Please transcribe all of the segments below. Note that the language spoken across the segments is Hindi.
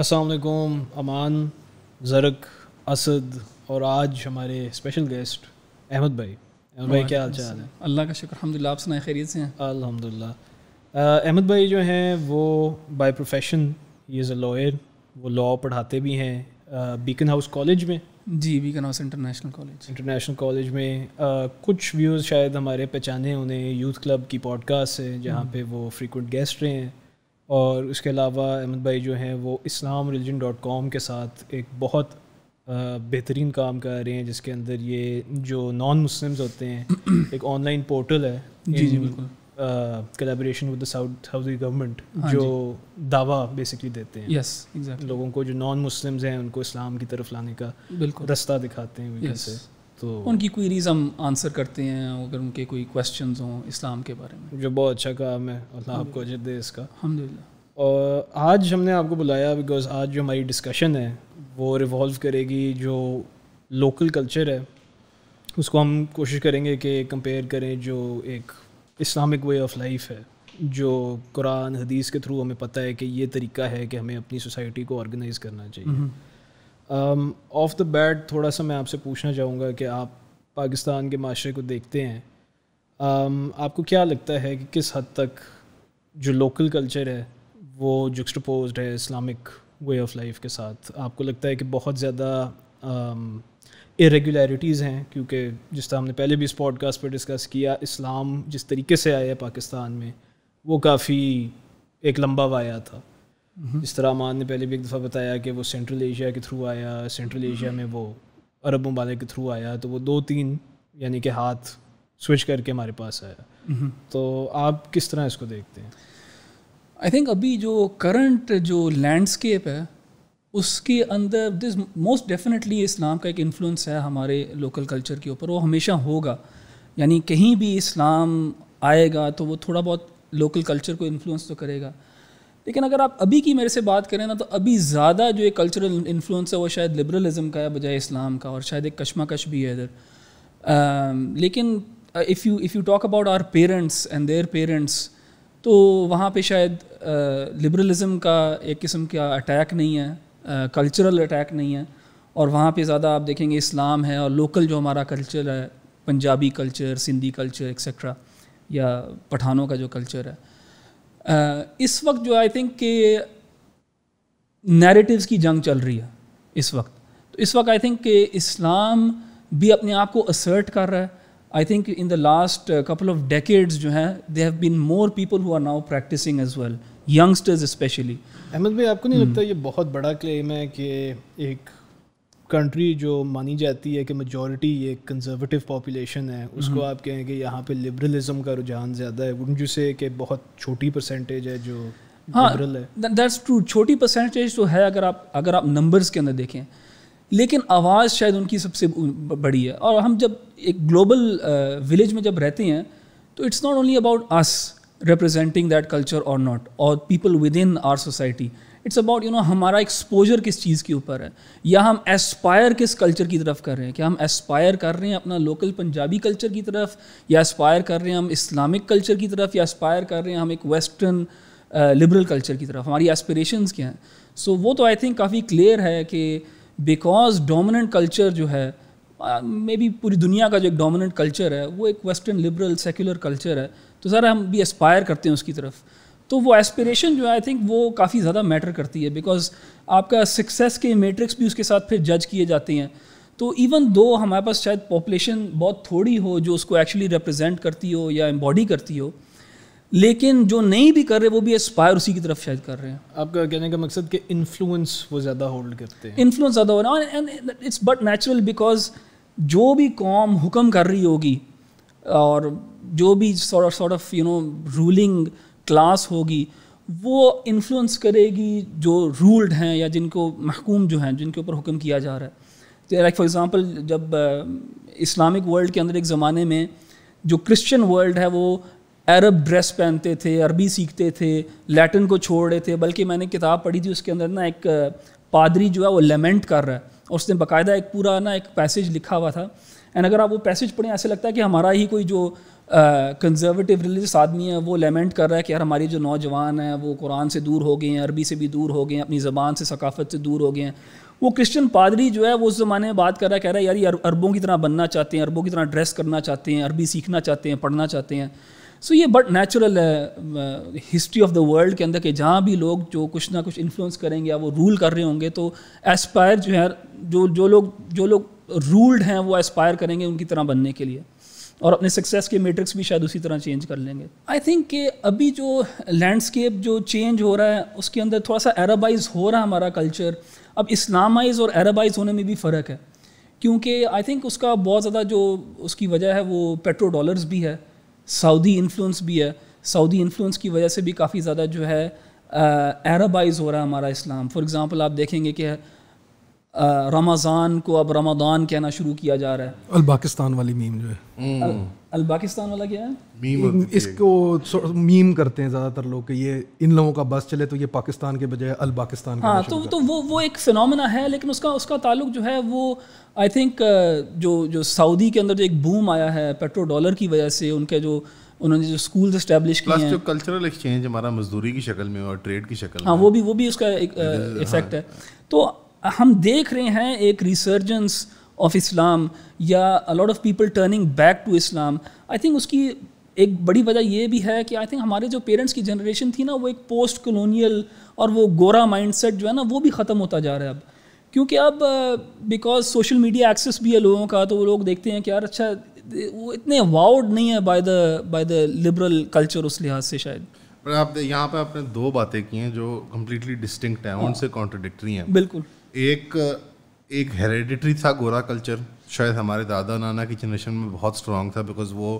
असलकुम अमान जरक असद और आज हमारे स्पेशल गेस्ट अहमद भाई अहमद भाई क्या हाल चाल है अल्लाह का शुक्र अलहमदिल्ला आप सुनाए खैरियत से हैं अलहमदिल्ला अहमद भाई जो हैं वो बाय प्रोफेशन ही इज़ अ लॉयर वो लॉ पढ़ाते भी हैं बीकन हाउस कॉलेज में जी Beaconhouse international college international college में आ, कुछ व्यूज़ शायद हमारे पहचाने उन्हें यूथ क्लब की पॉडकास्ट है जहाँ हम्म। पे वो फ्रीक्वेंट गेस्ट रहे हैं और उसके अलावा अहमद भाई जो हैं वो इस्लाम रिलीजन डॉट कॉम के साथ एक बहुत बेहतरीन काम कर रहे हैं जिसके अंदर ये जो नॉन मुस्लिम्स होते हैं एक ऑनलाइन पोर्टल है जी जी बिल्कुल collaboration with the South Saudi government जो दावा बेसिकली देते हैं यस yes, exactly. लोगों को जो नॉन मुस्लिम्स हैं उनको इस्लाम की तरफ लाने का रास्ता दिखाते हैं yes. से तो उनकी क्वीरीज हम आंसर करते हैं अगर उनके कोई क्वेश्चन हों इस्लाम के बारे में जो बहुत अच्छा काम है अल्लाह आपको अजर दे इसका अलहमदिल्ला और आज हमने आपको बुलाया बिकॉज आज जो हमारी डिस्कशन है वो रिवॉल्व करेगी जो लोकल कल्चर है उसको हम कोशिश करेंगे कि कंपेयर करें जो एक इस्लामिक वे ऑफ लाइफ है जो कुरान हदीस के थ्रू हमें पता है कि ये तरीका है कि हमें अपनी सोसाइटी को ऑर्गेनाइज करना चाहिए हम्म। ऑफ द बैट थोड़ा सा मैं आपसे पूछना चाहूँगा कि आप पाकिस्तान के माशरे को देखते हैं um, आपको क्या लगता है कि किस हद तक जो लोकल कल्चर है वो जुक्सटपोज है इस्लामिक वे ऑफ लाइफ के साथ आपको लगता है कि बहुत ज़्यादा इरेगुलरिटीज़ um, हैं क्योंकि जिस तरह हमने पहले भी इस पॉडकास्ट पर डिस्कस किया इस्लाम जिस तरीके से आया पाकिस्तान में वो काफ़ी एक लंबा वाया था जिस तरह अमान ने पहले भी एक दफ़ा बताया कि वो सेंट्रल एशिया के थ्रू आया सेंट्रल एशिया में वो अरब ममालिक के थ्रू आया तो वो दो तीन यानी कि हाथ स्विच करके हमारे पास आया हम्म। तो आप किस तरह इसको देखते हैं आई थिंक अभी जो करंट जो लैंडस्केप है उसके अंदर दिस मोस्ट डेफिनेटली इस्लाम का एक इन्फ्लुएंस है हमारे लोकल कल्चर के ऊपर वो हमेशा होगा यानी कहीं भी इस्लाम आएगा तो वो थोड़ा बहुत लोकल कल्चर को इन्फ्लुएंस तो करेगा लेकिन अगर आप अभी की मेरे से बात करें ना तो अभी ज़्यादा जो एक कल्चरल इन्फ्लुएंस है वो शायद लिबरलिज्म का है बजाय इस्लाम का और शायद एक कश्मकश भी है इधर लेकिन if you if you talk about our parents and their parents तो वहाँ पे शायद लिबरलिज्म का एक किस्म का अटैक नहीं है कल्चरल अटैक नहीं है और वहाँ पे ज़्यादा आप देखेंगे इस्लाम है और लोकल जो हमारा कल्चर है Punjabi culture Sindhi culture etcetera या पठानों का जो कल्चर है इस वक्त जो आई थिंक कि नैरेटिव्स की जंग चल रही है इस वक्त तो इस वक्त आई थिंक कि इस्लाम भी अपने आप को असर्ट कर रहा है I think in the last couple of decades जो हैं they have been more people who are now practising as well youngsters specially Ahmed भाई आपको नहीं हम्म। लगता ये बहुत बड़ा क्लेम है कि एक कंट्री जो मानी जाती है कि मेजॉरिटी एक कंजर्वेटिव पॉपुलेशन है उसको हम्म। आप कहें कि यहाँ पे लिबरलिज्म का रुझान ज़्यादा है वुडन यू से कि बहुत छोटी परसेंटेज है जो हाँ दैट्स ट्रू छोटी परसेंटेज तो है अगर आप अगर आप नंबर्स के अंदर देखें लेकिन आवाज़ शायद उनकी सबसे बड़ी है और हम जब एक ग्लोबल विलेज में जब रहते हैं तो it's not only about us representing that culture और नॉट और people within our society it's about you know हमारा एक्सपोजर किस चीज़ के ऊपर है या हम एस्पायर किस कल्चर की तरफ कर रहे हैं क्या हम एस्पायर कर रहे हैं अपना लोकल पंजाबी कल्चर की तरफ या एस्पायर कर रहे हैं हम इस्लामिक कल्चर की तरफ या एस्पायर कर रहे हैं हम एक वेस्टर्न लिबरल कल्चर की तरफ हमारी एस्परेशंस क्या हैं सो so, वो तो आई थिंक काफ़ी क्लियर है कि बिकॉज डोमिनेंट कल्चर जो है मे uh, बी पूरी दुनिया का जो एक डोमिनेंट कल्चर है वो एक वेस्टर्न लिबरल सेक्युलर कल्चर है तो सर हम भी एस्पायर करते हैं उसकी तरफ तो वो एस्पिरेशन जो है आई थिंक वो काफ़ी ज़्यादा मैटर करती है बिकॉज आपका सक्सेस के मेट्रिक्स भी उसके साथ फिर जज किए जाते हैं तो इवन दो हमारे पास शायद पॉपुलेशन बहुत थोड़ी हो जो उसको एक्चुअली रिप्रेजेंट करती हो या एम्बॉडी करती हो लेकिन जो नहीं भी कर रहे वो भी एस्पायर उसी की तरफ शायद कर रहे हैं आपका कहने का मकसद कि इन्फ्लुएंस वो ज़्यादा होल्ड करते हैं इन्फ्लुएंस ज़्यादा हो रहा है and it's but natural because जो भी कॉम हुक्म कर रही होगी और जो भी sort of you know ruling class होगी वो इन्फ्लुएंस करेगी जो रूल्ड हैं या जिनको महकूम जो हैं जिनके ऊपर हुक्म किया जा रहा है लाइक फॉर एग्ज़ाम्पल जब इस्लामिक वर्ल्ड के अंदर एक ज़माने में जो क्रिश्चियन वर्ल्ड है वो अरब ड्रेस पहनते थे अरबी सीखते थे लैटिन को छोड़ रहे थे बल्कि मैंने किताब पढ़ी थी उसके अंदर ना एक पादरी जो है वो लेमेंट कर रहा है और उसने बाकायदा एक पूरा ना एक पैसेज लिखा हुआ था एंड अगर आप वो पैसेज पढ़ें ऐसे लगता है कि हमारा ही कोई जो कंजर्वेटिव रिलीजियस आदमी है वो लेमेंट कर रहा है कि यार हमारी जो नौजवान है वो कुरान से दूर हो गए हैं अरबी से भी दूर हो गए हैं अपनी ज़बान से सकाफत से दूर हो गए हैं वो क्रिश्चियन पादरी जो है वो उस ज़माने में बात कर रहा है कह रहा है यार ये अरबों की तरह बनना चाहते हैं अरबों की तरह ड्रेस करना चाहते हैं अरबी सीखना चाहते हैं पढ़ना चाहते हैं सो so, ये बट नेचुरल है हिस्ट्री ऑफ द वर्ल्ड के अंदर के जहाँ भी लोग जो कुछ ना कुछ इन्फ्लुएंस करेंगे या वो रूल कर रहे होंगे तो एस्पायर जो है जो जो लोग जो लोग रूल्ड हैं वो एस्पायर करेंगे उनकी तरह बनने के लिए और अपने सक्सेस के मेट्रिक्स भी शायद उसी तरह चेंज कर लेंगे आई थिंक कि अभी जो लैंडस्केप जो चेंज हो रहा है उसके अंदर थोड़ा सा अरबाइज हो रहा है हमारा कल्चर अब इस्लामाइज और अरबाइज होने में भी फ़र्क है क्योंकि आई थिंक उसका बहुत ज़्यादा जो उसकी वजह है वो पेट्रो डॉलर्स भी है सऊदी इन्फ्लुएंस भी है सऊदी इन्फ्लुएंस की वजह से भी काफ़ी ज़्यादा जो है अरबाइज हो रहा है हमारा इस्लाम फॉर एग्ज़ाम्पल आप देखेंगे कि रमज़ान को अब रमदान कहना शुरू किया जा रहा है अल पाकिस्तान वाली मीम जो है हम्म। अल, पाकिस्तान वाला क्या है मीम इसको मीम करते हैं ज़्यादातर लोग कि ये इन लोगों का बस चले तो ये पाकिस्तान के बजाय अल पाकिस्तान हाँ तो तो वो वो एक फिनमिना है लेकिन उसका उसका ताल्लुक जो है वो आई थिंक जो जो सऊदी के अंदर जो एक बूम आया है पेट्रो डॉलर की वजह से उनके जो उन्होंने जो स्कूल इस्टेब्लिश किए हैं जो कल्चरल एक्सचेंज हमारा मजदूरी की शक्ल में और ट्रेड की शक्ल हाँ वो भी वो भी उसका एक इफेक्ट हाँ। है तो हम देख रहे हैं एक रिसर्जेंस ऑफ इस्लाम या a lot of people turning back to Islam I think उसकी एक बड़ी वजह यह भी है कि आई थिंक हमारे जो पेरेंट्स की जनरेशन थी ना वो एक पोस्ट कॉलोनियल और वो गोरा माइंडसेट जो है ना वो भी ख़त्म होता जा रहा है अब क्योंकि अब बिकॉज सोशल मीडिया एक्सेस भी है लोगों का तो वो लोग देखते हैं कि यार अच्छा वो इतने वाउड नहीं है by the by the liberal culture उस लिहाज से शायद पर आप यहाँ पे आपने दो बातें की हैं जो कम्प्लीटली डिस्टिंक्ट हैं हाँ। उनसे कॉन्ट्रोडिक्टी हैं बिल्कुल एक एक हेरिडिटरी था गोरा कल्चर शायद हमारे दादा नाना की जनरेशन में बहुत स्ट्रांग था बिकॉज वो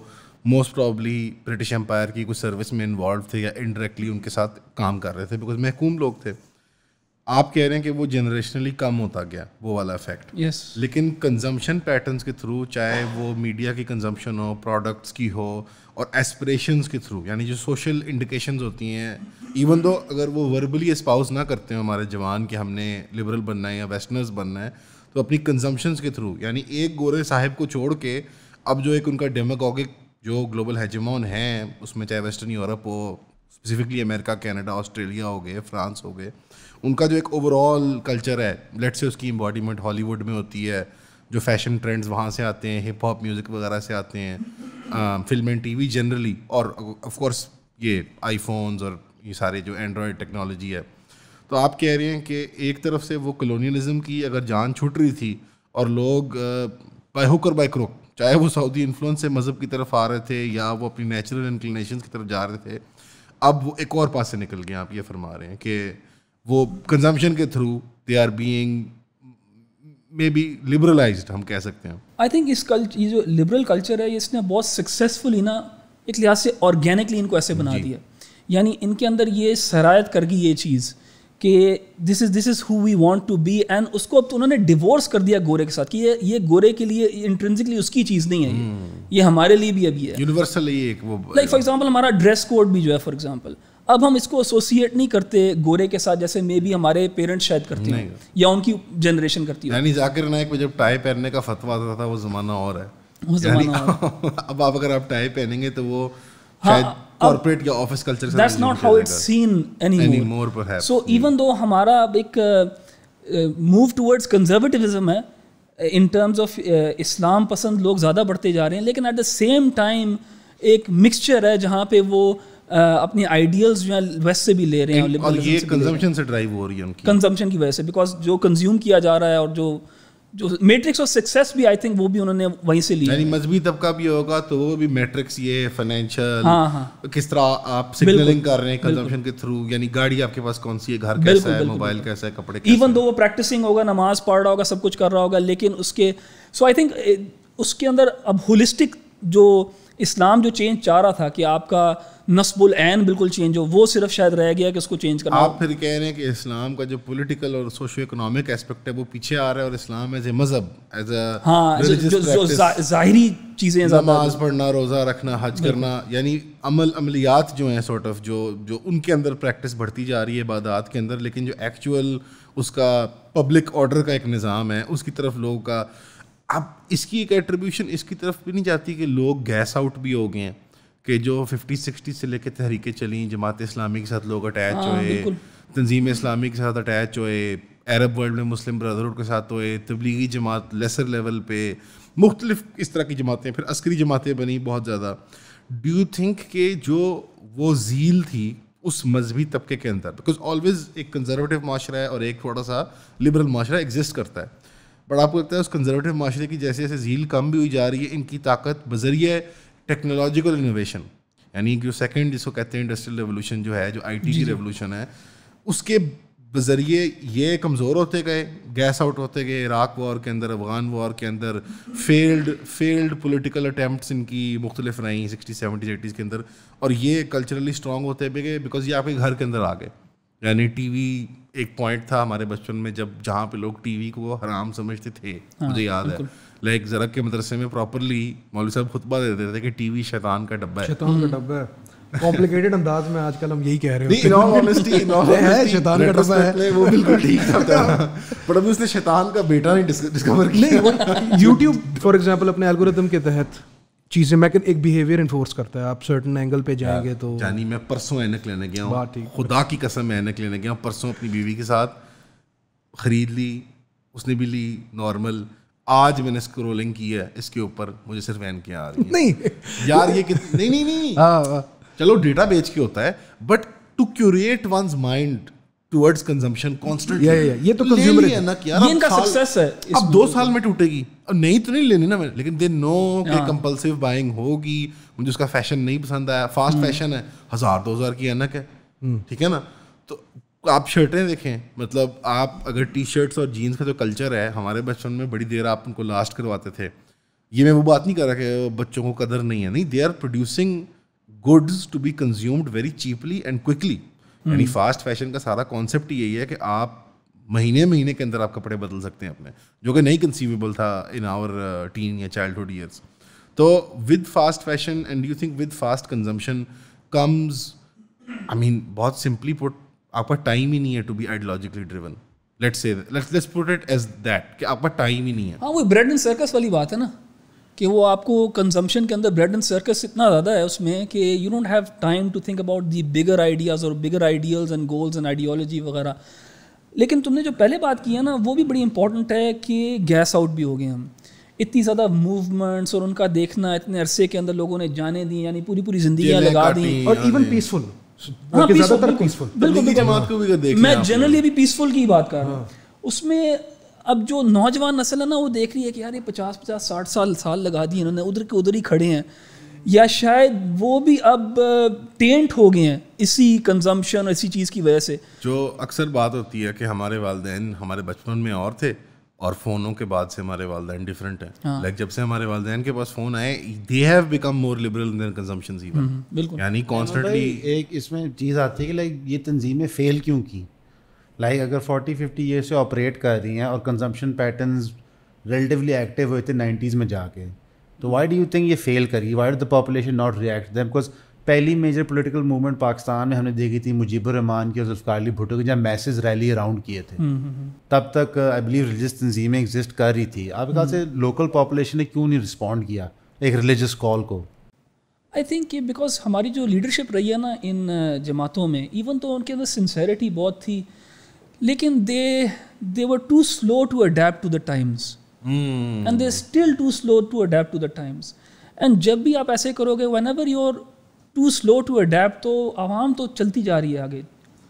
मोस्ट प्रॉब्ली ब्रिटिश एम्पायर की कुछ सर्विस में इन्वॉल्व थे या इनडायरेक्टली उनके साथ काम कर रहे थे बिकॉज महकूम लोग थे आप कह रहे हैं कि वो जनरेशनली कम होता गया वो वाला इफेक्ट यस yes. लेकिन कंजम्पशन पैटर्न्स के थ्रू चाहे वो मीडिया की कंजम्पशन हो प्रोडक्ट्स की हो और एस्परेशन के थ्रू यानी जो सोशल इंडिकेशन होती हैं इवन दो अगर वो वर्बली स्पाउस ना करते हो हमारे जवान कि हमने लिबरल बनना है या वेस्टर्नर्स बनना है तो अपनी कंजम्पशन के थ्रू यानी एक गोरे साहब को छोड़ के अब जो एक उनका डेमोकॉगिक जो ग्लोबल हेजमोन है उसमें चाहे वेस्टर्न यूरोप हो स्पेसिफिकली अमेरिका कैनेडा ऑस्ट्रेलिया हो गए फ्रांस हो गए उनका जो एक ओवरऑल कल्चर है लेट से उसकी एम्बॉडीमेंट हॉलीवुड में होती है जो फैशन ट्रेंड्स वहाँ से आते हैं हिप हॉप म्यूज़िक वगैरह से आते हैं फिल्म एंड टी जनरली और ऑफकोर्स ये आईफोन्स और ये सारे जो एंड्रॉयड टेक्नोलॉजी है तो आप कह रहे हैं कि एक तरफ से वो कलोनियलिज्म की अगर जान छूट रही थी और लोग बाय हुक और बाय क्रोक चाहे वो सऊदी इन्फ्लुएंस से मज़हब की तरफ आ रहे थे या वो अपनी नेचुरल इंक्लिनेशन की तरफ जा रहे थे अब वो एक और पास से निकल गए आप ये फरमा रहे हैं कि वो कंजम्पशन के through they are being maybe liberalise हम कह सकते हैं आई थिंक इस कल्चर ये जो लिबरल कल्चर है इसने बहुत सक्सेसफुली ना एक लिहाज से ऑर्गेनिकली इनको ऐसे बना दिया यानी इनके अंदर ये शरायत कर गई ये चीज़ कि this is this is who we want to be and उसको अब तो उन्होंने डिवोर्स कर दिया गोरे के साथ कि ये ये गोरे के लिए इंट्रेंसिकली उसकी चीज़ नहीं है ये hmm. ये हमारे लिए भी अभी है यूनिवर्सल ये एक वो लाइक फॉर एग्जांपल हमारा ड्रेस कोड भी जो है फॉर एग्जांपल अब हम इसको एसोसिएट नहीं करते गोरे के साथ जैसे मे भी हमारे पेरेंट्स शायद करते हैं या उनकी जनरेशन करती है यानी जाकिर नायक को जब टाई पहनने का फतवा आता था वो ज़माना और है वो जमाना और अब आप अगर आप टाई पहनेंगे तो वो हाँ, शायद कॉर्पोरेट या ऑफिस कल्चर से that's not how it's seen any more perhaps so even though हमारा अब एक मूव टुवर्ड्स कंजर्वेटिविज्म है इन टर्म्स ऑफ इस्लाम पसंद लोग ज़्यादा बढ़ते जा रहे हैं लेकिन एट द सेम टाइम एक मिक्सचर है जहाँ पे वो अपनी आइडियल्स जो है वेस्ट से भी ले रहे हैं और ये कंजम्पशन से ड्राइव हो रही है उनकी कंजम्पशन की वजह से बिकॉज जो कंज्यूम किया जा रहा है और जो जो मैट्रिक्स और सक्सेस भी आई थिंक वो भी उन्होंने वहीं से लिया यानी मजहबी तबका भी होगा तो वो भी मैट्रिक्स ये फाइनेंशियल हाँ, हाँ. किस तरह आप सिग्नलिंग कर रहे हैं कंजम्पशन के थ्रू यानी गाड़ी आपके पास कौन सी है घर कैसा है मोबाइल कैसा है कपड़े इवन दो वो प्रैक्टिसिंग होगा नमाज पढ़ रहा होगा सब कुछ कर रहा होगा लेकिन उसके सो आई थिंक उसके अंदर अब होलिस्टिक जो इस्लाम जो चेंज चाह रहा था कि आपका नस्बुल एन बिल्कुल चेंज हो वो सिर्फ शायद रह गया कि उसको चेंज करना आप फिर कह रहे हैं कि इस्लाम का जो पॉलिटिकल और सोशो इकोनॉमिक एस्पेक्ट है वो पीछे आ रहा है और इस्लाम एज ए मज़हब एज ए हाँ चीज़ें नमाज पढ़ना रोज़ा रखना हज करना यानी अमल अमलियात जो हैं सॉर्ट ऑफ जो जो उनके अंदर प्रैक्टिस बढ़ती जा रही है इबादात के अंदर लेकिन जो एक्चुअल उसका पब्लिक ऑर्डर का एक निज़ाम है उसकी तरफ लोगों का अब इसकी एक एट्रीब्यूशन इसकी तरफ भी नहीं जाती कि लोग गैस आउट भी हो गए हैं कि जो फिफ्टी सिक्सटी से लेकर तहरीकें चली जमात इस्लामी के साथ लोग अटैच हुए हाँ, तंजीम इस्लामी के साथ अटैच हुए अरब वर्ल्ड में मुस्लिम ब्रदरहुड के साथ हुए तबलीगी जमात लेसर लेवल पे मुख्तलिफ इस तरह की जमातें फिर अस्करी जमातें बनी बहुत ज़्यादा डू यू थिंक के जो वो झील थी उस मजहबी तबके के अंदर बिकॉज ऑलवेज एक कंजर्वेटिव माशरा है और एक थोड़ा सा लिबरल माशरा एग्जिस्ट करता है बट आपको लगता है उस कंजर्वेटिव माशरे की जैसे जैसे झील कम भी हुई जा रही है इनकी ताकत बजरिए टेक्नोलॉजिकल इनोवेशन यानी कि जो सेकेंड जिसको कहते हैं इंडस्ट्रियल रेवोल्यूशन जो है जो आई टी की रेवोल्यूशन है उसके बजरिए ये कमज़ोर होते गए गैस आउट होते गए इराक वॉर के अंदर अफगान वॉर के अंदर फेल्ड फेल्ड पोलिटिकल अटैम्प्ट इनकी मुख्तलिफ रहीं सिक्सटी सेवेंटीज एटीज़ के अंदर और ये कल्चरली स्ट्रॉग होते गए बिकॉज ये आपके घर के अंदर आ गए यानी टी वी एक पॉइंट था हमारे बचपन में जब जहाँ पे लोग टीवी को हराम समझते थे हाँ, मुझे याद है लाइक जरा के मदरसे में प्रॉपरली मौलवी साहब खुतबा देते थे कि टीवी शैतान का डब्बा है शैतान का डब्बा है कॉम्प्लिकेटेड अंदाज में आजकल हम यही कह रहे हैं in all honesty in all है शैतान का डब्बा है वो बिल्कुल ठीक था पर अभी उसने शैतान का बेटा नहीं डिस्कवर किया नहीं YouTube फॉर एग्जांपल अपने एल्गोरिथम के तहत चीज़ें मैं एक बिहेवियर इन्फोर्स करता है आप सर्टन एंगल पे जाएंगे तो जानी मैं परसों ऐनक लेने गया हूँ खुदा की कसम मैं ऐनक लेने गया हूँ परसों अपनी बीवी के साथ ख़रीद ली उसने भी ली नॉर्मल आज मैंने स्क्रोलिंग की है इसके ऊपर मुझे सिर्फ एन के आ रही है नहीं यार ये कि... नहीं नहीं नहीं हाँ, हाँ। चलो डेटा बेच के होता है but to curate one's mind towards consumption constant या ये तो कंज्यूमर है ना क्या इनका सक्सेस है अब दो साल में टूटेगी नहीं तो नहीं लेनी ना मैंने लेकिन दे नो कि कंपल्सिव हाँ। बाइंग होगी मुझे उसका फैशन नहीं पसंद आया फास्ट हम्म। फैशन है हजार दो हजार की अनक है हम्म। ठीक है ना तो आप शर्टें देखें मतलब आप अगर टी शर्ट्स और जीन्स का जो कल्चर है हमारे बचपन में बड़ी देर आप उनको लास्ट करवाते थे ये मैं वो बात नहीं कर रहा कि बच्चों को कदर नहीं है नहीं they are producing goods to be consumed very cheaply and quickly यानी फास्ट हम्म। फैशन का सारा कॉन्सेप्ट यही है कि आप महीने महीने के अंदर आप कपड़े बदल सकते हैं अपने जो कि नहीं कंसीवेबल था इन आवर टीन या चाइल्डहुड ईयर्स तो with fast fashion and you think with fast consumption comes I mean बहुत सिंपली पुट आपका टाइम ही नहीं है to be ideologically driven let's say let's let's put it as that कि आपका टाइम ही नहीं है हाँ वो ब्रेड एंड सर्कस वाली बात है ना कि वो आपको कंजम्पशन के अंदर ब्रेड एंड सर्कस इतना ज़्यादा है उसमें कि you don't have time to think about the bigger ideas और bigger ideals and goals and ideology वगैरह लेकिन तुमने जो पहले बात की है ना वो भी बड़ी इंपॉर्टेंट है कि गैस आउट भी हो गए हम इतनी ज़्यादा मूवमेंट्स और उनका देखना इतने अरसे के अंदर लोगों ने जाने दी यानी पूरी पूरी जिंदगी लगा दी और इवन पीसफुल पीसफुल बिल्कुल मैं जनरली अभी पीसफुल की बात कर रहा हूँ हाँ। उसमें अब जो नौजवान नस्ल है ना वो देख रही है कि यार ये पचास पचास साठ साल साल लगा दिए इन्होंने उधर के उधर ही खड़े हैं या शायद वो भी अब टेंट हो गए हैं इसी कंजम्पशन इसी चीज़ की वजह से जो अक्सर बात होती है कि हमारे वालदे हमारे बचपन में और थे और फ़ोनों के बाद से हमारे वालदेन डिफरेंट हैं हाँ। लाइक जब से हमारे वालदेन के पास फ़ोन आए they have become more liberal consumption बिल्कुल यानी कॉन्स्टेंटली एक इसमें चीज़ आती है कि लाइक ये तंजीमें फेल क्यों की लाइक like, अगर फोर्टी फिफ्टी ईयर से ऑपरेट कर रही हैं और कंजम्पशन पैटर्न्स रिलेटिवली एक्टिव हुए थे नाइन्टीज़ में जाके तो वाई डू यू थिंक ये फेल करी why do the population not react them because पहली मेजर पोलिटिकल मूवमेंट पाकिस्तान में हमने देखी थी मुजीबररहमान की और जुल्फ़ारली अली भुटो की जहाँ मैसेज रैली अराउंड किए थे हम्म, हम्म, हम्म। तब तक आई बिलीव रिलीजियस तंजीमें एग्जिस्ट कर रही थी आपके ख्याल से लोकल पॉपुलेशन ने क्यों नहीं रिस्पॉन्ड किया एक रिलीजियस कॉल को आई थिंक बिकॉज हमारी जो लीडरशिप रही है ना इन जमातों में इवन तो उनके अंदर सिंसेरिटी बहुत थी लेकिन they they were too slow to adapt to the times and they still too slow to adapt to the times and जब भी आप ऐसे करोगे whenever you're too slow to adapt तो आवाम तो चलती जा रही है आगे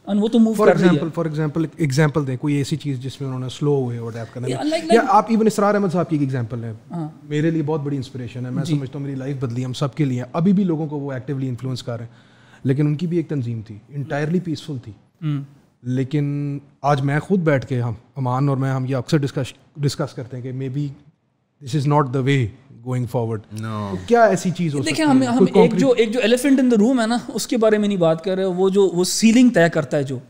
एंड वो तो मूव कर example, फॉर एग्जांपल एग्जांपल दें कोई ऐसी चीज जिसमें उन्होंने स्लो हुए और अडेप्ट करना या आप इवन इसरार अहमद साहब की एक एग्जांपल है हाँ। मेरे लिए बहुत बड़ी इंस्पिरेशन है मैं समझता हूँ मेरी लाइफ बदली हम सबके लिए अभी भी लोगों को वो एक्टिवली इन्फ्लुएंस कर रहे हैं लेकिन उनकी भी एक तंजीम थी इंटायरली पीसफुल थी hmm. लेकिन आज मैं खुद बैठ के हम अमान और मैं हम ये अक्सर डिस्कस डिस्कस करते हैं कि maybe this is not the way going forward क्या ऐसी चीज हो देखिए हम हम एक जो एक जो एलिफेंट इन द रूम है ना उसके बारे में नहीं बात कर रहे वो जो वो सीलिंग तय करता है जो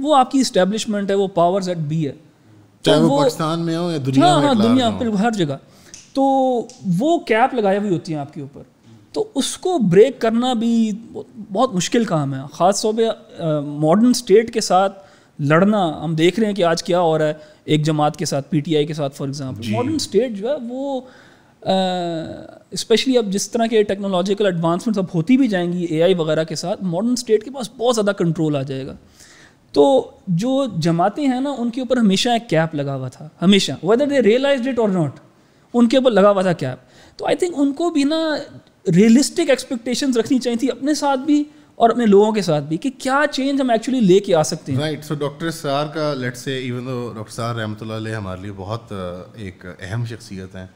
वो आपकी इस्टेब्लिशमेंट है वो पावर्स एट बी है तो चाहे वो पाकिस्तान में हो या दुनिया हाँ, में हाँ, दुनिया हर जगह तो वो कैप लगाई हुई होती है आपके ऊपर तो उसको ब्रेक करना भी बहुत मुश्किल काम है ख़ास तौर पर मॉडर्न स्टेट के साथ लड़ना हम देख रहे हैं कि आज क्या हो रहा है एक जमात के साथ पीटीआई के साथ फॉर एग्जांपल मॉडर्न स्टेट जो है वो स्पेशली अब जिस तरह के टेक्नोलॉजिकल एडवांसमेंट अब होती भी जाएंगी एआई वगैरह के साथ मॉडर्न स्टेट के पास बहुत ज़्यादा कंट्रोल आ जाएगा तो जो जमाते हैं ना उनके ऊपर हमेशा एक कैप लगा हुआ था हमेशा वेदर दे रियलाइज इट और नॉट उनके ऊपर लगा हुआ था कैप तो आई थिंक उनको भी ना रियलिस्टिक एक्सपेक्टेशंस रखनी चाहिए थी अपने साथ भी और अपने लोगों के साथ भी कि क्या चेंज हम एक्चुअली लेके आ सकते हैं राइट सो डॉक्टर सार का लेट से इवन दो डॉक्टर सार रहमत हमारे लिए बहुत एक अहम शख्सियत हैं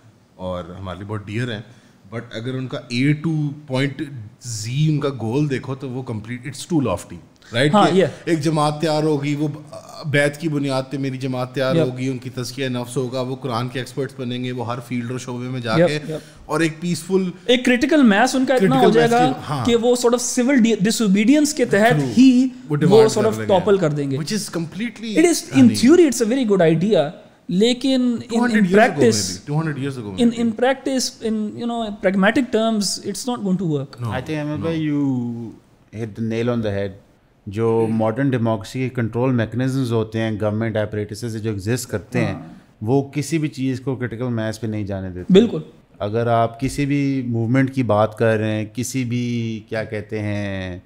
और हमारे लिए बहुत डियर हैं बट अगर उनका ए टू पॉइंट जी उनका गोल देखो तो वो complete it's too lofty right हाँ, ये एक जमात तैयार होगी वो बैत की बुनियाद पे मेरी जमात तैयार होगी उनकी तस्किया नफ्स होगा वो कुरान के एक्सपर्ट्स बनेंगे वो हर फील्ड और शोबे में जाके yep, yep. और एक पीसफुल एक क्रिटिकल मैस उनका इतना हो जाएगा हाँ, कि वो सॉर्ट ऑफ सिविल डिसोबीडियंस के तहत ही वो सॉर्ट ऑफ टॉपल कर देंगे which is completely it is in theory it's a very good idea लेकिन in in practice years ago in in practice in you know pragmatic terms it's not going to work I think ML भाई you hit the nail on the head जो मॉडर्न डेमोक्रेसी के कंट्रोल मैकेनिज्म्स होते हैं गवर्नमेंट एपरेटिस जो एग्जिस्ट करते हैं हाँ। वो किसी भी चीज़ को क्रिटिकल मैथ पे नहीं जाने देते बिल्कुल अगर आप किसी भी मूवमेंट की बात कर रहे हैं किसी भी क्या कहते हैं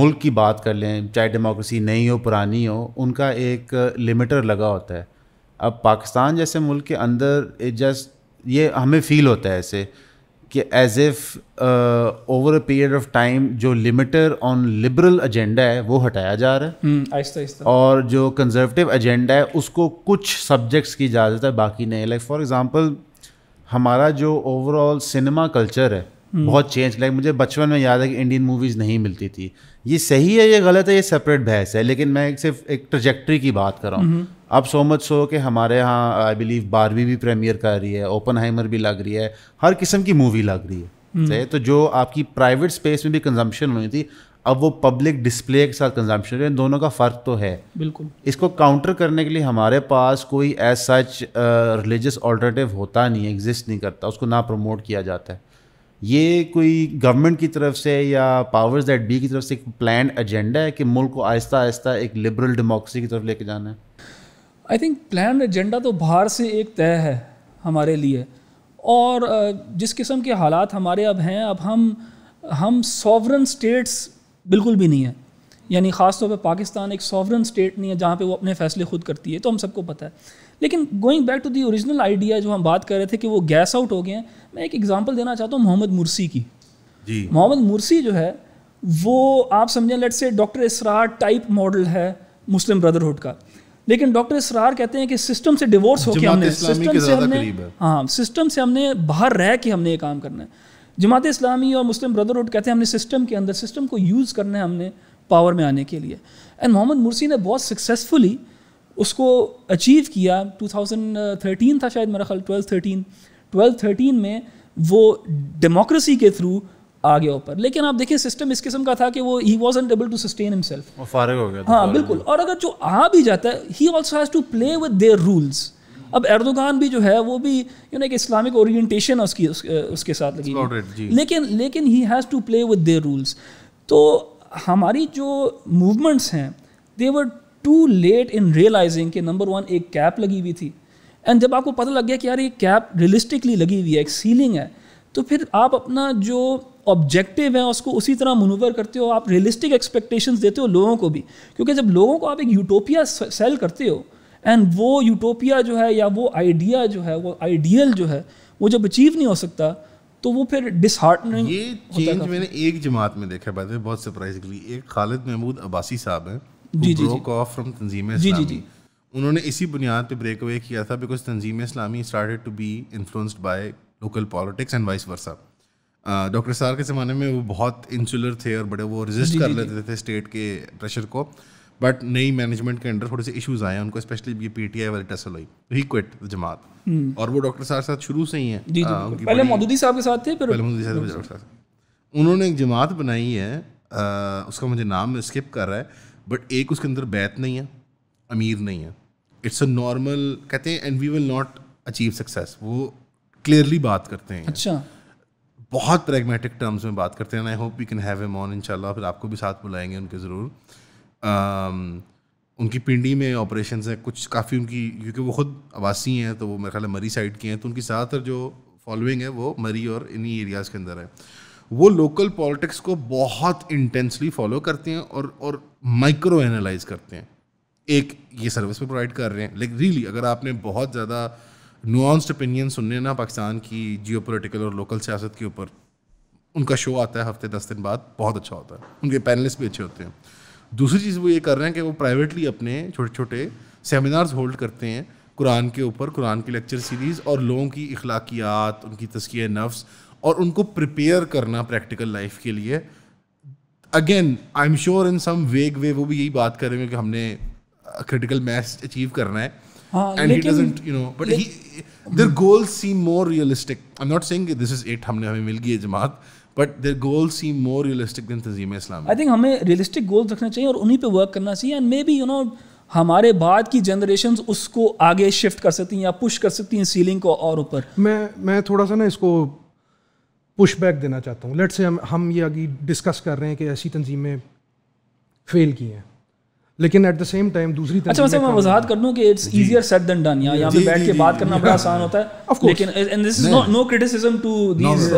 मुल्क की बात कर लें चाहे डेमोक्रेसी नई हो पुरानी हो उनका एक लिमिटर लगा होता है अब पाकिस्तान जैसे मुल्क के अंदर जस्ट ये हमें फील होता है ऐसे कि as if over a period of time जो लिमिटर ऑन लिबरल एजेंडा है वो हटाया जा रहा है हम्म, आहिस्ता आहिस्ता और जो कंजर्वेटिव एजेंडा है उसको कुछ सब्जेक्ट्स की इजाज़त है बाकी नहीं लाइक फॉर एग्जांपल हमारा जो ओवरऑल सिनेमा कल्चर है हम्म। बहुत चेंज लाइक मुझे बचपन में याद है कि इंडियन मूवीज़ नहीं मिलती थी ये सही है ये गलत है ये सेपरेट बहस है लेकिन मैं सिर्फ एक ट्रजेक्ट्री की बात कर रहा हूँ हम्म। अब सो मच सो कि हमारे यहाँ आई बिलीव बारहवीं भी प्रीमियर कर रही है ओपन हाइमर भी लग रही है हर किस्म की मूवी लग रही है hmm. सही तो जो आपकी प्राइवेट स्पेस में भी कंजम्पशन हुई थी अब वो पब्लिक डिस्प्ले के साथ कंजम्पशन है दोनों का फ़र्क तो है बिल्कुल इसको काउंटर करने के लिए हमारे पास कोई एज सच रिलीजियस ऑल्टरनेटिव होता नहीं है एग्जिस्ट नहीं करता उसको ना प्रमोट किया जाता है ये कोई गवर्नमेंट की तरफ से या पावर्स दैट बी की तरफ से एक प्लान एजेंडा है कि मुल्क को आहिस्ता आहिस्ता एक लिबरल डेमोक्रेसी की तरफ लेके जाना है आई थिंक प्लान एजेंडा तो बाहर से एक तय है हमारे लिए और जिस किस्म के हालात हमारे अब हैं अब हम हम सॉवरन स्टेट्स बिल्कुल भी नहीं है यानी ख़ास तौर पर पाकिस्तान एक सॉवरन स्टेट नहीं है जहाँ पे वो अपने फैसले खुद करती है तो हम सबको पता है लेकिन going back to the original idea जो हम बात कर रहे थे कि वो गैस आउट हो गए हैं मैं एक एग्जांपल देना चाहता हूँ मोहम्मद मुरसी की जी मोहम्मद मुरसी जो है वो आप समझें लेट से डॉक्टर इसरार टाइप मॉडल है मुस्लिम ब्रदरहुड का लेकिन डॉक्टर इसरार कहते हैं कि सिस्टम से डिवोर्स होकर हमने सिस्टम से हमने हाँ सिस्टम से हमने बाहर रह के हमने ये काम करना है जमात इस्लामी और मुस्लिम ब्रदरहुड कहते हैं हमने सिस्टम के अंदर सिस्टम को यूज़ करना है हमने पावर में आने के लिए एंड मोहम्मद मुर्सी ने बहुत सक्सेसफुली उसको अचीव किया 2013 था शायद मेरा ख्याल 12 13 12 13 में वो डेमोक्रेसी के थ्रू आ गया ऊपर लेकिन आप देखिए सिस्टम इस किस्म का था कि वो he was able to sustain himself हो गया हाँ बिल्कुल और अगर जो आ भी जाता है he also has to play with their rules अब एर्दोगान भी जो है वो भी यू नो एक इस्लामिक ओरिएंटेशन उसकी उस, उसके साथ लगी लेकिन लेकिन he has to play with their rules तो हमारी जो मूवमेंट्स हैं they were too late in realising कि नंबर वन एक कैप लगी हुई थी एंड जब आपको पता लग गया कि यार ये कैप रियलिस्टिकली लगी हुई है एक सीलिंग है तो फिर आप अपना जो ऑब्जेक्टिव है उसको उसी तरह मनूवर करते हो आप रियलिस्टिक एक्सपेक्टेशन देते हो लोगों को भी क्योंकि जब लोगों को आप एक यूटोपिया सेल करते हो एंड वो यूटोपिया जो है या वो आइडिया जो है वो आइडियल जो है वो जब अचीव नहीं हो सकता तो वो फिर डिसहार्टनिंग ये चेंज मैंने एक जमात में देखा बात है बहुत सरप्राइजिंगली एक खालिद महमूद अब्बासी साहब हैं जी जी ऑफ फ्रॉम तंजीम जी जी जी उन्होंने इसी बुनियाद पे ब्रेक अवे किया था because Tanzeem Islami started to be influenced by local politics and vice versa doctor सार के ज़माने में वो बहुत इंसुलर थे और बड़े वो रजिस्ट कर लेते थे स्टेट के प्रेशर को बट नई मैनेजमेंट के अंडर थोड़े से इशूज़ आए उनको स्पेशली ये पीटीआई वाली टसल हुई ही क्विट जमात और वो डॉक्टर साहब साथ शुरू से ही हैं पहले मौदूदी साहब के साथ थे पहले मौदूदी साहब डॉक्टर साहब उन्होंने एक जमात बनाई है उसका मुझे नाम स्किप कर रहा है बट एक उसके अंदर बैत नहीं है अमीर नहीं है इट्स अ नॉर्मल कहते हैं and we will not achieve success वो क्लियरली बात करते हैं अच्छा बहुत प्रेगमेटिक टर्म्स में बात करते हैं I hope we can have him on इंशाल्लाह फिर आपको भी साथ बुलाएंगे उनके ज़रूर um, उनकी पिंडी में ऑपरेशन हैं कुछ काफ़ी उनकी क्योंकि वो खुद आवासी हैं तो वो मेरे ख्याल मरी साइड के हैं तो उनकी ज़्यादातर जो फॉलोइंग है वो मरी और इन्हीं एरियाज़ के अंदर है वो लोकल पॉलिटिक्स को बहुत इंटेंसली फॉलो करते हैं और और माइक्रो एनालाइज करते हैं एक ये सर्विस पे प्रोवाइड कर रहे हैं लाइक रियली अगर आपने बहुत ज़्यादा नुआंस्ड ओपिनियन सुनने ना पाकिस्तान की जियो और लोकल सियासत के ऊपर उनका शो आता है हफ्ते दस दिन बाद बहुत अच्छा होता है उनके पैनलिस्ट भी अच्छे होते हैं दूसरी चीज़ वो ये कर रहे हैं कि वो प्राइवेटली अपने छोटे छोटे सेमिनार्स होल्ड करते हैं कुरान के ऊपर कुरान की लेक्चर सीरीज़ और लोगों की अखलाकियात उनकी तस्किया नफ्स और उनको प्रिपेयर करना प्रैक्टिकल लाइफ के लिए again I am sure in some vague way वो भी यही बात करेंगे कि हमने क्रिटिकल मैथ अचीव करना है हाँ, and he doesn't you know but he their goals seem more realistic i'm not saying this is it हमने हमें मिल गई है Jamaat but their goal seem more realistic than Tanzeem Islam I think हमें रियलिस्टिक गोल्स रखना चाहिए और उन्हीं पे वर्क करना चाहिए and maybe you know हमारे बाद की जनरेशन उसको आगे शिफ्ट कर सकती हैं या पुश कर सकती हैं सीलिंग को और ऊपर मैं मैं थोड़ा सा ना इसको पुश बैक देना चाहता हूँ लेट से हम हम ये अभी डिस्कस कर रहे हैं कि ऐसी तंजीमें फेल की हैं लेकिन एट द सेम टाइम दूसरी तरफ अच्छा मैं वजाहत कर दूं कि it's easier said than done या यहाँ पे बैठ के बात करना बड़ा आसान होता है लेकिन and this is not no criticism to these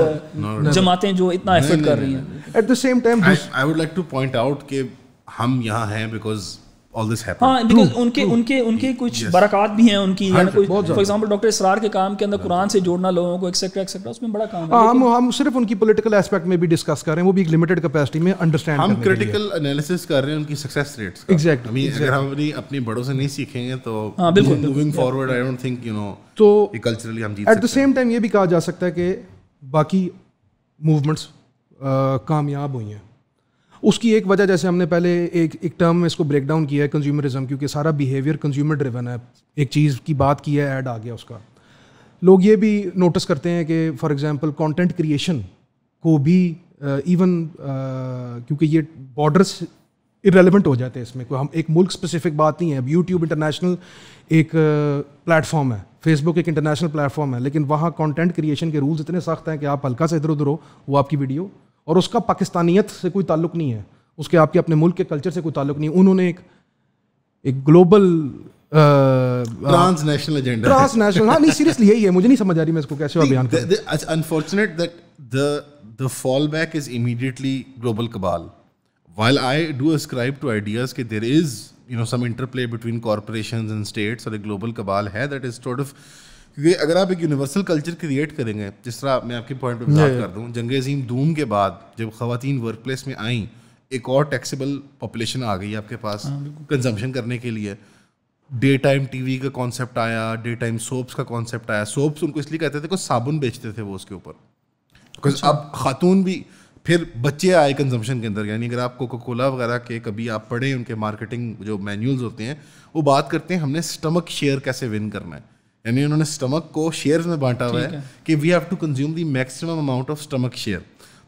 जमातें जो इतना एफर्ट कर रही हैं at the same time I would like to point out कि हम यहां हैं बिकॉज हाँ उनके उनके उनके कुछ yes. बरकत भी हैं उनकी फॉर एग्जांपल डॉक्टर इसरार के काम के अंदर कुरान से जोड़ना लोगों को एक्सेट्रा एक्सेट्रा उसमें बड़ा काम है हाँ, हम हम सिर्फ उनकी पॉलिटिकल एस्पेक्ट में भी डिस्कस कर रहे हैं वो भी एक लिमिटेड कैपेसिटी में अंडरस्टैंड हम क्रिटिकल एनालिसिस कर रहे हैं उनकी सक्सेस रेट्स एग्जैक्ट आई अगर हम बड़ों से नहीं सीखेंगे तो moving forward I don't think you know तो कल्चरली हम जीत एट द सेम टाइम ये भी कहा जा सकता है कि बाकी मूवमेंट्स कामयाब हुई हैं उसकी एक वजह जैसे हमने पहले एक एक टर्म में इसको ब्रेक डाउन किया है कंज्यूमरिज्म क्योंकि सारा बिहेवियर कंज्यूमर ड्रिवन है एक चीज़ की बात की है ऐड आ गया उसका लोग ये भी नोटिस करते हैं कि फॉर एग्ज़ाम्पल कॉन्टेंट क्रिएशन को भी इवन uh, uh, क्योंकि ये बॉर्डर्स इरेलीवेंट हो जाते हैं इसमें कोई हम एक मुल्क स्पेसिफिक बात नहीं है अब यूट्यूब इंटरनेशनल एक प्लेटफॉर्म uh, है फेसबुक एक इंटरनेशनल प्लेटफॉर्म है लेकिन वहाँ कंटेंट क्रिएशन के रूल्स इतने सख्त हैं कि आप हल्का से इधर उधर हो वो आपकी वीडियो और उसका पाकिस्तानियत से कोई ताल्लुक नहीं है उसके आपके अपने मुल्क के कल्चर से कोई ताल्लुक नहीं उन्होंने एक एक ग्लोबल ट्रांसनेशनल एजेंडा ट्रांसनेशनल हाँ नहीं सीरियसली यही है मुझे नहीं समझ आ रही मैं इसको कैसे अभियान unfortunate that the the fall back is immediately global cabal while I do ascribe to ideas के there is you know some interplay between corporation and states और a global cabal hai that is of क्योंकि अगर आप एक यूनिवर्सल कल्चर क्रिएट करेंगे जिस तरह मैं आपके पॉइंट ऑफ व्यू कर दूँ जंग अजीम धूम के बाद जब खातन वर्क प्लेस में आईं एक और टैक्सेबल पॉपुलेशन आ गई आपके पास हाँ, कंजम्पशन करने के लिए डे टाइम टीवी का कॉन्सेप्ट आया डे टाइम सोप्स का कॉन्सेप्ट आया सोप्स उनको इसलिए कहते थे कुछ साबुन बेचते थे वो उसके ऊपर बिकॉज अच्छा। अब खातून भी फिर बच्चे आए कंजम्पशन के अंदर यानी अगर आप कोको कोला वगैरह के कभी आप पढ़े उनके मार्केटिंग जो मैनुअल्स होते हैं वो बात करते हैं हमने स्टमक शेयर कैसे विन करना है यानी उन्होंने स्टमक को शेयर्स में बांटा हुआ है कि we have to consume the maximum amount of stomach share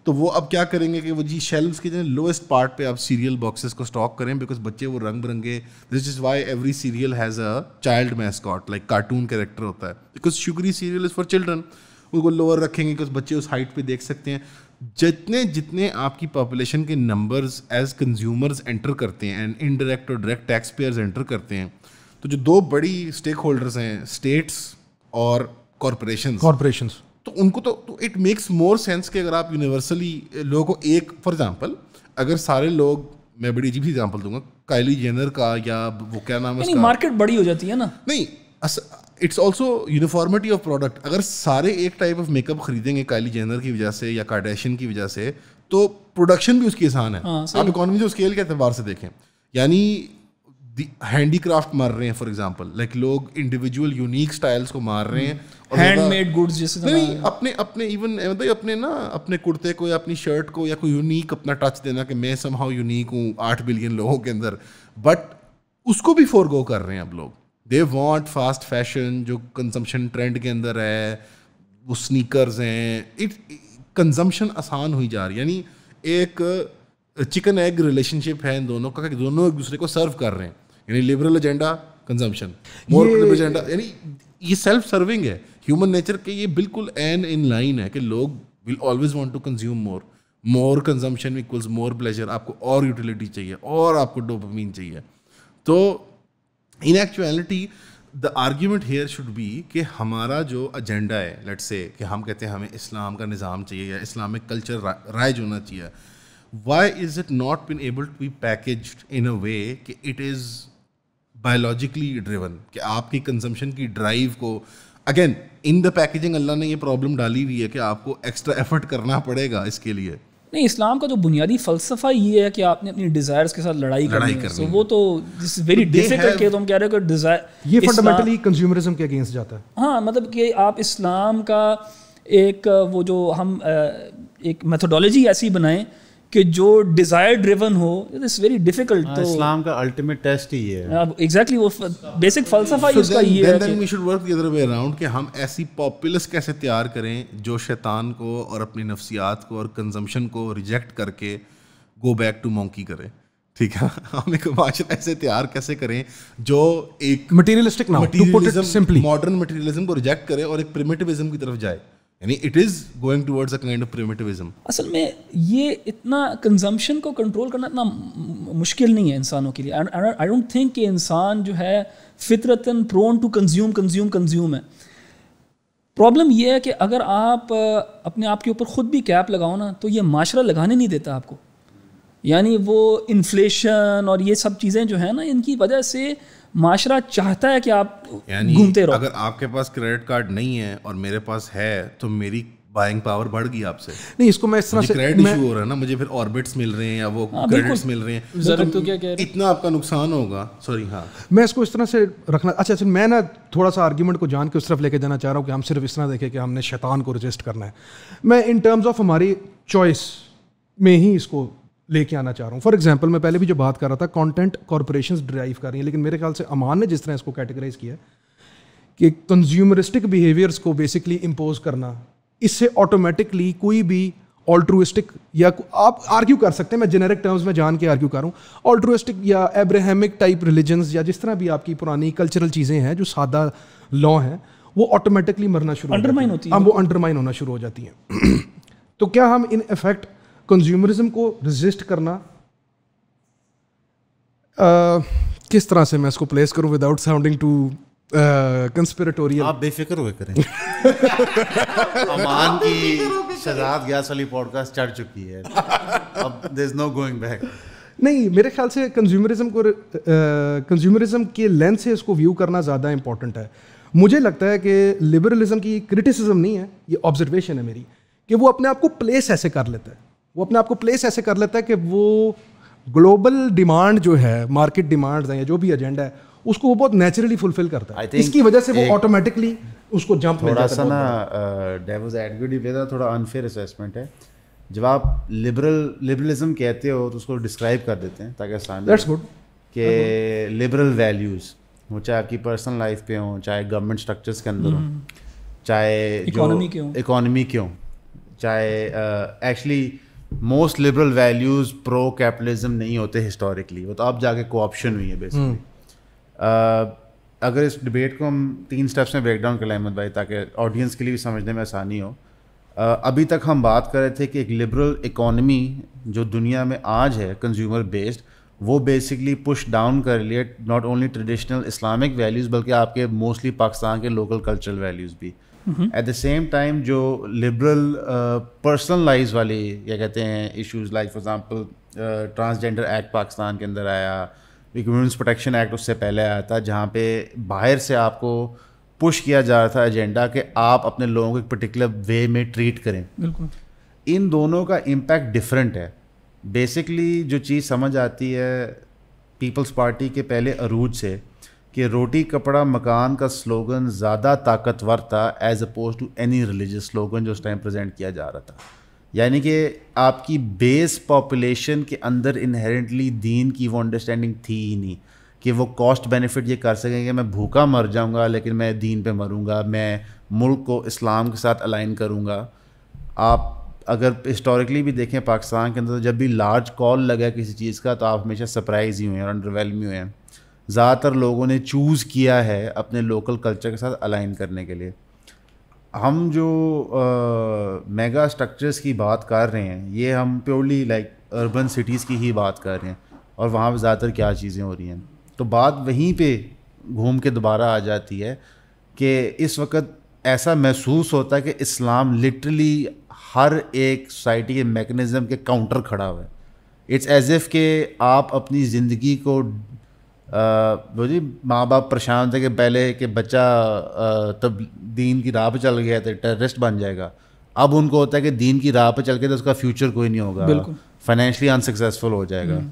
तो वो अब क्या करेंगे कि वो जी शेल्व्स के जो लोएस्ट पार्ट पे आप सीरियल बॉक्सेस को स्टॉक करें बिकॉज बच्चे वो रंग बिरंगे this is why every cereal has a child mascot like cartoon character होता है because sugary cereal is for children उनको लोअर रखेंगे बिकॉज बच्चे उस हाइट पे देख सकते हैं जितने जितने आपकी पॉपुलेशन के नंबर्स एज कंज्यूमर्स एंटर करते हैं एंड इनडायरेक्ट और डायरेक्ट टैक्स पेयर्स एंटर करते हैं तो जो दो बड़ी स्टेक होल्डर्स हैं स्टेट्स और कॉरपोरेशन कॉरपोरेशन तो उनको तो, इट मेक्स मोर सेंस कि अगर आप यूनिवर्सली लोगों को एक फॉर एग्जाम्पल अगर सारे लोग मैं बड़ी अजीब सी एग्जाम्पल दूंगा काइली जेनर का या वो क्या नाम है मार्केट बड़ी हो जाती है ना नहीं it's also uniformity of product अगर सारे एक टाइप ऑफ मेकअप खरीदेंगे काइली जेनर की वजह से या कार्डेशन की वजह से तो प्रोडक्शन भी उसकी आसान है हाँ, आप इकोनॉमी जो स्केल के अतबार से देखें यानी हैंडीक्राफ्ट मार रहे हैं फॉर एग्जाम्पल लाइक लोग इंडिविजुअल यूनिक स्टाइल्स को मार रहे हैं हैंडमेड hmm. गुड्स जैसे नहीं अपने अपने इवन मतलब अपने ना अपने कुर्ते को या अपनी शर्ट को या कोई यूनिक अपना टच देना कि मैं समहाउ यूनिक हूँ आठ बिलियन लोगों के अंदर बट उसको भी फोरगो कर रहे हैं अब लोग दे वॉन्ट फास्ट फैशन जो कंजम्पशन ट्रेंड के अंदर है वो स्नीकर्स हैं इट कंजम्पशन आसान हुई जा रही है यानी एक चिकन एग रिलेशनशिप है इन दोनों का कि दोनों एक दूसरे को सर्व कर रहे हैं यानी liberal agenda consumption more agenda यानी ये सेल्फ सर्विंग है ह्यूमन नेचर के ये बिल्कुल एन इन लाइन है कि लोग will always want to consume more more consumption equals more pleasure आपको और यूटिलिटी चाहिए और आपको डोपामीन चाहिए तो in actuality the argument here should be कि हमारा जो एजेंडा है लेट से कि हम कहते हैं हमें इस्लाम का निज़ाम चाहिए या इस्लामिक कल्चर राइज होना चाहिए why is it not been able to be package in a way कि इट इज़ बायोलॉजिकली ड्रिवन कि आपकी कंजम्पशन की ड्राइव को अगेन इन द पैकेजिंग अल्लाह ने ये प्रॉब्लम डाली हुई है कि आपको एक्स्ट्रा एफर्ट करना पड़ेगा इसके लिए नहीं इस्लाम का जो बुनियादी फलसफा ये है कि आपने अपनी डिजायर्स के साथ लड़ाई लड़ाई करनी है so, वो तो दिस वेरी डिफिकल्ट के तुम कह रहे हो कि डिजायर ये फंडामेंटली कंज्यूमरिज्म के अगेंस्ट जाता है हाँ मतलब कि आप इस्लाम का एक वो जो हम एक मेथोडोलॉजी ऐसी बनाएं कि जो डिज़ायर ड्रिवन हो इट्स वेरी डिफिकल्ट तो इस्लाम का अल्टीमेट टेस्ट ही है अब एग्जैक्टली वो बेसिक फलसफा ही उसका ये है then we should work the other way around कि हम ऐसी पॉपुलस कैसे तैयार करें जो शैतान को और अपनी नफ्सियात को और कंजम्पशन को रिजेक्ट करके गो बैक टू मोंकी करें ठीक है हम एक माशरा ऐसे तैयार कैसे करें जो एक मटेरियलिस्टिक ना मॉडर्न मटेरियलिज्म को रिजेक्ट करे और एक प्रिमिटिविज्म की तरफ जाए यानी it is going towards a kind of primitivism असल में ये इतना कंजम्पशन को कंट्रोल करना इतना मुश्किल नहीं है इंसानों के लिए आई डोंट थिंक कि इंसान जो है फितरतन prone to consume consume consume है प्रॉब्लम यह है कि अगर आप अपने आप के ऊपर ख़ुद भी कैप लगाओ ना तो ये माशरा लगाने नहीं देता आपको यानी वो इन्फ्लेशन और ये सब चीज़ें जो है ना इनकी वजह से माशरा चाहता है कि आप घूमते रहो अगर आपके पास क्रेडिट कार्ड नहीं है और मेरे पास है तो मेरी बाइंग पावर बढ़ गई आपसे नहीं इसको मैं इस तरह से क्रेडिट इशू हो रहा है ना मुझे फिर ऑर्बिट्स मिल रहे हैं या वो हाँ, क्रेडिट्स मिल रहे हैं जरूर तो क्या कह रहे इतना आपका नुकसान होगा सॉरी हाँ मैं इसको इस तरह से रखना अच्छा अच्छा मैं ना थोड़ा सा आर्ग्यूमेंट को जान के उस तरफ लेके जाना चाह रहा हूँ कि हम सिर्फ इस तरह देखें कि हमने शैतान को रजिस्ट करना है मैं इन टर्म्स ऑफ हमारी चॉइस में ही इसको लेके आना चाह रहा हूँ फॉर एग्जाम्पल मैं पहले भी जो बात कर रहा था कॉन्टेंट कॉरपोरेशन ड्राइव कर रही हैं लेकिन मेरे ख्याल से अमान ने जिस तरह इसको कैटेगराइज किया कि कंज्यूमरिस्टिक बिहेवियर्स को बेसिकली इम्पोज करना इससे ऑटोमेटिकली कोई भी ऑल्ट्रुइस्टिक या आप आर्ग्यू कर सकते हैं मैं जेनेरिक टर्म्स में जान के आर्ग्यू कर रहा हूँ या एब्रहेमिक टाइप रिलीजन्स या जिस तरह भी आपकी पुरानी कल्चरल चीज़ें हैं जो सादा लॉ हैं वो ऑटोमेटिकली मरना शुरू अंडरमाइन होती है हाँ, वो अंडरमाइन मतलब- होना शुरू हो जाती हैं तो क्या हम इन इफेक्ट कंज्यूमरिज्म को रजिस्ट करना आ, किस तरह से मैं इसको प्लेस करूं विदाउट साउंडिंग टू कंस्पिरेटोरियल आप बेफिक्र हुए करें अमान की शहजाद गैस वाली पॉडकास्ट चढ़ चुकी है अब there is no going back नहीं मेरे ख्याल से कंज्यूमरिज्म को कंज्यूमरिज्म के लेंस से इसको व्यू करना ज़्यादा इंपॉर्टेंट है मुझे लगता है कि लिबरलिज्म की क्रिटिसिज्म नहीं है ये ऑब्जर्वेशन है मेरी कि वो अपने आप को प्लेस ऐसे कर लेता है वो अपने आप को प्लेस ऐसे कर लेता है कि वो ग्लोबल डिमांड जो है मार्केट डिमांड है या जो भी एजेंडा है उसको वो बहुत नेचुरली फुलफिल करता है इसकी वजह से वो ऑटोमेटिकली उसको जंप थोड़ा सा ना डेवज एडवोकेट थोड़ा अनफेयर असेसमेंट है जब आप लिबरल लिबरलिज्म कहते हो तो उसको डिस्क्राइब कर देते हैं ताकि आसान दैट्स गुड के लिबरल वैल्यूज़ हो चाहे आपकी पर्सनल लाइफ पे हो चाहे गवर्नमेंट स्ट्रक्चर्स के अंदर हो हम्म। चाहे इकोनॉमी के हो इकोनॉमी के हों चाहे actually uh, most liberal values pro capitalism नहीं होते हिस्टोरिकली वो तो अब जाके कोऑप्शन हुई है बेसिकली हम्म। uh, अगर इस डिबेट को हम तीन स्टेप्स में ब्रेक डाउन कर लें अहमद भाई ताकि ऑडियंस के लिए भी समझने में आसानी हो uh, अभी तक हम बात कर रहे थे कि एक लिबरल इकोनमी जो दुनिया में आज है कंज्यूमर बेस्ड वो बेसिकली पुश डाउन कर लिए not only traditional Islamic values बल्कि आपके मोस्टली पाकिस्तान के लोकल कल्चरल वैल्यूज़ भी एट द सेम टाइम जो लिबरल पर्सनलाइज uh, वाले क्या कहते हैं issues like for example transgender act Pakistan के अंदर आया वुमेंस प्रोटेक्शन एक्ट उससे पहले आया था जहाँ पे बाहर से आपको पुश किया जा रहा था एजेंडा कि आप अपने लोगों को एक पर्टिकुलर वे में ट्रीट करें बिल्कुल इन दोनों का इम्पैक्ट डिफरेंट है बेसिकली जो चीज़ समझ आती है पीपल्स पार्टी के पहले अरूज से कि रोटी कपड़ा मकान का स्लोगन ज़्यादा ताकतवर था as oppose to any religious slogan जो उस टाइम प्रेजेंट किया जा रहा था यानी कि आपकी बेस पॉपुलेशन के अंदर इनहेरेंटली दीन की वो अंडरस्टैंडिंग थी ही नहीं कि वो कॉस्ट बेनिफिट ये कर सकें कि मैं भूखा मर जाऊंगा लेकिन मैं दीन पे मरूंगा मैं मुल्क को इस्लाम के साथ अलाइन करूंगा आप अगर हिस्टोरिकली भी देखें पाकिस्तान के अंदर तो जब भी लार्ज कॉल लगा किसी चीज़ का तो आप हमेशा सरप्राइज़ ही हुए हैं और अंडरवेलमी हुए हैं ज़्यादातर लोगों ने चूज़ किया है अपने लोकल कल्चर के साथ अलाइन करने के लिए हम जो आ, मेगा स्ट्रक्चर्स की बात कर रहे हैं ये हम प्योरली लाइक अर्बन सिटीज़ की ही बात कर रहे हैं और वहाँ पर ज़्यादातर क्या चीज़ें हो रही हैं तो बात वहीं पे घूम के दोबारा आ जाती है कि इस वक्त ऐसा महसूस होता है कि इस्लाम लिटरली हर एक सोसाइटी के मेकनिज़म के काउंटर खड़ा हुआ है इट्स एज इफ़ के आप अपनी ज़िंदगी को वो जी माँ बाप परेशान थे कि पहले कि बच्चा तब दीन की राह पर चल गया तो टेररिस्ट बन जाएगा अब उनको होता है कि दीन की राह पर चल के तो उसका फ्यूचर कोई नहीं होगा फाइनेंशली अनसक्सेसफुल हो जाएगा हम्म।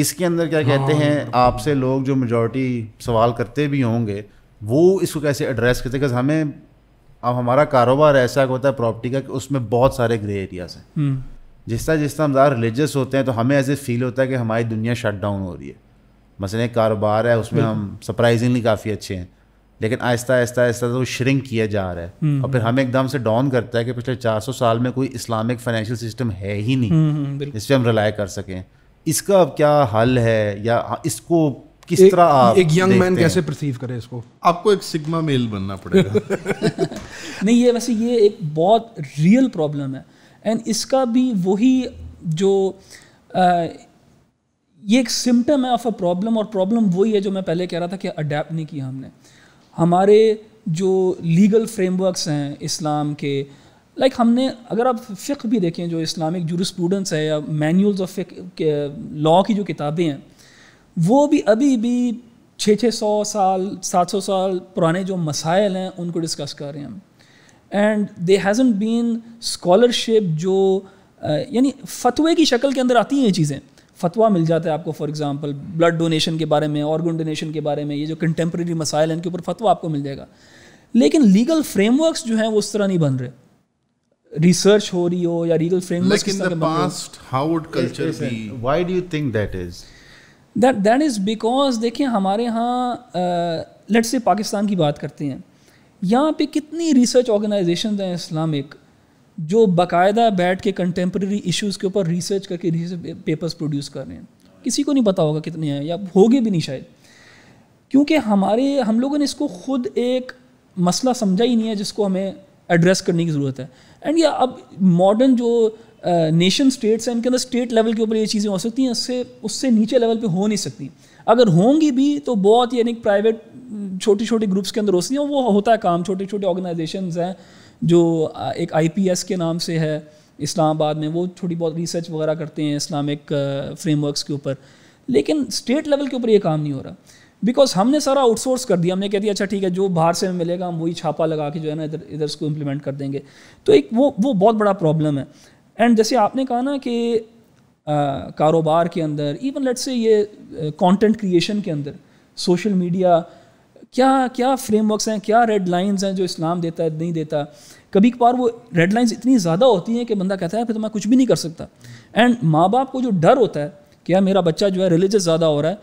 इसके अंदर क्या हाँ, कहते हैं आपसे लोग जो मेजोरिटी सवाल करते भी होंगे वो इसको कैसे एड्रेस करते हैं हमें अब हमारा कारोबार ऐसा होता है प्रॉपर्टी का कि उसमें बहुत सारे ग्रे एरियाज हैं हम्म। जिस तरह जिस तरह हम ज़्यादा रिलीजियस होते हैं तो हमें ऐसे फील होता है कि हमारी दुनिया शट डाउन हो रही है मसलन कारोबार है उसमें हम सरप्राइजिंगली काफ़ी अच्छे हैं लेकिन आहिस्ता आहिस्ता आहिस्ता तो श्रिंक किया जा रहा है हम्म, और फिर हम्म। हमें एकदम से डाउन करता है कि पिछले 400 साल में कोई इस्लामिक फाइनेंशियल सिस्टम है ही नहीं इस हम्म, पर हम रिलाई कर सकें इसका अब क्या हल है या इसको किस तरह आप एक यंग मैन कैसे परसीव करे इसको आपको एक सिग्मा मेल बनना पड़ेगा नहीं ये वैसे ये एक बहुत रियल प्रॉब्लम है एंड इसका भी वही जो आ, ये एक सिम्टम है ऑफ अ प्रॉब्लम और प्रॉब्लम वही है जो मैं पहले कह रहा था कि अडेप्ट नहीं किया हमने हमारे जो लीगल फ्रेमवर्क्स हैं इस्लाम के लाइक like हमने अगर आप फ़िक भी देखें जो इस्लामिक स्टूडेंट्स है या मैनुअल्स ऑफ लॉ की जो किताबें हैं वो भी अभी भी छः छः सौ साल सात सौ साल पुराने जो मसाइल हैं उनको डिस्कस कर रहे हैं हम and they hasn't been scholarship जो यानी फतवे की शक्ल के अंदर आती हैं ये चीज़ें फतवा मिल जाता है आपको फॉर एग्जांपल ब्लड डोनेशन के बारे में ऑर्गन डोनेशन के बारे में ये जो कंटेम्प्रेरी मसाइल हैं इनके ऊपर फतवा आपको मिल जाएगा लेकिन लीगल फ्रेमवर्क्स जो हैं वो उस तरह नहीं बन रहे रिसर्च हो रही हो या legal framework culture why do you think that is that that is because देखिए हमारे यहाँ लेट्स से पाकिस्तान की बात करते हैं यहाँ पे कितनी रिसर्च ऑर्गेनाइजेशन हैं इस्लामिक जो बाकायदा बैठ के कंटेम्प्रेरी इश्यूज़ के ऊपर रिसर्च करके रिसर्च पेपर्स प्रोड्यूस कर रहे हैं किसी को नहीं पता होगा कितने हैं या होगे भी नहीं शायद क्योंकि हमारे हम लोगों ने इसको खुद एक मसला समझा ही नहीं है जिसको हमें एड्रेस करने की ज़रूरत है एंड या अब मॉडर्न जो नेशन स्टेट्स हैं इनके अंदर स्टेट लेवल के ऊपर ये चीज़ें हो सकती हैं उससे उससे नीचे लेवल पे हो नहीं सकती अगर होंगी भी तो बहुत यानी प्राइवेट छोटे छोटे ग्रुप्स के अंदर हो सकती हैं वो होता है काम छोटे छोटे ऑर्गेनाइजेशन हैं जो एक आईपीएस के नाम से है इस्लामाबाद में वो थोड़ी बहुत रिसर्च वगैरह करते हैं इस्लामिक फ्रेमवर्क्स के ऊपर लेकिन स्टेट लेवल के ऊपर ये काम नहीं हो रहा बिकॉज हमने सारा आउटसोर्स कर दिया हमने कह दिया अच्छा ठीक है जो बाहर से मिलेगा हम वही छापा लगा के जो है ना इधर इधर उसको इम्प्लीमेंट कर देंगे तो एक वो वो बहुत बड़ा प्रॉब्लम है एंड जैसे आपने कहा ना कि कारोबार के अंदर इवन लेट्स से ये कंटेंट क्रिएशन के अंदर सोशल मीडिया क्या क्या फ्रेमवर्क्स हैं क्या रेड लाइंस हैं जो इस्लाम देता है नहीं देता कभी कभार वो रेड लाइंस इतनी ज़्यादा होती हैं कि बंदा कहता है फिर तो मैं कुछ भी नहीं कर सकता एंड माँ बाप को जो डर होता है कि यार मेरा बच्चा जो है रिलीजियस ज़्यादा हो रहा है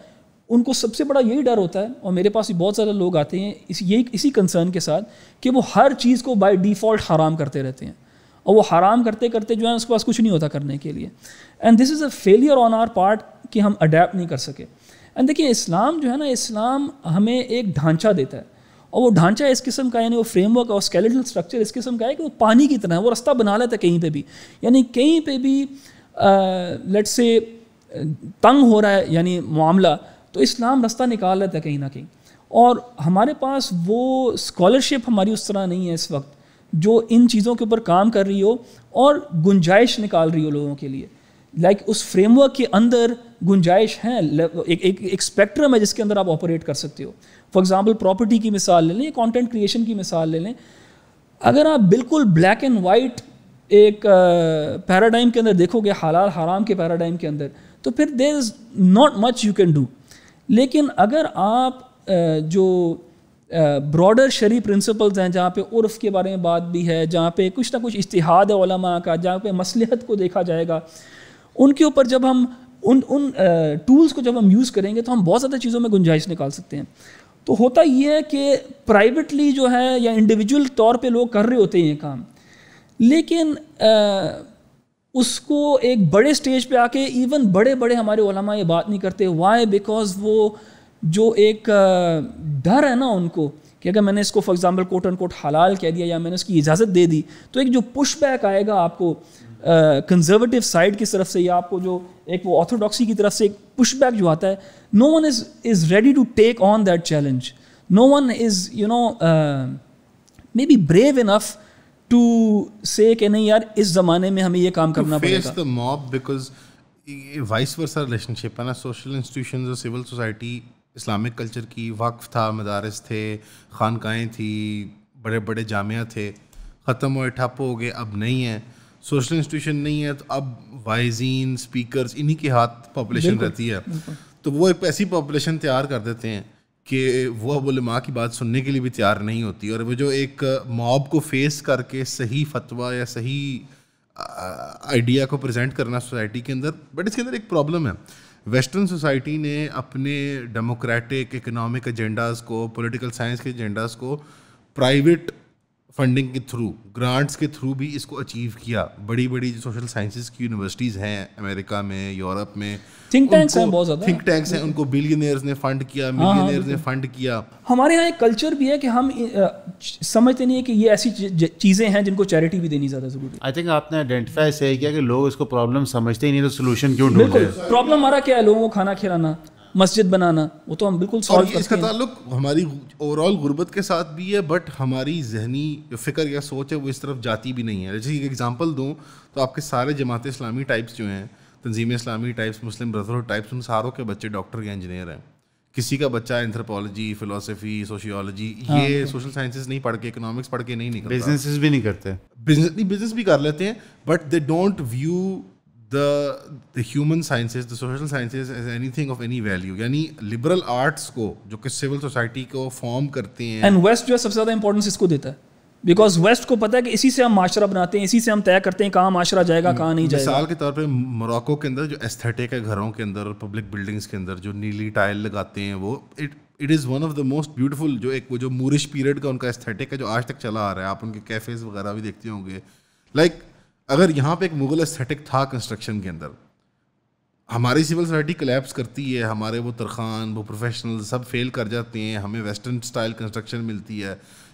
उनको सबसे बड़ा यही डर होता है और मेरे पास भी बहुत ज़्यादा लोग आते हैं इस यही इसी कंसर्न के साथ कि वो हर चीज़ को बाय डिफ़ॉल्ट हराम करते रहते हैं और वो हराम करते करते जो है उसके पास कुछ नहीं होता करने के लिए and this is a failure on our part कि हम अडेप्ट नहीं कर सके एंड देखिए इस्लाम जो है ना इस्लाम हमें एक ढांचा देता है और वो ढांचा इस किस्म का यानी वो फ्रेमवर्क और स्केलेटल स्ट्रक्चर इस किस्म का है कि वो पानी की तरह है वो रास्ता बना लेता है कहीं पे भी यानी कहीं पे भी लेट से तंग हो रहा है यानी मामला तो इस्लाम रास्ता निकाल लेता है कहीं ना कहीं और हमारे पास वो स्कॉलरशिप हमारी उस तरह नहीं है इस वक्त जो इन चीज़ों के ऊपर काम कर रही हो और गुंजाइश निकाल रही हो लोगों के लिए लाइक उस फ्रेमवर्क के अंदर गुंजाइश हैं एक एक एक स्पेक्ट्रम है जिसके अंदर आप ऑपरेट कर सकते हो फॉर एग्जांपल प्रॉपर्टी की मिसाल ले लें कॉन्टेंट क्रिएशन की मिसाल ले लें अगर आप बिल्कुल ब्लैक एंड वाइट एक पैराडाइम uh, के अंदर देखोगे हलाल हराम के पैराडाइम के अंदर तो फिर there is not much you can do लेकिन अगर आप uh, जो ब्रॉडर uh, शरी प्रिंसिपल्स हैं जहाँ पे उर्फ के बारे में बात भी है जहाँ पे कुछ ना कुछ इश्तिहाद है का जहाँ पे मसलहत को देखा जाएगा उनके ऊपर जब हम उन उन टूल्स को जब हम यूज़ करेंगे तो हम बहुत ज़्यादा चीज़ों में गुंजाइश निकाल सकते हैं तो होता ये है कि प्राइवेटली जो है या इंडिविजुअल तौर पे लोग कर रहे होते हैं ये काम लेकिन आ, उसको एक बड़े स्टेज पे आके इवन बड़े बड़े हमारे ओलमा ये बात नहीं करते वाई बिकॉज वो जो एक डर है ना उनको कि अगर मैंने इसको for example quote and quote हलाल कह दिया या मैंने उसकी इजाज़त दे दी तो एक जो पुशबैक आएगा आपको कंजर्वेटिव साइड की तरफ से या आपको जो एक वो ऑर्थोडॉक्सी की तरफ से एक पुशबैक जो आता है no one is is ready to take on that challenge no one is you know maybe brave enough to say नहीं यार इस ज़माने में हमें ये काम करना पड़ेगा mob because vice versa relationship है ना सोशल इंस्टीट्यूशन और सिविल सोसाइटी इस्लामिक कल्चर की वक्फ था मदारस थे खानकाएँ थी बड़े बड़े जामिया थे ख़त्म हुए ठप हो गए अब नहीं है सोशल इंस्टीट्यूशन नहीं है तो अब वाइजीन स्पीकर इन्हीं के हाथ पॉपुलेशन रहती है तो वो एक ऐसी पॉपुलेशन तैयार कर देते हैं कि वो अब उलमा की बात सुनने के लिए भी तैयार नहीं होती और वो जो एक मॉब को फेस करके सही फतवा या सही आइडिया को प्रेजेंट करना सोसाइटी के अंदर बट इसके अंदर एक प्रॉब्लम है वेस्टर्न सोसाइटी ने अपने डेमोक्रेटिक इकोनॉमिक एजेंडाज को पॉलिटिकल साइंस के एजेंडाज को प्राइवेट फंडिंग के थ्रू ग्रांट्स के थ्रू भी इसको अचीव किया बड़ी बड़ी जो सोशल साइंसेज की यूनिवर्सिटीज़ हैं अमेरिका में यूरोप में थिंक टैंक्स हैं बहुत ज़्यादा थिंक टैंक्स हैं उनको बिलियनियर्स ने फंड किया मिलियनियर्स हाँ, हाँ, ने फंड किया हमारे यहाँ एक कल्चर भी है कि हम समझते नहीं है कि ये ऐसी चीज़ें हैं जिनको चैरिटी भी देनी ज़्यादा ज़रूरी है आई थिंक आपने आइडेंटिफाई सही किया कि लोग इसको प्रॉब्लम समझते ही नहीं तो सोल्यूशन क्यों ढूंढ रहे प्रॉब्लम हमारा क्या है लोगों को खाना खिलाना मस्जिद बनाना वो तो हम बिल्कुल सॉल्व इसका ताल्लुक हमारी ओवरऑल गुर्बत के साथ भी है बट हमारी जहनी फिक्र या सोच है वो इस तरफ जाती भी नहीं है जैसे एक एग्जांपल दूँ तो आपके सारे जमात इस्लामी टाइप्स जो हैं तंजीम इस्लामी टाइप्स मुस्लिम ब्रदरहुड टाइप्स उन सारों के बच्चे डॉक्टर या इंजीनियर हैं किसी का बच्चा एंथ्रोपोलॉजी फिलोसफी सोशियोलॉजी ये सोशल साइंसेस नहीं पढ़ के इकोनॉमिक्स पढ़ के नहीं निकलता बिजनेसेस भी नहीं करते बिजनेस नहीं बिजनेस भी कर लेते हैं but they don't view the the human sciences the social sciences as anything of any value yani liberal arts को जो कि civil society को form करते हैं and west जो है सबसे ज़्यादा importance इसको देता है बिकॉज वेस्ट को पता है कि इसी से हम माशरा बनाते हैं इसी से हम तय करते हैं कहाँ माशरा जाएगा कहाँ नहीं जाएगा मिसाल के तौर पे मोरक्को के अंदर जो एस्थेटिक है घरों के अंदर पब्लिक बिल्डिंग्स के अंदर जो नीली टाइल लगाते हैं वो it it is one of the most beautiful जो एक वो जो मूरिश पीरियड का उनका एस्थेटिक है जो आज तक चला आ रहा है आप उनके कैफेज़ वगैरह भी देखते होंगे लाइक like, अगर यहाँ पे एक मुगल एस्थेटिक था कंस्ट्रक्शन के अंदर हमारी सिविल सोसाइटी कलेप्स करती है हमारे वो तरखान वो प्रोफेशनल सब फेल कर जाते हैं हमें वेस्टर्न स्टाइल कंस्ट्रक्शन मिलती है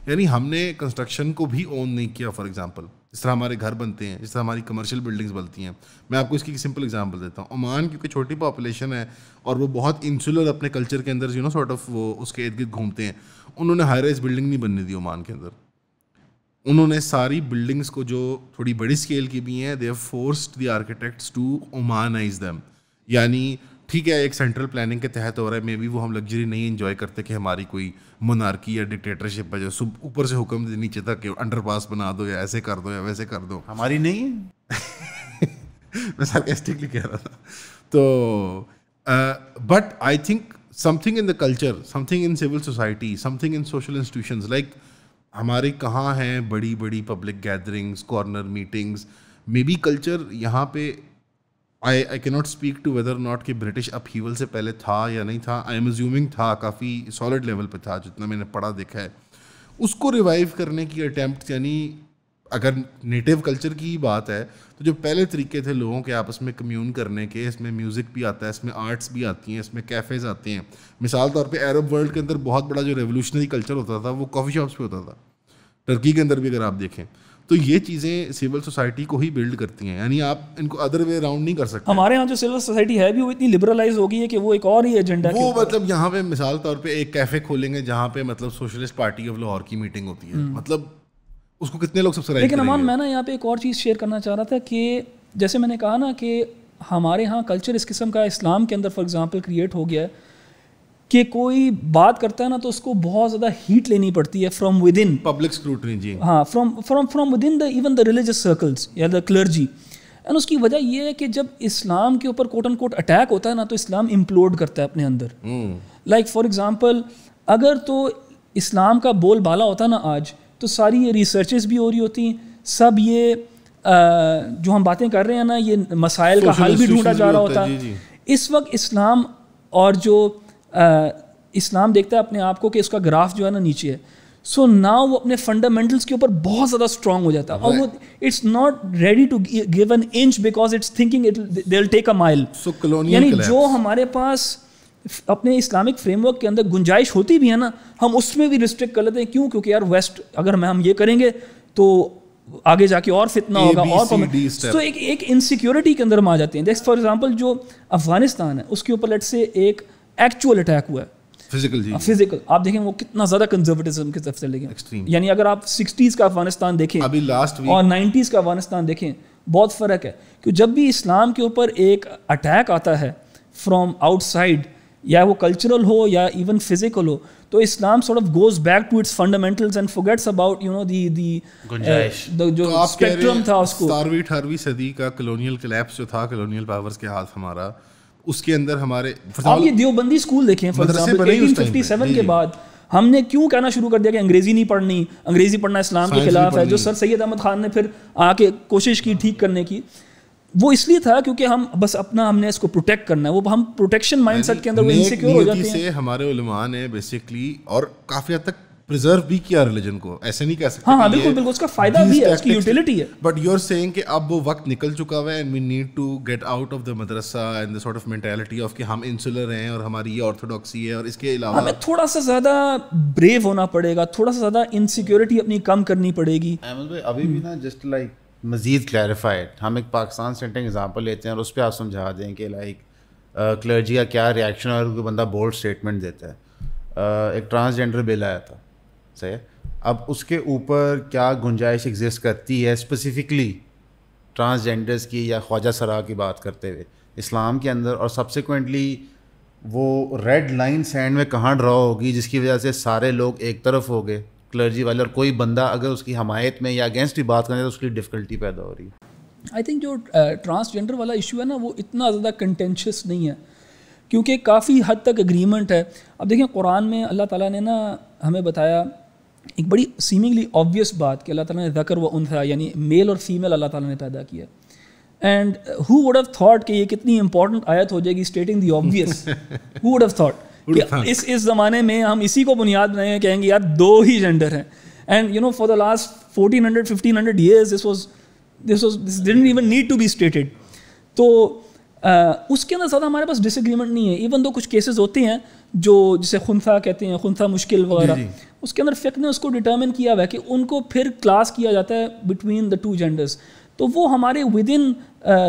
यानी हमने कंस्ट्रक्शन को भी ओन नहीं किया फॉर एग्जांपल जिस तरह हमारे घर बनते हैं जिस तरह हमारी कमर्शियल बिल्डिंग्स बनती हैं मैं आपको इसकी सिंपल एग्जांपल देता हूँ ओमान क्योंकि छोटी पॉपुलेशन है और वो बहुत इंसुलर अपने कल्चर के अंदर यू नो सॉर्ट ऑफ वो उसके इर्द गिर्द घूमते हैं उन्होंने हाई राइज बिल्डिंग नहीं बनने दी ओमान के अंदर उन्होंने सारी बिल्डिंग्स को जो थोड़ी बड़ी स्केल की भी हैं they have forced the architects to Omanize them यानी ठीक है एक सेंट्रल प्लानिंग के तहत हो रहा है मे बी वो हम लग्जरी नहीं इन्जॉय करते कि हमारी कोई मनारकी या डिक्टेटरशिप है जो ऊपर से हुक्म दे नीचे तक अंडर पास बना दो या ऐसे कर दो या वैसे कर दो हमारी नहीं है मैं सार्केस्टिकली कह रहा था तो but I think something in the culture something in civil society something in social institution like हमारे कहाँ हैं बड़ी बड़ी public gatherings corner meetings maybe culture यहाँ पे आई आई के not speak to whether not कि ब्रिटिश अपहीवल से पहले था या नहीं था आई एम एज्यूमिंग था काफ़ी सॉलिड लेवल पे था जितना मैंने पढ़ा देखा है उसको रिवाइव करने की अटैम्प्ट यानी अगर नेटिव कल्चर की ही बात है तो जो पहले तरीके थे लोगों के आपस में कम्यून करने के इसमें म्यूज़िक भी आता है इसमें आर्ट्स भी आती हैं इसमें कैफ़ेज़ आते हैं मिसाल तौर पर अरब वर्ल्ड के अंदर बहुत बड़ा जो रेवोल्यूशनरी कल्चर होता था वो कॉफ़ी शॉप्स पर होता था टर्की के अंदर भी अगर आप देखें तो ये चीज़ें सिविल सोसाइटी को ही बिल्ड करती हैं यानी आप इनको अदर वे राउंड नहीं कर सकते हमारे यहाँ जो सिविल सोसाइटी है भी वो इतनी लिबरलाइज हो गई है कि वो एक और ही एजेंडा वो मतलब यहाँ पे मिसाल तौर पे एक कैफ़े खोलेंगे जहाँ पे मतलब सोशलिस्ट पार्टी ऑफ लाहौर की मीटिंग होती है हम्म। मतलब उसको कितने लोग सब्सक्राइब लेकिन अमान मैं ना यहाँ पे एक और चीज़ शेयर करना चाह रहा था कि जैसे मैंने कहा ना कि हमारे यहाँ कल्चर इस किस्म का इस्लाम के अंदर फॉर एग्ज़ाम्पल क्रिएट हो गया है कि कोई बात करता है ना तो उसको बहुत ज़्यादा हीट लेनी पड़ती है from within public scrutiny जी हाँ from from from within the even the religious circles या द क्लर्जी एंड उसकी वजह यह है कि जब इस्लाम के ऊपर कोट एंड कोट अटैक होता है ना तो इस्लाम इम्प्लोड करता है अपने अंदर लाइक फॉर एग्ज़ाम्पल अगर तो इस्लाम का बोल बाला होता ना आज तो सारी ये रिसर्चेस भी हो रही होती हैं सब ये आ, जो हम बातें कर रहे हैं ना ये मसाइल का हल भी ढूंढा जा रहा होता है इस वक्त इस्लाम और जो आ, इस्लाम देखता है अपने आप को कि उसका ग्राफ जो है ना नीचे है सो so नाउ वो अपने फंडामेंटल्स के ऊपर बहुत ज़्यादा स्ट्रांग हो जाता है और वो it's not ready to give an inch because it's thinking it they take a mile यानी जो हमारे पास अपने इस्लामिक फ्रेमवर्क के अंदर गुंजाइश होती भी है ना हम उसमें भी रिस्ट्रिक्ट कर लेते हैं क्यों क्योंकि यार वेस्ट अगर मैं हम ये करेंगे तो आगे जाके और फितना होगा और तो एक एक इनसिक्योरिटी के अंदर हम आ जाते हैं फॉर एग्जांपल जो अफगानिस्तान है उसके ऊपर लेट से एक एक्चुअल अटैक हुआ है फिजिकल जी फिजिकल आप देखें वो कितना ज्यादा कंजर्वेटिज्म की तरफ से लेकिन यानी अगर आप सिक्सटीज का अफगानिस्तान देखें अभी लास्ट और नाइन्टीज का अफगानिस्तान देखें बहुत फर्क है कि जब भी इस्लाम के ऊपर एक अटैक आता है फ्रॉम आउटसाइड या वो कल्चरल हो या इवन फिजिकल हो तो Islam sort of goes back to its fundamentals and forgets about you know the the जो स्पेक्ट्रम तो था उसको सतारवीं अठारहवीं सदी का कॉलोनियल कोलैप्स जो था कॉलोनियल पावर्स के हाथ हमारा उसके अंदर हमारे आप ये देवबंदी स्कूल देखें फॉर एग्जांपल 1857 के बाद हमने क्यों कहना शुरू कर दिया कि अंग्रेज़ी नहीं पढ़नी अंग्रेज़ी पढ़ना इस्लाम के खिलाफ है जो सर सैयद अहमद खान ने फिर आके कोशिश की ठीक करने की वो इसलिए था क्योंकि हम बस अपना हमने इसको प्रोटेक्ट करना है वो हम प्रोटेक्शन माइंडसेट के अंदर वो इनसिक्योर हो जाते हैं हमारे उलमा ने बेसिकली और काफी हद तक प्रिजर्व भी किया रिलीजन को ऐसे नहीं कह सकते हाँ, हाँ, बिल्कुल बिल्कुल उसका फायदा भी है उसकी यूटिलिटी है बट यू आर सेइंग कि अब वो वक्त निकल चुका हुआ है and we need to get out of the madrasa and the sort of mentality of कि हम इंसुलर हैं और हमारी ये ऑर्थोडॉक्सी है और इसके अलावा हमें थोड़ा सा ज्यादा ब्रेव होना पड़ेगा थोड़ा सा ज्यादा इनसिक्योरिटी अपनी कम करनी पड़ेगी अभी भी ना जस्ट लाइक मज़ीद क्लैरिफाइड हम एक पाकिस्तान सेंटरिंग एग्ज़ाम्पल लेते हैं और उस पर आप समझा दें कि लाइक क्लर्जी का क्या रिएक्शन और कोई बंदा बोल्ड स्टेटमेंट देता है uh, एक ट्रांसजेंडर बिल आया था सही है अब उसके ऊपर क्या गुंजाइश एग्जिस्ट करती है स्पेसिफिकली ट्रांसजेंडर्स की या ख्वाजा सरा की बात करते हुए इस्लाम के अंदर और सब्सिक्वेंटली वो रेड लाइन सैंड में कहाँ ड्रा होगी जिसकी वजह से सारे लोग एक तरफ हो गए क्लर्जी वाले और कोई बंदा अगर उसकी हमायत में या अगेंस्ट भी बात करें तो उसकी डिफ़िकल्टी पैदा हो रही है आई थिंक जो ट्रांसजेंडर वाला इशू है ना वो इतना ज़्यादा कंटेंशियस नहीं है क्योंकि काफ़ी हद तक अग्रीमेंट है अब देखिए कुरान में अल्लाह ताला ने ना हमें बताया एक बड़ी सीमिंगली ऑब्वियस बात कि अल्लाह ताला ने ज़कर व उनसा यानी मेल और फीमेल अल्लाह ताला ने पैदा किया and who would have thought कि ये कितनी इंपॉर्टेंट आयत हो जाएगी stating the obvious who would have thought इस इस ज़माने में हम इसी को बुनियाद बनाए कहेंगे यार दो ही जेंडर हैं and you know for the last fourteen hundred fifteen hundred years this was this was this did even need to be stated तो Uh, उसके अंदर ज़्यादा हमारे पास डिसग्रीमेंट नहीं है इवन दो कुछ केसेज होते हैं जो जिसे खुनसा कहते हैं खुनसा मुश्किल वगैरह उसके अंदर फिक ने उसको डिटर्मिन किया हुआ है कि उनको फिर क्लास किया जाता है बिटवीन द टू जेंडर्स तो वो हमारे within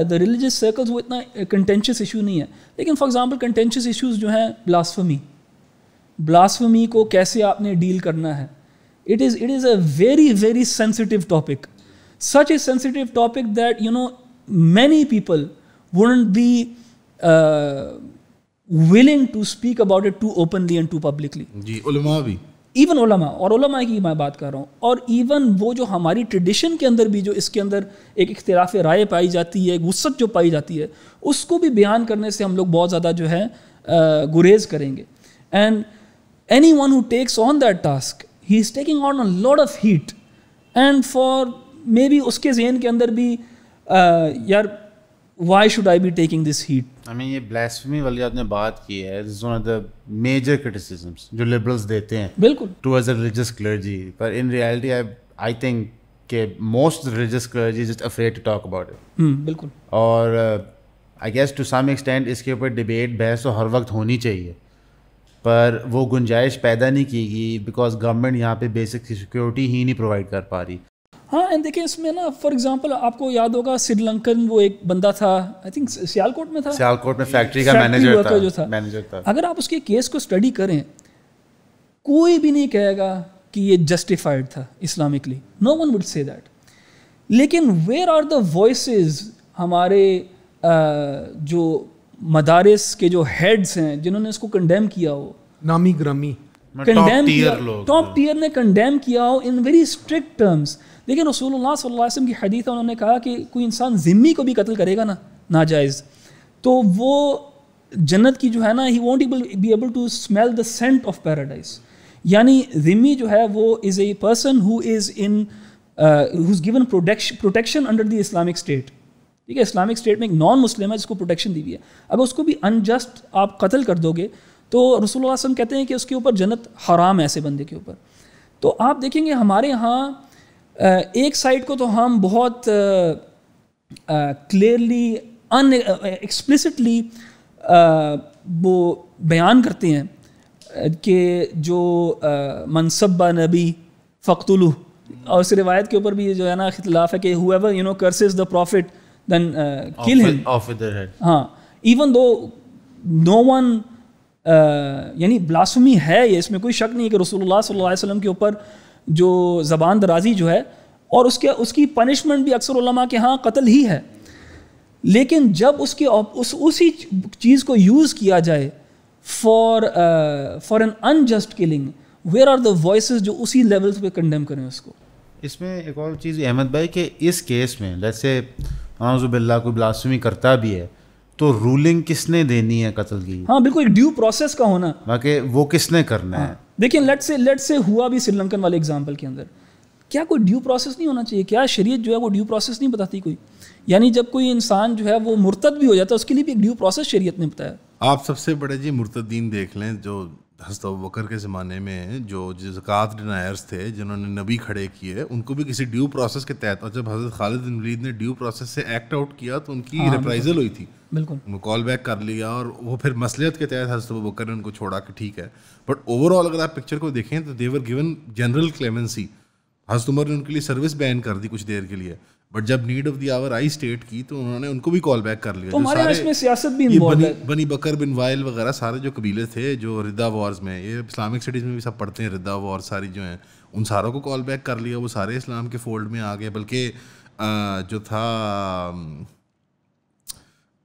the religious circles वो इतना कंटेंशियस uh, इशू नहीं है लेकिन फॉर एग्जांपल कंटेंशियस इश्यूज जो हैं ब्लास्फमी ब्लास्फमी को कैसे आपने डील करना है it is it is a very very sensitive topic such a sensitive topic that you know many people wouldn't be willing to speak about it too openly and too publicly जी उलमा भी इवन ओलमा और ओलमा की मैं बात कर रहा हूँ और इवन वो जो हमारी ट्रेडिशन के अंदर भी जो इसके अंदर एक इख्तलाफ राय पाई जाती है गुस्सत जो पाई जाती है उसको भी बयान करने से हम लोग बहुत ज़्यादा जो है गुरेज करेंगे and anyone who takes on that task he is taking on a load of heat and for maybe उसके जहन के अंदर भी आ, यार why should I be taking this heat? I mean, ये blasphemy वाली आपने बात की है. This is one of the major criticisms जो liberals देते हैं. बिल्कुल. Towards the religious clergy, but in reality, I I think के most religious clergy is just afraid to talk about it. हम्म बिल्कुल. और I guess to some extent इसके ऊपर डिबेट बहस तो हर वक्त होनी चाहिए पर वो गुंजाइश पैदा नहीं की गई बिकॉज गवर्नमेंट यहाँ पे बेसिक सिक्योरिटी ही नहीं प्रोवाइड कर पा रही हाँ एंड देखिए इसमें ना फॉर एग्जांपल आपको याद होगा श्रीलंकन वो एक बंदा था आई थिंक सियालकोट में था सियालकोट में फैक्ट्री का मैनेजर था जो था मैनेजर था अगर आप उसके केस को स्टडी करें कोई भी नहीं कहेगा कि ये जस्टिफाइड था Islamically no one would say that लेकिन वेयर आर द वॉइस हमारे जो मदारस के जो हेड्स हैं जिन्होंने इसको कंडेम किया हो नामी ग्रामी टॉप मतलब टीयर ने कंडेम किया हो इन वेरी स्ट्रिक्ट टर्म्स लेकिन रसूल सल्लल्लाहु की हदीत है उन्होंने कहा कि कोई इंसान ज़िम्मी को भी कत्ल करेगा ना नाजायज़ तो वो जन्नत की जो है ना he won't be able to smell the scent of paradise यानी ज़िम्मी जो है वो is a person who is in whose given protection under the Islamic state ठीक है इस्लामिक स्टेट में एक नॉन मुस्लिम है जिसको प्रोटेक्शन दी हुई है अगर उसको भी अनजस्ट आप कत्ल कर दोगे तो रसूल वसम कहते हैं कि उसके ऊपर जन्नत हराम है ऐसे बंदे के ऊपर तो आप देखेंगे हमारे यहाँ एक साइड को तो हम बहुत क्लियरली अन एक्सप्लिसिटली वो बयान करते हैं कि जो मनसबा नबी फ़ख्तुलू और उस रिवायत के ऊपर भी जो है ना अख्तिलाफ है कि whoever you know curses the prophet then kill him हाँ इवन दो नो वन यानी ब्लासमी है ये इसमें कोई शक नहीं है कि रसूलुल्लाह सल्लल्लाहु अलैहि वसल्लम के ऊपर जो ज़बान दराजी जो है और उसके उसकी पनिशमेंट भी अक्सर उलमा के यहाँ कत्ल ही है लेकिन जब उसके उस उसी चीज़ को यूज़ किया जाए for for an unjust killing where are the voice जो उसी लेवल पे कंडेम करें उसको इसमें एक और चीज़ अहमद भाई कि इस केस में जैसे आजुबिल्ला को ब्लासमी करता भी है तो रूलिंग किसने देनी है कत्ल की हाँ बिल्कुल एक ड्यू प्रोसेस का होना बाकी वो किसने करना हाँ। है देखिए लेट से लेट से हुआ भी श्रीलंकन वाले एग्जाम्पल के अंदर क्या कोई ड्यू प्रोसेस नहीं होना चाहिए क्या शरीयत जो है वो ड्यू प्रोसेस नहीं बताती कोई यानी जब कोई इंसान जो है वो मुर्तद भी हो जाता है उसके लिए भी एक ड्यू प्रोसेस शरीयत ने बताया आप सबसे बड़े जी मुर्तदीन देख लें जो हस्त बकर के ज़माने में जो जक़ात डिनायर्स थे जिन्होंने नबी खड़े किए उनको भी किसी ड्यू प्रोसेस के तहत और जब हज़रत खालिद बिन वलीद ने ड्यू प्रोसेस से एक्ट आउट किया तो उनकी रिप्राइजल हाँ, हुई थी बिल्कुल कॉल बैक कर लिया और वो फिर मसलियत के तहत हजरत बकर ने उनको छोड़ा कि ठीक है बट ओवरऑल अगर आप पिक्चर को देखें तो देवर गिवन जनरल क्लेमेंसी हजत उमर ने उनके लिए सर्विस बैन कर दी कुछ देर के लिए बट जब नीड ऑफ दी आवर आई स्टेट की तो उन्होंने उनको भी कॉल बैक कर लिया तो हमारे इसमें सियासत भी ये बनी, बनी बकर बिन वाइल वगैरह सारे जो कबीले थे जो रिदा वॉर्स में ये इस्लामिक सिटीज़ में भी सब पढ़ते हैं रिदा वॉर सारी जो हैं उन सारों को कॉल बैक कर लिया वो सारे इस्लाम के फोल्ड में आ गए बल्कि जो था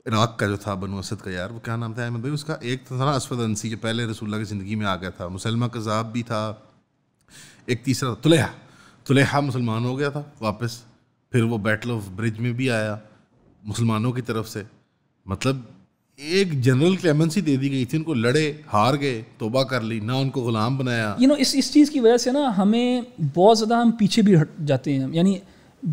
इराक का जो था बनु असद का यार वो क्या नाम था अहमद भाई उसका एक था ना असफद अंसी जो पहले रसूल की ज़िंदगी में आ गया था मुसलमा कज़ाब भी था एक तीसरा तुलेहा तुलेहा मुसलमान हो गया था वापस फिर वो बैटल ऑफ ब्रिज में भी आया मुसलमानों की तरफ से मतलब एक जनरल क्लेमेंसी दे दी गई थी उनको लड़े हार गए तोबा कर ली ना उनको गुलाम बनाया यू नो इस इस चीज़ की वजह से ना हमें बहुत ज़्यादा हम पीछे भी हट जाते हैं यानी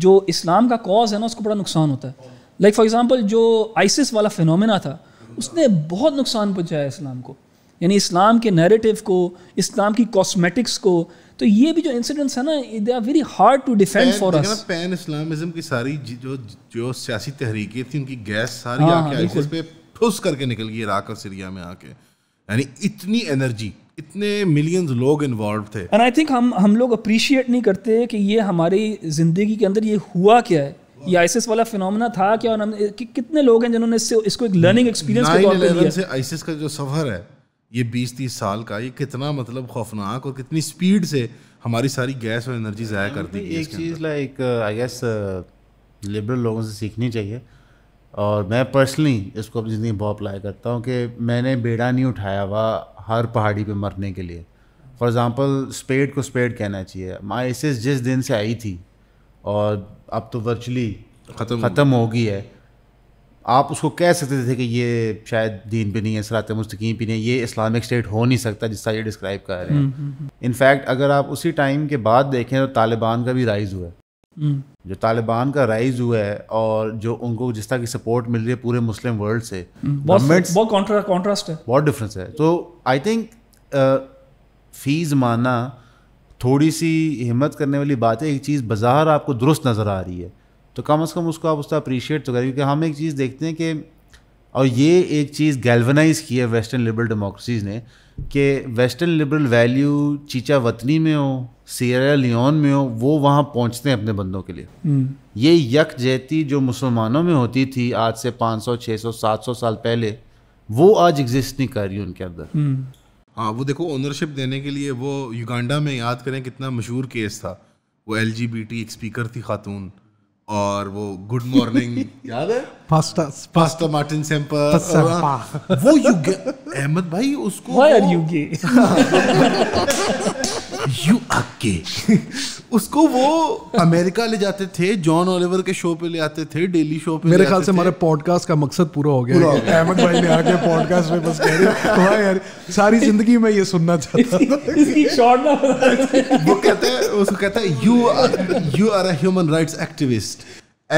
जो इस्लाम का कॉज है ना उसको बड़ा नुकसान होता है लाइक फॉर एग्जांपल जो आइसिस वाला फिनोमेना था उसने बहुत नुकसान पहुंचाया इस्लाम को यानी इस्लाम के नैरेटिव को इस्लाम की कॉस्मेटिक्स को तो ये भी जो इंसिडेंट्स है ना they are very hard to defend for us pan Islamism की सारी जो जो सियासी तहरीकें थी उनकी गैस सारी हाँ, आके आइसिस पे ठुस करके निकल गई इराक और सीरिया में आके यानी इतनी एनर्जी इतने मिलियंस लोग इन्वॉल्व थे एंड आई थिंक हम हम लोग अप्रिशिएट नहीं करते कि ये हमारी ज़िंदगी के अंदर ये हुआ क्या है ये आईसीएस वाला फिनोमेना था क्या और हम कि, कितने लोग हैं जिन्होंने इससे इसको एक लर्निंग एक्सपीरियंस के तौर पे लिया से आईसीएस का जो सफ़र है ये 20 30 साल का ये कितना मतलब खौफनाक और कितनी स्पीड से हमारी सारी गैस और एनर्जी ज़ाया हाँ, करती है एक चीज़ लाइक आई गेस लिबरल लोगों से सीखनी चाहिए और मैं पर्सनली इसको अपनी ज़िंदगी बहुत अप्लाई करता हूँ कि मैंने बेड़ा नहीं उठाया हुआ हर पहाड़ी पे मरने के लिए फॉर एग्ज़ाम्पल स्पेड को स्पेड कहना चाहिए माई जिस दिन से आई थी और अब तो वर्चुअली ख़त्म ख़त्म हो गई है आप उसको कह सकते थे कि ये शायद दीन भी नहीं है सरात मुस्तकीम भी नहीं ये इस्लामिक स्टेट हो नहीं सकता जिस तरह ये डिस्क्राइब कर रहे हैं इनफैक्ट हम्म, हम्म, हम्म। अगर आप उसी टाइम के बाद देखें तो तालिबान का भी राइज़ हुआ है जो तालिबान का राइज हुआ है और जो उनको जिस तरह की सपोर्ट मिल रही है पूरे मुस्लिम वर्ल्ड से है बहुत डिफरेंस है तो आई थिंक फीस माना थोड़ी सी हिम्मत करने वाली बात है एक चीज़ बाजार आपको दुरुस्त नज़र आ रही है तो कम अज़ कम उसको आप उसका अप्रिशिएट तो करें क्योंकि हम एक चीज़ देखते हैं कि और ये एक चीज़ गैल्वनाइज की है वेस्टर्न लिबरल डेमोक्रेसीज़ ने कि western liberal value Chichawatni में हो सीरा लियोन में हो वो वहाँ पहुँचते हैं अपने बंदों के लिए हम्म। ये यक जहती जो मुसलमानों में होती थी आज से 500, 600, 700 साल पहले वो आज एग्जिस्ट नहीं कर रही उनके अंदर हम्म। हाँ वो देखो ओनरशिप देने के लिए वो युगांडा में याद करें कितना मशहूर केस था वो एल जी बी टी एक स्पीकर थी खातून और वो गुड मॉर्निंग याद है पास्ता पास्ता मार्टिन वो युग अहमद भाई उसको Why are you gay? You अके उसको वो अमेरिका ले जाते थे जॉन ओलिवर के शो पे ले आते थे डेली शो पे मेरे ख्याल से हमारे पॉडकास्ट का मकसद पूरा हो गया अहमद भाई ने आके पॉडकास्ट में बस कह रहे तो हाँ यार सारी जिंदगी में ये सुनना चाहता इसकी शॉर्ट ना वो कहते हैं उसको कहता है you you are a human rights activist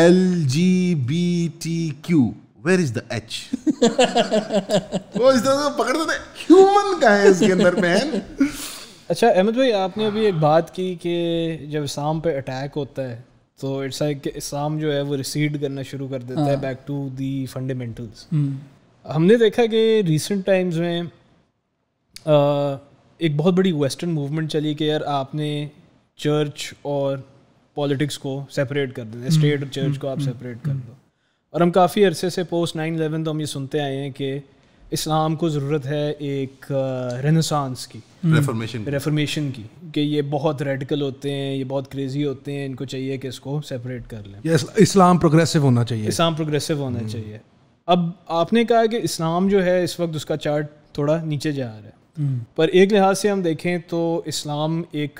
L G B T Q where is the H वो इस तरह से पकड़ते थे ह्यूमन का है इसके अंदर मैन अच्छा अहमद भाई आपने अभी एक बात की कि जब इस्लाम पे अटैक होता है तो इट्स लाइक इस्लाम जो है वो रिसीड करना शुरू कर देता है बैक टू दी फंडामेंटल्स हमने देखा कि रिसेंट टाइम्स में आ, एक बहुत बड़ी वेस्टर्न मूवमेंट चली कि यार आपने चर्च और पॉलिटिक्स को सेपरेट कर देते स्टेट और चर्च हम्म। को आप सेपरेट हम्म। कर हम्म। दो और हम काफ़ी अरसे से पोस्ट नाइन इलेवन तो हम ये सुनते आए हैं कि इस्लाम को ज़रूरत है एक रेनसांस की रेफॉर्मेशन hmm. रेफॉर्मेशन की कि ये बहुत रेडिकल होते हैं ये बहुत क्रेजी होते हैं इनको चाहिए कि इसको सेपरेट कर लें इस्लाम प्रोग्रेसिव होना चाहिए इस्लाम प्रोग्रेसिव होना hmm. चाहिए अब आपने कहा कि इस्लाम जो है इस वक्त उसका चार्ट थोड़ा नीचे जा रहा है hmm. पर एक लिहाज से हम देखें तो इस्लाम एक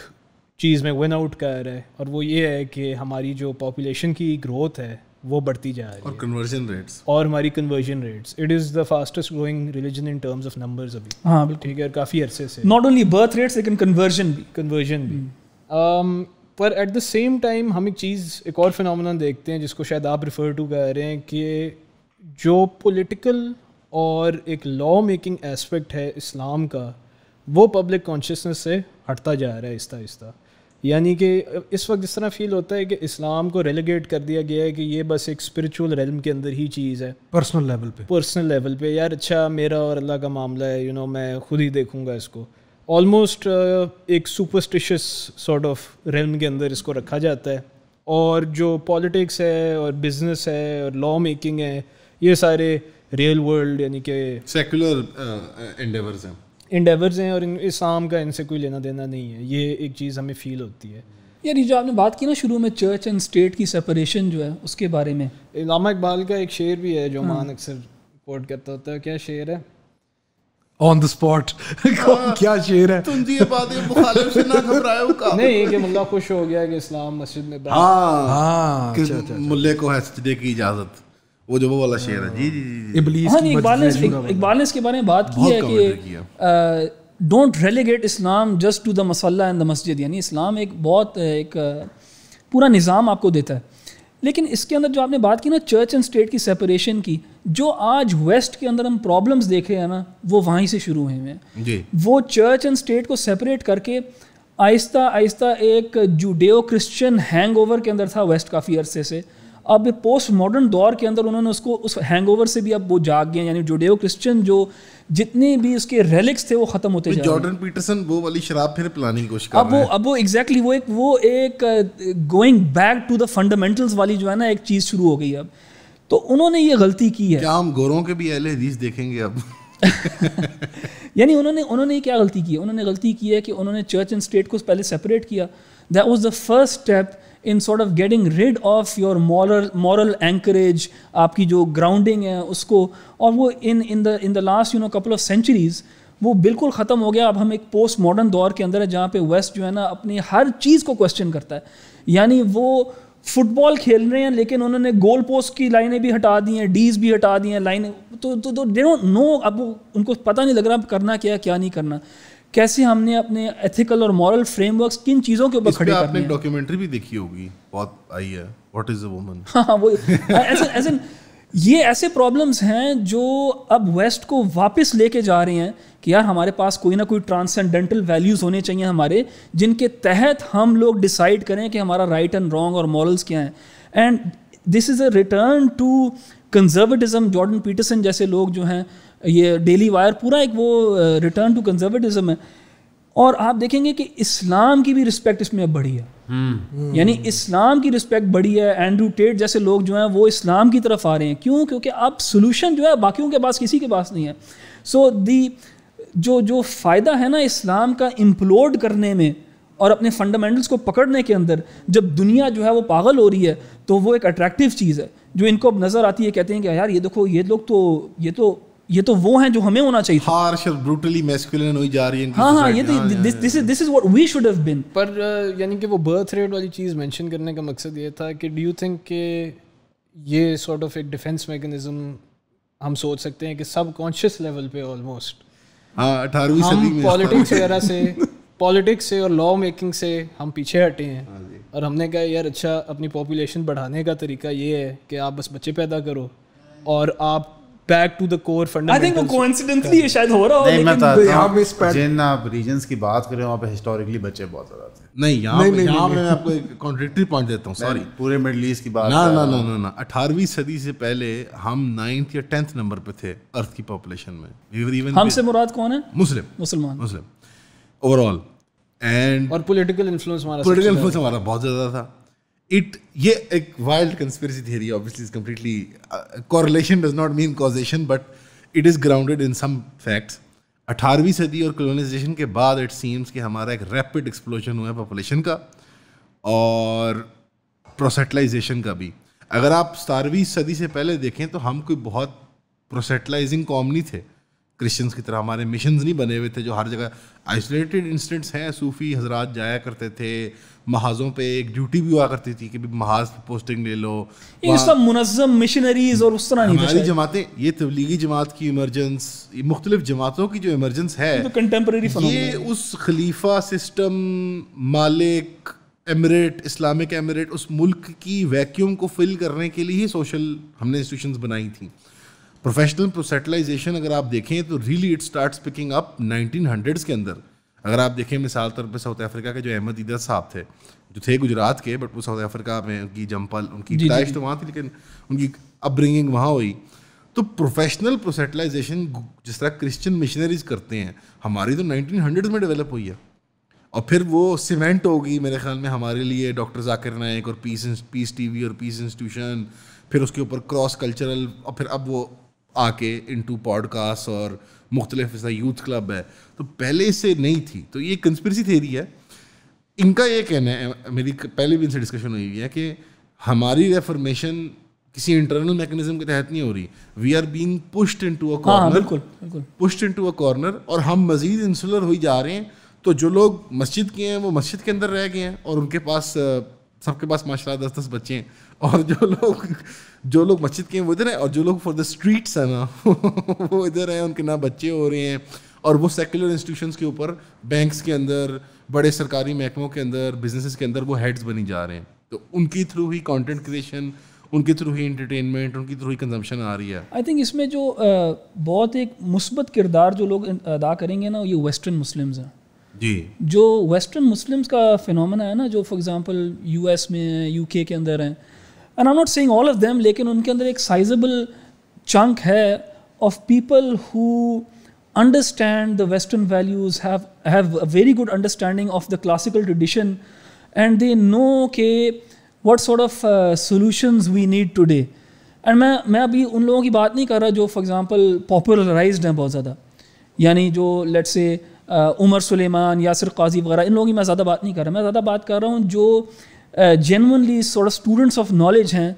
चीज़ में विन आउट कर रहा है और वो ये है कि हमारी जो पॉपुलेशन की ग्रोथ है वो बढ़ती जा रही और कन्वर्जन रेट्स और हमारी conversion rates it is the fastest growing religion in terms of numbers अभी हाँ बिल्कुल ठीक है और काफ़ी अरसे से नॉट ओनली बर्थ रेट्स लेकिन कन्वर्जन भी कन्वर्जन भी hmm. um, पर एट द सेम टाइम हम एक चीज़ एक और फिनमिन देखते हैं जिसको शायद आप रिफ़र टू कर रहे हैं कि जो पोलिटिकल और एक लॉ मेकिंग एस्पेक्ट है इस्लाम का वो पब्लिक कॉन्शियसनेस से हटता जा रहा है आहिस्ता आहिस्ता यानी कि इस वक्त इस तरह फील होता है कि इस्लाम को रेलीगेट कर दिया गया है कि ये बस एक स्पिरिचुअल रेलम के अंदर ही चीज़ है पर्सनल लेवल पे पर्सनल लेवल पे यार अच्छा मेरा और अल्लाह का मामला है यू you नो know, मैं खुद ही देखूंगा इसको ऑलमोस्ट uh, एक सुपरस्टिशियस सॉर्ट ऑफ रेलम के अंदर इसको रखा जाता है और जो पॉलिटिक्स है और बिजनेस है और लॉ मेकिंग है ये सारे रियल वर्ल्ड यानी कि सेकुलर एंडेवर्स uh, हैं इंडेवर्स हैं और इस्लाम का इनसे कोई लेना देना नहीं है ये एक चीज़ हमें फील होती है यार ये जो आपने बात की ना शुरू में चर्च एंड स्टेट की सेपरेशन जो है उसके बारे में इलामा इकबाल का एक शेर भी है जो हाँ। मान अक्सर कोट करता होता है क्या शेर है ऑन द स्पॉट क्या शेर है तुम जी ये बात ये मुखालिफ से ना घबराओ का नहीं कि मुल्ला खुश हो गया कि इस्लाम मस्जिद में हां हां हाँ, हाँ, अच्छा, अच्छा, अच्छा। मुल्ले को है सजदे की इजाजत वो जो वो वाला शेर है हाँ। जी जी जी इब्लीस हाँ इकबाल ने इकबाल ने इसके बारे में बात की है कि don't relegate Islam just to the musalla and the masjid यानी इस्लाम एक बहुत एक पूरा निज़ाम आपको देता है लेकिन इसके अंदर जो आपने बात की ना चर्च एंड स्टेट की सेपरेशन की जो आज वेस्ट के अंदर हम प्रॉब्लम्स देख रहे हैं ना वो वहीं से शुरू हुए हैं वो चर्च एंड स्टेट को सेपरेट करके आहिस्ता आहिस्ता एक जूडेओ क्रिश्चियन हैंगओवर के अंदर था वेस्ट काफ़ी अरसे से अब पोस्ट मॉडर्न दौर के अंदर उन्होंने उसको उस हैंगओवर से भी अब वो जाग गए यानी जुडेओ क्रिश्चियन जो जितने भी उसके रेलिक्स थे वो खत्म होते जा जॉर्डन पीटरसन वो वाली शराब फिर प्लानिंग कोशिश कर अब वो अब वो एग्जैक्टली exactly वो एक वो एक going back to the fundamentals वाली जो है ना एक चीज़ शुरू हो गई अब तो उन्होंने ये गलती की है क्या हम गोरों के भी अहले हदीस देखेंगे अब यानी उन्होंने उन्होंने क्या गलती की है उन्होंने गलती की है कि उन्होंने चर्च एंड स्टेट को पहले सेपरेट किया that was the first step in sort of getting rid of your moral moral anchorage आपकी जो ग्राउंडिंग है उसको और वो in in the in the last you know couple of centuries वो बिल्कुल ख़त्म हो गया अब हम एक पोस्ट मॉडर्न दौर के अंदर है जहाँ पे वेस्ट जो है ना अपनी हर चीज़ को क्वेश्चन करता है यानी वो फुटबॉल खेल रहे हैं लेकिन उन्होंने गोल पोस्ट की लाइनें भी हटा दी हैं डीज भी हटा दी हैं लाइनें तो तो दे डोंट नो अब उनको पता नहीं लग रहा अब करना क्या क्या नहीं करना कैसे हमने अपने एथिकल और मॉरल फ्रेमवर्क्स किन चीज़ों के ऊपर खड़े आपने डॉक्यूमेंट्री भी देखी होगी बहुत आई है व्हाट इज अ वुमन वो एज ऐसे ये ऐसे प्रॉब्लम्स हैं जो अब वेस्ट को वापस लेके जा रहे हैं कि यार हमारे पास कोई ना कोई ट्रांसेंडेंटल वैल्यूज़ होने चाहिए हमारे जिनके तहत हम लोग डिसाइड करें कि हमारा राइट एंड रॉन्ग और मॉरल्स क्या हैं and this is a return to conservatism Jordan Peterson जैसे लोग जो हैं ये डेली वायर पूरा एक वो रिटर्न टू कंजर्वेटिज्म है और आप देखेंगे कि इस्लाम की भी रिस्पेक्ट इसमें अब बढ़ी है hmm. यानी इस्लाम की रिस्पेक्ट बढ़ी है एंड्रू टेट जैसे लोग जो हैं वो इस्लाम की तरफ आ रहे हैं क्यों क्योंकि अब सोल्यूशन जो है बाकियों के पास किसी के पास नहीं है सो so, दी जो जो फ़ायदा है ना इस्लाम का इम्प्लोड करने में और अपने फंडामेंटल्स को पकड़ने के अंदर जब दुनिया जो है वो पागल हो रही है तो वो एक अट्रैक्टिव चीज़ है जो इनको अब नज़र आती है कहते हैं कि यार ये देखो ये लोग तो ये तो ये तो वो हैं जो हमें होना चाहिए हार्श और ब्रूटली मैस्कुलिन हुई जा रही है हां हां ये this this is this is what we should have been पर uh, यानी कि वो बर्थ रेट वाली चीज़ मेंशन करने का मकसद ये था कि डू यू थिंक के ये सॉर्ट ऑफ एक डिफेंस मैकेनिज्म हम सोच सकते हैं कि सब कॉन्शियस लेवल पे ऑलमोस्ट हाँ अठारहवीं सदी में पॉलिटिक्स वगैरह से पॉलिटिक्स से और लॉ मेकिंग से हम पीछे हटे हैं हाँ और हमने कहा यार अच्छा अपनी पॉपुलेशन बढ़ाने का तरीका ये है कि आप बस बच्चे पैदा करो और आप back to the core fundamental I think वो कोइंसिडेंटली ये शायद हो रहा हो लेकिन यहां पे स्पेड जिन आप रीजंस की बात करें वहां पे हिस्टोरिकली बच्चे बहुत ज्यादा थे नहीं यहां पे यहां मैं आपको एक कॉन्ट्रडिक्टरी पॉइंट देता हूं सॉरी पूरे मिडिल ईस्ट की बात ना ना ना ना 18वीं सदी से पहले हम 9th या 10th नंबर पे थे अर्थ की पॉपुलेशन में वी वर इवन हमसे मुराद कौन है मुस्लिम मुसलमान मुस्लिम ओवरऑल एंड और पॉलिटिकल इन्फ्लुएंस हमारा पॉलिटिकल इन्फ्लुएंस हमारा बहुत ज्यादा था इट ये एक wild conspiracy theory obviously is completely correlation does not mean causation but it is grounded in some facts अठारहवीं सदी और कॉलोनाइजेशन के बाद इट सीम्स कि हमारा एक रैपिड एक्सप्लोजन हुआ है पॉपुलेशन का और प्रोसेटलाइजेशन का भी अगर आप सतारहवीं सदी से पहले देखें तो हम कोई बहुत प्रोसेटलाइजिंग कॉम नहीं थे क्रिश्चियंस की तरह हमारे मिशन नहीं बने हुए थे जो हर जगह आइसोलेटेड इंस्टेंट्स हैं सूफ़ी हजरात जाया करते थे महाजों पे एक ड्यूटी भी हुआ करती थी कि भी महाज पोस्टिंग ले लो सब मुनजम मिशनरीज और उस तरह नहीं हमारी जमातें ये तबलीगी जमात की इमरजेंस मुख्तलिफ जमातों की जो इमरजेंस है तो कंटेम्प्रेरी ये उस खलीफा सिस्टम मालिक एमरेट इस्लामिक एमरेट उस मुल्क की वैक्यूम को फिल करने के लिए ही सोशल हमने इंस्टीट्यूशन बनाई थी प्रोफेशनल प्रोसेटलाइजेशन अगर आप देखें तो really it start picking up nineteen hundreds के अंदर अगर आप देखें मिसाल तौर पर साउथ अफ्रीका के जो अहमद ईदा साहब थे जो थे गुजरात के बट वो साउथ अफ्रीका में उनकी जम्पल उनकी पैदाइश तो वहाँ थी लेकिन उनकी अपब्रिंगिंग वहाँ हुई तो प्रोफेशनल प्रोसेटलाइजेशन जिस तरह क्रिश्चियन मिशनरीज करते हैं हमारी तो नाइनटीन हंड्रेड में डेवलप हुई है और फिर वो सीमेंट होगी मेरे ख्याल में हमारे लिए डॉक्टर जाकिर नायक और पीस पीस टीवी और पीस इंस्टीट्यूशन फिर उसके ऊपर क्रॉस कल्चरल और फिर अब वो आके इन टू पॉडकास्ट और मुख्तलिफ ऐसा यूथ क्लब है तो पहले से नहीं थी तो ये कंस्पिरसी थेरी है इनका ये कहना है मेरी पहले भी इनसे डिस्कशन हुई है कि हमारी रेफॉर्मेशन किसी इंटरनल मैकेनिज्म के तहत नहीं हो रही we are being pushed into a corner बिल्कुल बिल्कुल पुश्ड इनटू अ कॉर्नर और हम मजीद इंसुलर हुई जा रहे हैं तो जो लोग मस्जिद के हैं वो मस्जिद के अंदर रह गए हैं और उनके पास सबके पास माशा दस दस बच्चे हैं और जो लोग जो लोग मस्जिद के हैं वो इधर हैं और जो लोग फॉर द स्ट्रीट्स हैं ना वो इधर हैं उनके ना बच्चे हो रहे हैं और वो सेकुलर इंस्टीट्यूशंस के ऊपर बैंक्स के अंदर बड़े सरकारी महकमों के अंदर बिजनेसेस के अंदर वो हेड्स बनी जा रहे हैं तो उनके थ्रू ही कंटेंट क्रिएशन उनके थ्रू ही इंटरटेनमेंट उनके थ्रू ही कंजम्पशन आ रही है आई थिंक इसमें जो बहुत एक मुस्बत किरदार जो लोग अदा करेंगे ना ये वेस्टर्न मुस्लिम्स हैं जी जो वेस्टर्न मुस्लिम्स का फिनोमेना है ना जो फॉर एग्जांपल यूएस में यूके के अंदर हैं and I not saying all of them लेकिन उनके अंदर एक साइजेबल चंक है of people who understand the western values have a very good understanding of the classical tradition and they know के what sort of of we need today and मैं मैं अभी उन लोगों की बात नहीं कर रहा जो फॉर एग्ज़ाम्पल पॉपुलराइज हैं बहुत ज़्यादा यानी जो लेट से uh, उमर सुलेमान यासर काजी वगैरह इन लोगों की मैं ज़्यादा बात नहीं कर रहा मैं ज़्यादा बात कर रहा हूँ जो genuinely sort of students of knowledge हैं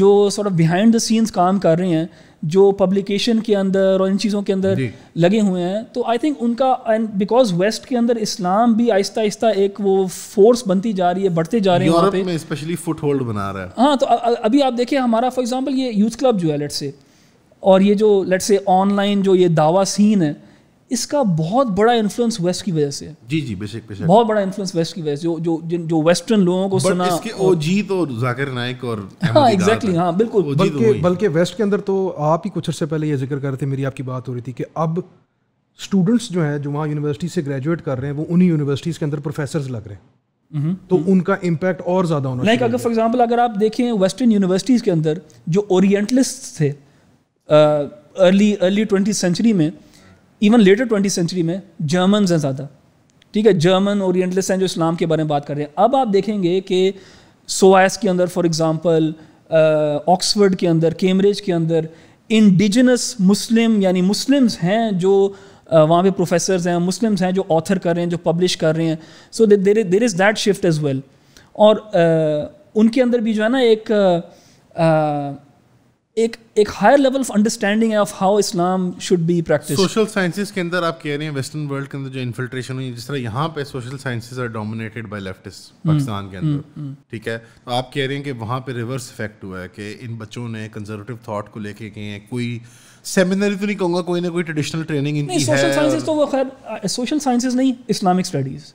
जो sort of behind the scenes काम कर रहे हैं जो पब्लिकेशन के अंदर और इन चीज़ों के अंदर लगे हुए हैं तो आई थिंक उनका एंड बिकॉज वेस्ट के अंदर इस्लाम भी आहिस्ता आहिस्ता एक वो फोर्स बनती जा रही है बढ़ते जा रहे हैं में स्पेशली फुट होल्ड बना रहा है हाँ तो अभी आप देखिए हमारा फॉर एग्जांपल ये यूथ क्लब जो है लेट से और ये जो लेट से ऑनलाइन जो ये दावा सीन है इसका बहुत बड़ा इन्फ्लुएंस वेस्ट की वजह से जी जी बेशक बेशक बहुत बड़ा इन्फ्लुएंस वेस्ट की वजह से जो जो जिन जो वेस्टर्न लोगों को सुना इसके ओजी तो जाकिर नायक और हाँ एग्जैक्टली हाँ बिल्कुल तो बल्कि बल्कि वेस्ट के अंदर तो आप ही कुछ अर्से पहले ये जिक्र कर रहे थे मेरी आपकी बात हो रही थी कि अब स्टूडेंट्स जो हैं जो वहाँ यूनिवर्सिटी से ग्रेजुएट कर रहे हैं वो उन्हीं यूनिवर्सिटीज़ के अंदर प्रोफेसर लग रहे हैं हम्म। तो उनका इम्पैक्ट और ज़्यादा होना लाइक अगर फॉर एग्जांपल अगर आप देखें वेस्टर्न यूनिवर्सिटीज़ के अंदर जो ओरिएंटलिस्ट थे अर्ली अर्ली ट्वेंटी सेंचुरी में इवन लेटर ट्वेंटी सेंचुरी में जर्मन हैं ज़्यादा ठीक है जर्मन ओरिएंटलिस्ट हैं जो इस्लाम के बारे में बात कर रहे हैं अब आप देखेंगे कि सोवास के अंदर फॉर एग्ज़ाम्पल ऑक्सफर्ड के अंदर कैम्ब्रिज के अंदर इंडिजिनस मुस्लिम यानी मुस्लिम्स हैं जो वहाँ पे प्रोफेसर्स हैं मुस्लिम्स हैं जो ऑथर कर रहे हैं जो पब्लिश कर रहे हैं so there there is that shift as well और uh, उनके अंदर भी जो है ना एक एक एक हायर लेवल ऑफ अंडरस्टैंडिंग है of how Islam should be practice social sciences के अंदर आप कह रहे हैं वेस्टर्न वर्ल्ड के अंदर जो इन्फिल्ट्रेशन हुई जिस तरह यहाँ पे social sciences are dominated by leftist Pakistan के अंदर hmm, hmm. ठीक है तो आप कह रहे हैं कि वहाँ पे रिवर्स इफेक्ट हुआ है कि इन बच्चों ने कंजर्वेटिव थाट को लेके गए हैं कोई सेमिनरी तो नहीं कहूँगा कोई ना कोई ट्रेडिशनल ट्रेनिंग इनकी है सोशल साइंसेज तो वो खैर सोशल साइंसेज नहीं Islamic studies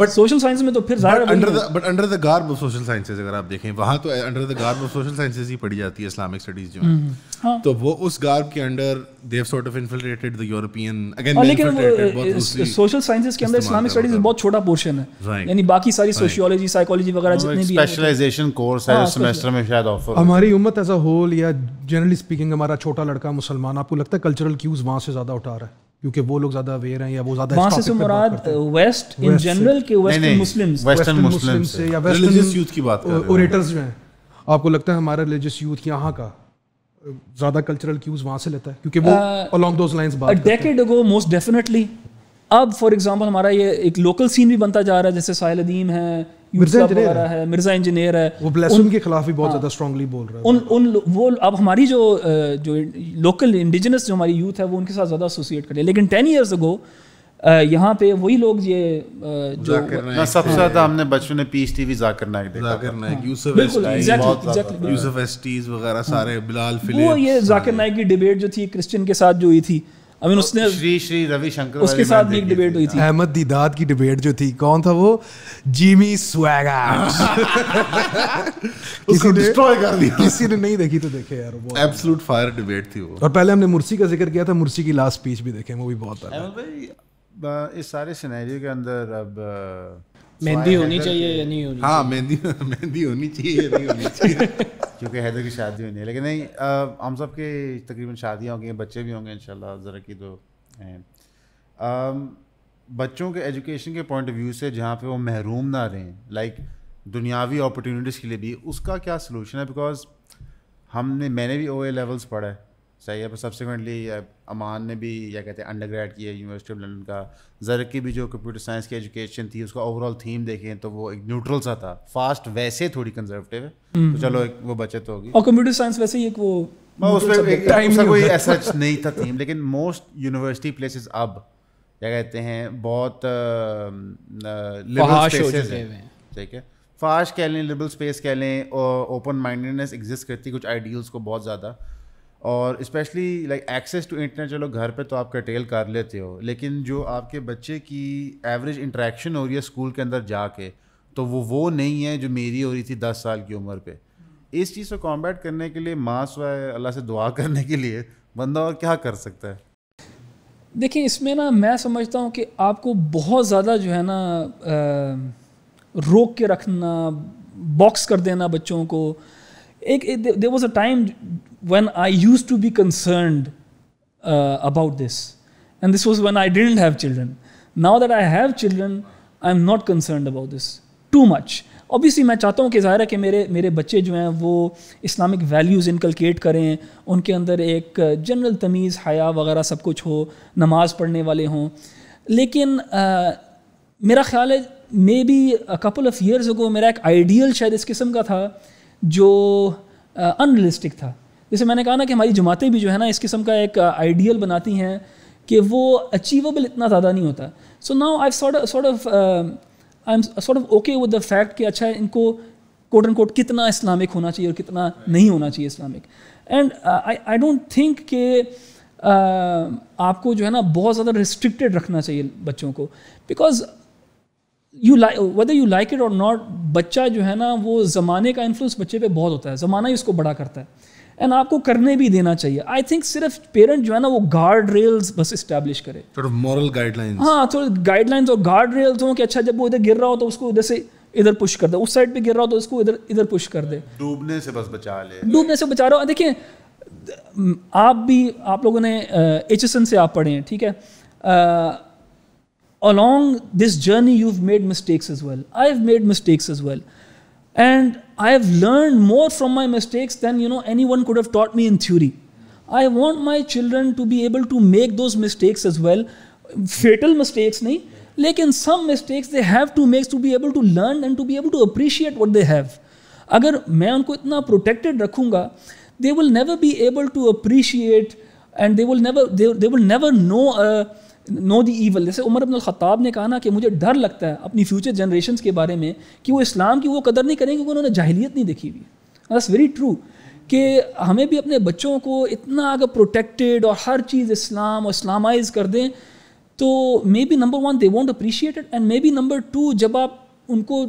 but social science में तो फिर but under the garb of social sciences अगर आप देखें वहाँ तो under the garb of social sciences ही पढ़ी जाती है इस्लामिक स्टडीज जो हम्म, हाँ। तो वो उस गार्ब के under they've sort of infiltrated the European again लेकिन सोशल साइंसेज के अंदर इस्लामिक स्टडीज बहुत छोटा पोर्शन है यानी बाकी सारी सोशियोलॉजी साइकोलॉजी वगैरह जितने भी स्पेशलाइजेशन कोर्स है हाँ, सेमेस्टर में शायद ऑफर हमारी उम्मत एज अ होल या जनरली स्पीकिंग हमारा छोटा लड़का मुसलमान आपको लगता है कल्चरल क्यूज वहाँ से ज्यादा उठा रहा है क्योंकि वो लोग ज्यादा अवेयर हैं या वो ज्यादा वहां से मुराद वेस्ट इन जनरल के वेस्टर्न मुस्लिम्स वेस्टर्न मुस्लिम से या वेस्टर्न यूथ की बात ओरेटर्स जो हैं आपको लगता है हमारा रिलीजियस यूथ यहाँ का uh, ज्यादा कल्चरल क्यूज वहां से लेता है क्योंकि वो अलोंग दोस लाइंस बात डेकेड अगो मोस्ट डेफिनेटली अब फॉर एग्जांपल हमारा ये एक लोकल सीन भी बनता जा रहा है जैसे साहिल अदीम है मिर्जा इंजीनियर है वो ब्लेसम के खिलाफ भी बहुत हाँ, ज्यादा स्ट्रांगली बोल रहा है उन उन वो अब हमारी जो जो लोकल इंडिजिनस जो हमारी यूथ है वो उनके साथ ज्यादा एसोसिएट कर रही है लेकिन टेन ईयर्स अगो यहाँ पे वही लोग ये जो ना सबसे ज्यादा हमने बचपन में पीस टीवी जाकर नायक देखा Zakir Naik Yusuf Estes Yusuf Estes वगैरह हाँ। सारे बिलाल फिलिप वो ये जाकर नायक की डिबेट जो थी क्रिश्चियन के साथ जो हुई थी आई तो उसने श्री श्री रविशंकर उसके साथ भी एक डिबेट हुई थी अहमद दीदाद की डिबेट जो थी कौन था वो जिमी स्वैगा उसको डिस्ट्रॉय कर दिया किसी ने नहीं देखी तो देखे यार वो एब्सोल्यूट फायर डिबेट थी वो और पहले हमने मुर्सी का जिक्र किया था मुर्सी की लास्ट स्पीच भी देखे वो भी बहुत अच्छा भाई इस सारे सिनेरियो के अंदर अब मेहंदी होनी चाहिए या नहीं होनी हाँ मेहंदी मेहंदी होनी चाहिए नहीं होनी चाहिए क्योंकि हैदर की शादी होनी है लेकिन नहीं हम सब के तकरीबन शादियाँ होंगी बच्चे भी होंगे इन ज़रा की तो हैं बच्चों के एजुकेशन के पॉइंट ऑफ व्यू से जहाँ पे वो महरूम ना रहें लाइक दुनियावी अपॉर्चुनिटीज़ के लिए भी उसका क्या सलूशन है बिकॉज हमने मैंने भी ओ ए लेवल्स पढ़ा है सही है पर सब्सिक्वेंटली अमान ने भी या कहते हैं अंडर ग्रेड किया यूनिवर्सिटी ऑफ लंडन का जर की भी जो कंप्यूटर साइंस की एजुकेशन थी उसका ओवरऑल थीम देखें तो वो एक न्यूट्रल सा था फास्ट वैसे थोड़ी कंजर्वेटिव है तो हम्म। चलो एक वो बचत होगी और कंप्यूटर साइंस वैसे ही एक वो उसमें कोई ऐसा नहीं था थीम लेकिन मोस्ट यूनिवर्सिटी प्लेसेस अब क्या कहते हैं बहुत ठीक है फास्ट कह लें लिबरल स्पेस कह लें ओपन माइंडेडनेस एग्जिस्ट करती कुछ आइडियल्स को बहुत ज़्यादा और specially like access to internet चलो घर पे तो आप कटेल कर लेते हो लेकिन जो आपके बच्चे की एवरेज इंट्रैक्शन हो रही है स्कूल के अंदर जाके तो वो वो नहीं है जो मेरी हो रही थी दस साल की उम्र पे इस चीज़ को कॉम्बैट करने के लिए माँ स्वय अल्लाह से दुआ करने के लिए बंदा और क्या कर सकता है देखिए इसमें ना मैं समझता हूँ कि आपको बहुत ज़्यादा जो है ना रोक के रखना बॉक्स कर देना बच्चों को एक there was a time when I used to be concerned uh, about this. And this was when I didn't have children. Now that I have children, I'm not concerned about this too much. Obviously मैं चाहता हूँ कि ज़ाहिर है कि मेरे मेरे बच्चे जो हैं वो इस्लामिक वैल्यूज़ इनकलकेट करें उनके अंदर एक जनरल तमीज़ हया वगैरह सब कुछ हो नमाज़ पढ़ने वाले हों लेकिन आ, uh, मेरा ख्याल है maybe couple of years को मेरा एक आइडियल शायद इस किस्म का था जो अनरिस्टिक uh, था जैसे मैंने कहा ना कि हमारी जमातें भी जो है ना इस किस्म का एक आइडियल uh, बनाती हैं कि वो अचीवेबल इतना ज़्यादा नहीं होता so now I sort of I am sort of okay with the fact कि अच्छा इनको कोट एंड कोट कितना इस्लामिक होना चाहिए और कितना right. नहीं होना चाहिए Islamic and I I don't think के uh, आपको जो है ना बहुत ज़्यादा रिस्ट्रिक्टेड रखना चाहिए बच्चों को because you like whether you like it और नॉट बच्चा जो है ना वो ज़माने का इन्फ्लुएंस बच्चे पे बहुत होता है ज़माना ही उसको बड़ा करता है एंड आपको करने भी देना चाहिए आई थिंक सिर्फ पेरेंट जो है ना वो गार्ड रेल्स बस इस्टेब्लिश करे थोड़ा मॉरल गाइडलाइंस हाँ थोड़ा तो गाइडलाइंस और गार्ड रेल्स हो कि अच्छा जब वो इधर गिर रहा हो तो उसको इधर से इधर पुश कर दे उस साइड पे गिर रहा हो तो उसको इधर इधर पुश कर दे डूबने से बस बचा ले डूबने से बचा रहा हो देखिए आप भी आप लोगों ने एच एस एन से आप पढ़े हैं ठीक है along this journey you made mistakes as well I have made mistakes as well and I have learned more from my mistakes than you know anyone could have taught me in theory. I want my children to be able to make those mistakes as well. Fatal mistakes, nahi. Lekin some mistakes they have to make to be able to learn and to be able to appreciate what they have. Agar main unko itna protected rakhunga, they will never be able to appreciate and they will never, they, they will never know uh, know the evil जैसे उमर अब्दुल ख़त्ताब ने कहा ना कि मुझे डर लगता है अपनी फ्यूचर जनरेशन के बारे में कि वो इस्लाम की वो कदर नहीं करेंगे क्योंकि उन्होंने जाहिलियत नहीं देखी हुई दस वेरी ट्रू कि हमें भी अपने बच्चों को इतना अगर प्रोटेक्टेड और हर चीज़ इस्लाम और इस्लामाइज कर दें तो maybe number one they won't appreciate and maybe number two जब आप उनको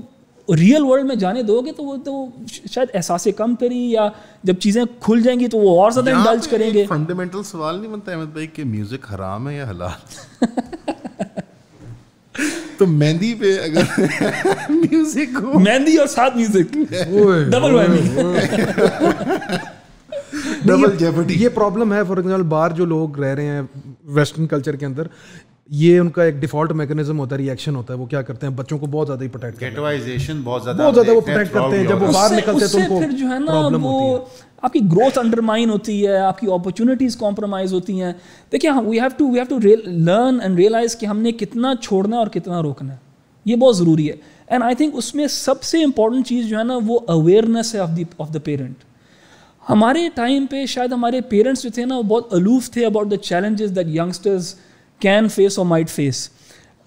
रियल वर्ल्ड में जाने दोगे तो वो तो शायद एहसास कम करी या जब चीज़ें खुल जाएंगी तो वो और ज़्यादा इंडल्ज करेंगे फंडामेंटल सवाल नहीं बनता अहमद भाई कि म्यूज़िक हराम है या हलाल तो मेहंदी पे अगर म्यूजिक हो मेहंदी और साथ म्यूजिक डबल डबल जेबडी ये प्रॉब्लम है फॉर एग्जांपल बाहर जो लोग रह रहे हैं वेस्टर्न कल्चर के अंदर ये उनका एक डिफॉल्ट मैकेनिज्म होता है रिएक्शन होता है वो क्या करते हैं बच्चों को बहुत ज्यादा ही प्रोटेक्ट गेटवाइजेशन बहुत ज्यादा बहुत ज्यादा वो प्रोटेक्ट करते हैं जब वो बाहर निकलते हैं तो उनको जो है ना वो आपकी ग्रोथ अंडरमाइन होती है आपकी अपॉर्चुनिटीज कॉम्प्रोमाइज होती हैं देखिए we have to we have to learn and realise कि हमने कितना छोड़ना और कितना रोकना है ये बहुत ज़रूरी है एंड आई थिंक उसमें सबसे इंपॉर्टेंट चीज़ जो है ना वो अवेयरनेस है of the of the parent हमारे टाइम पे शायद हमारे पेरेंट्स जो थे ना वो बहुत अलूफ थे about the challenges that youngsters can face और माइट फेस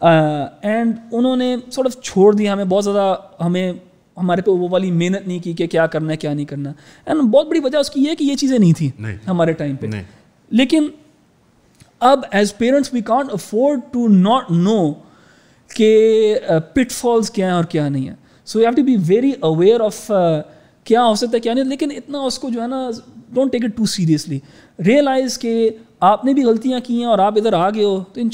एंड उन्होंने सॉर्ट ऑफ छोड़ दिया हमें बहुत ज़्यादा हमें हमारे पे वो वाली मेहनत नहीं की कि क्या करना है क्या नहीं करना एंड बहुत बड़ी वजह उसकी ये कि ये चीज़ें नहीं थी नहीं। हमारे टाइम पे लेकिन अब as parents we can't afford to not know के पिटफॉल्स क्या हैं और क्या नहीं है so you have to be very aware of क्या हो सकता है क्या नहीं लेकिन इतना उसको जो है ना don't take it too seriously realise के आपने भी गलतियाँ की हैं और आप इधर आ गए हो तो इन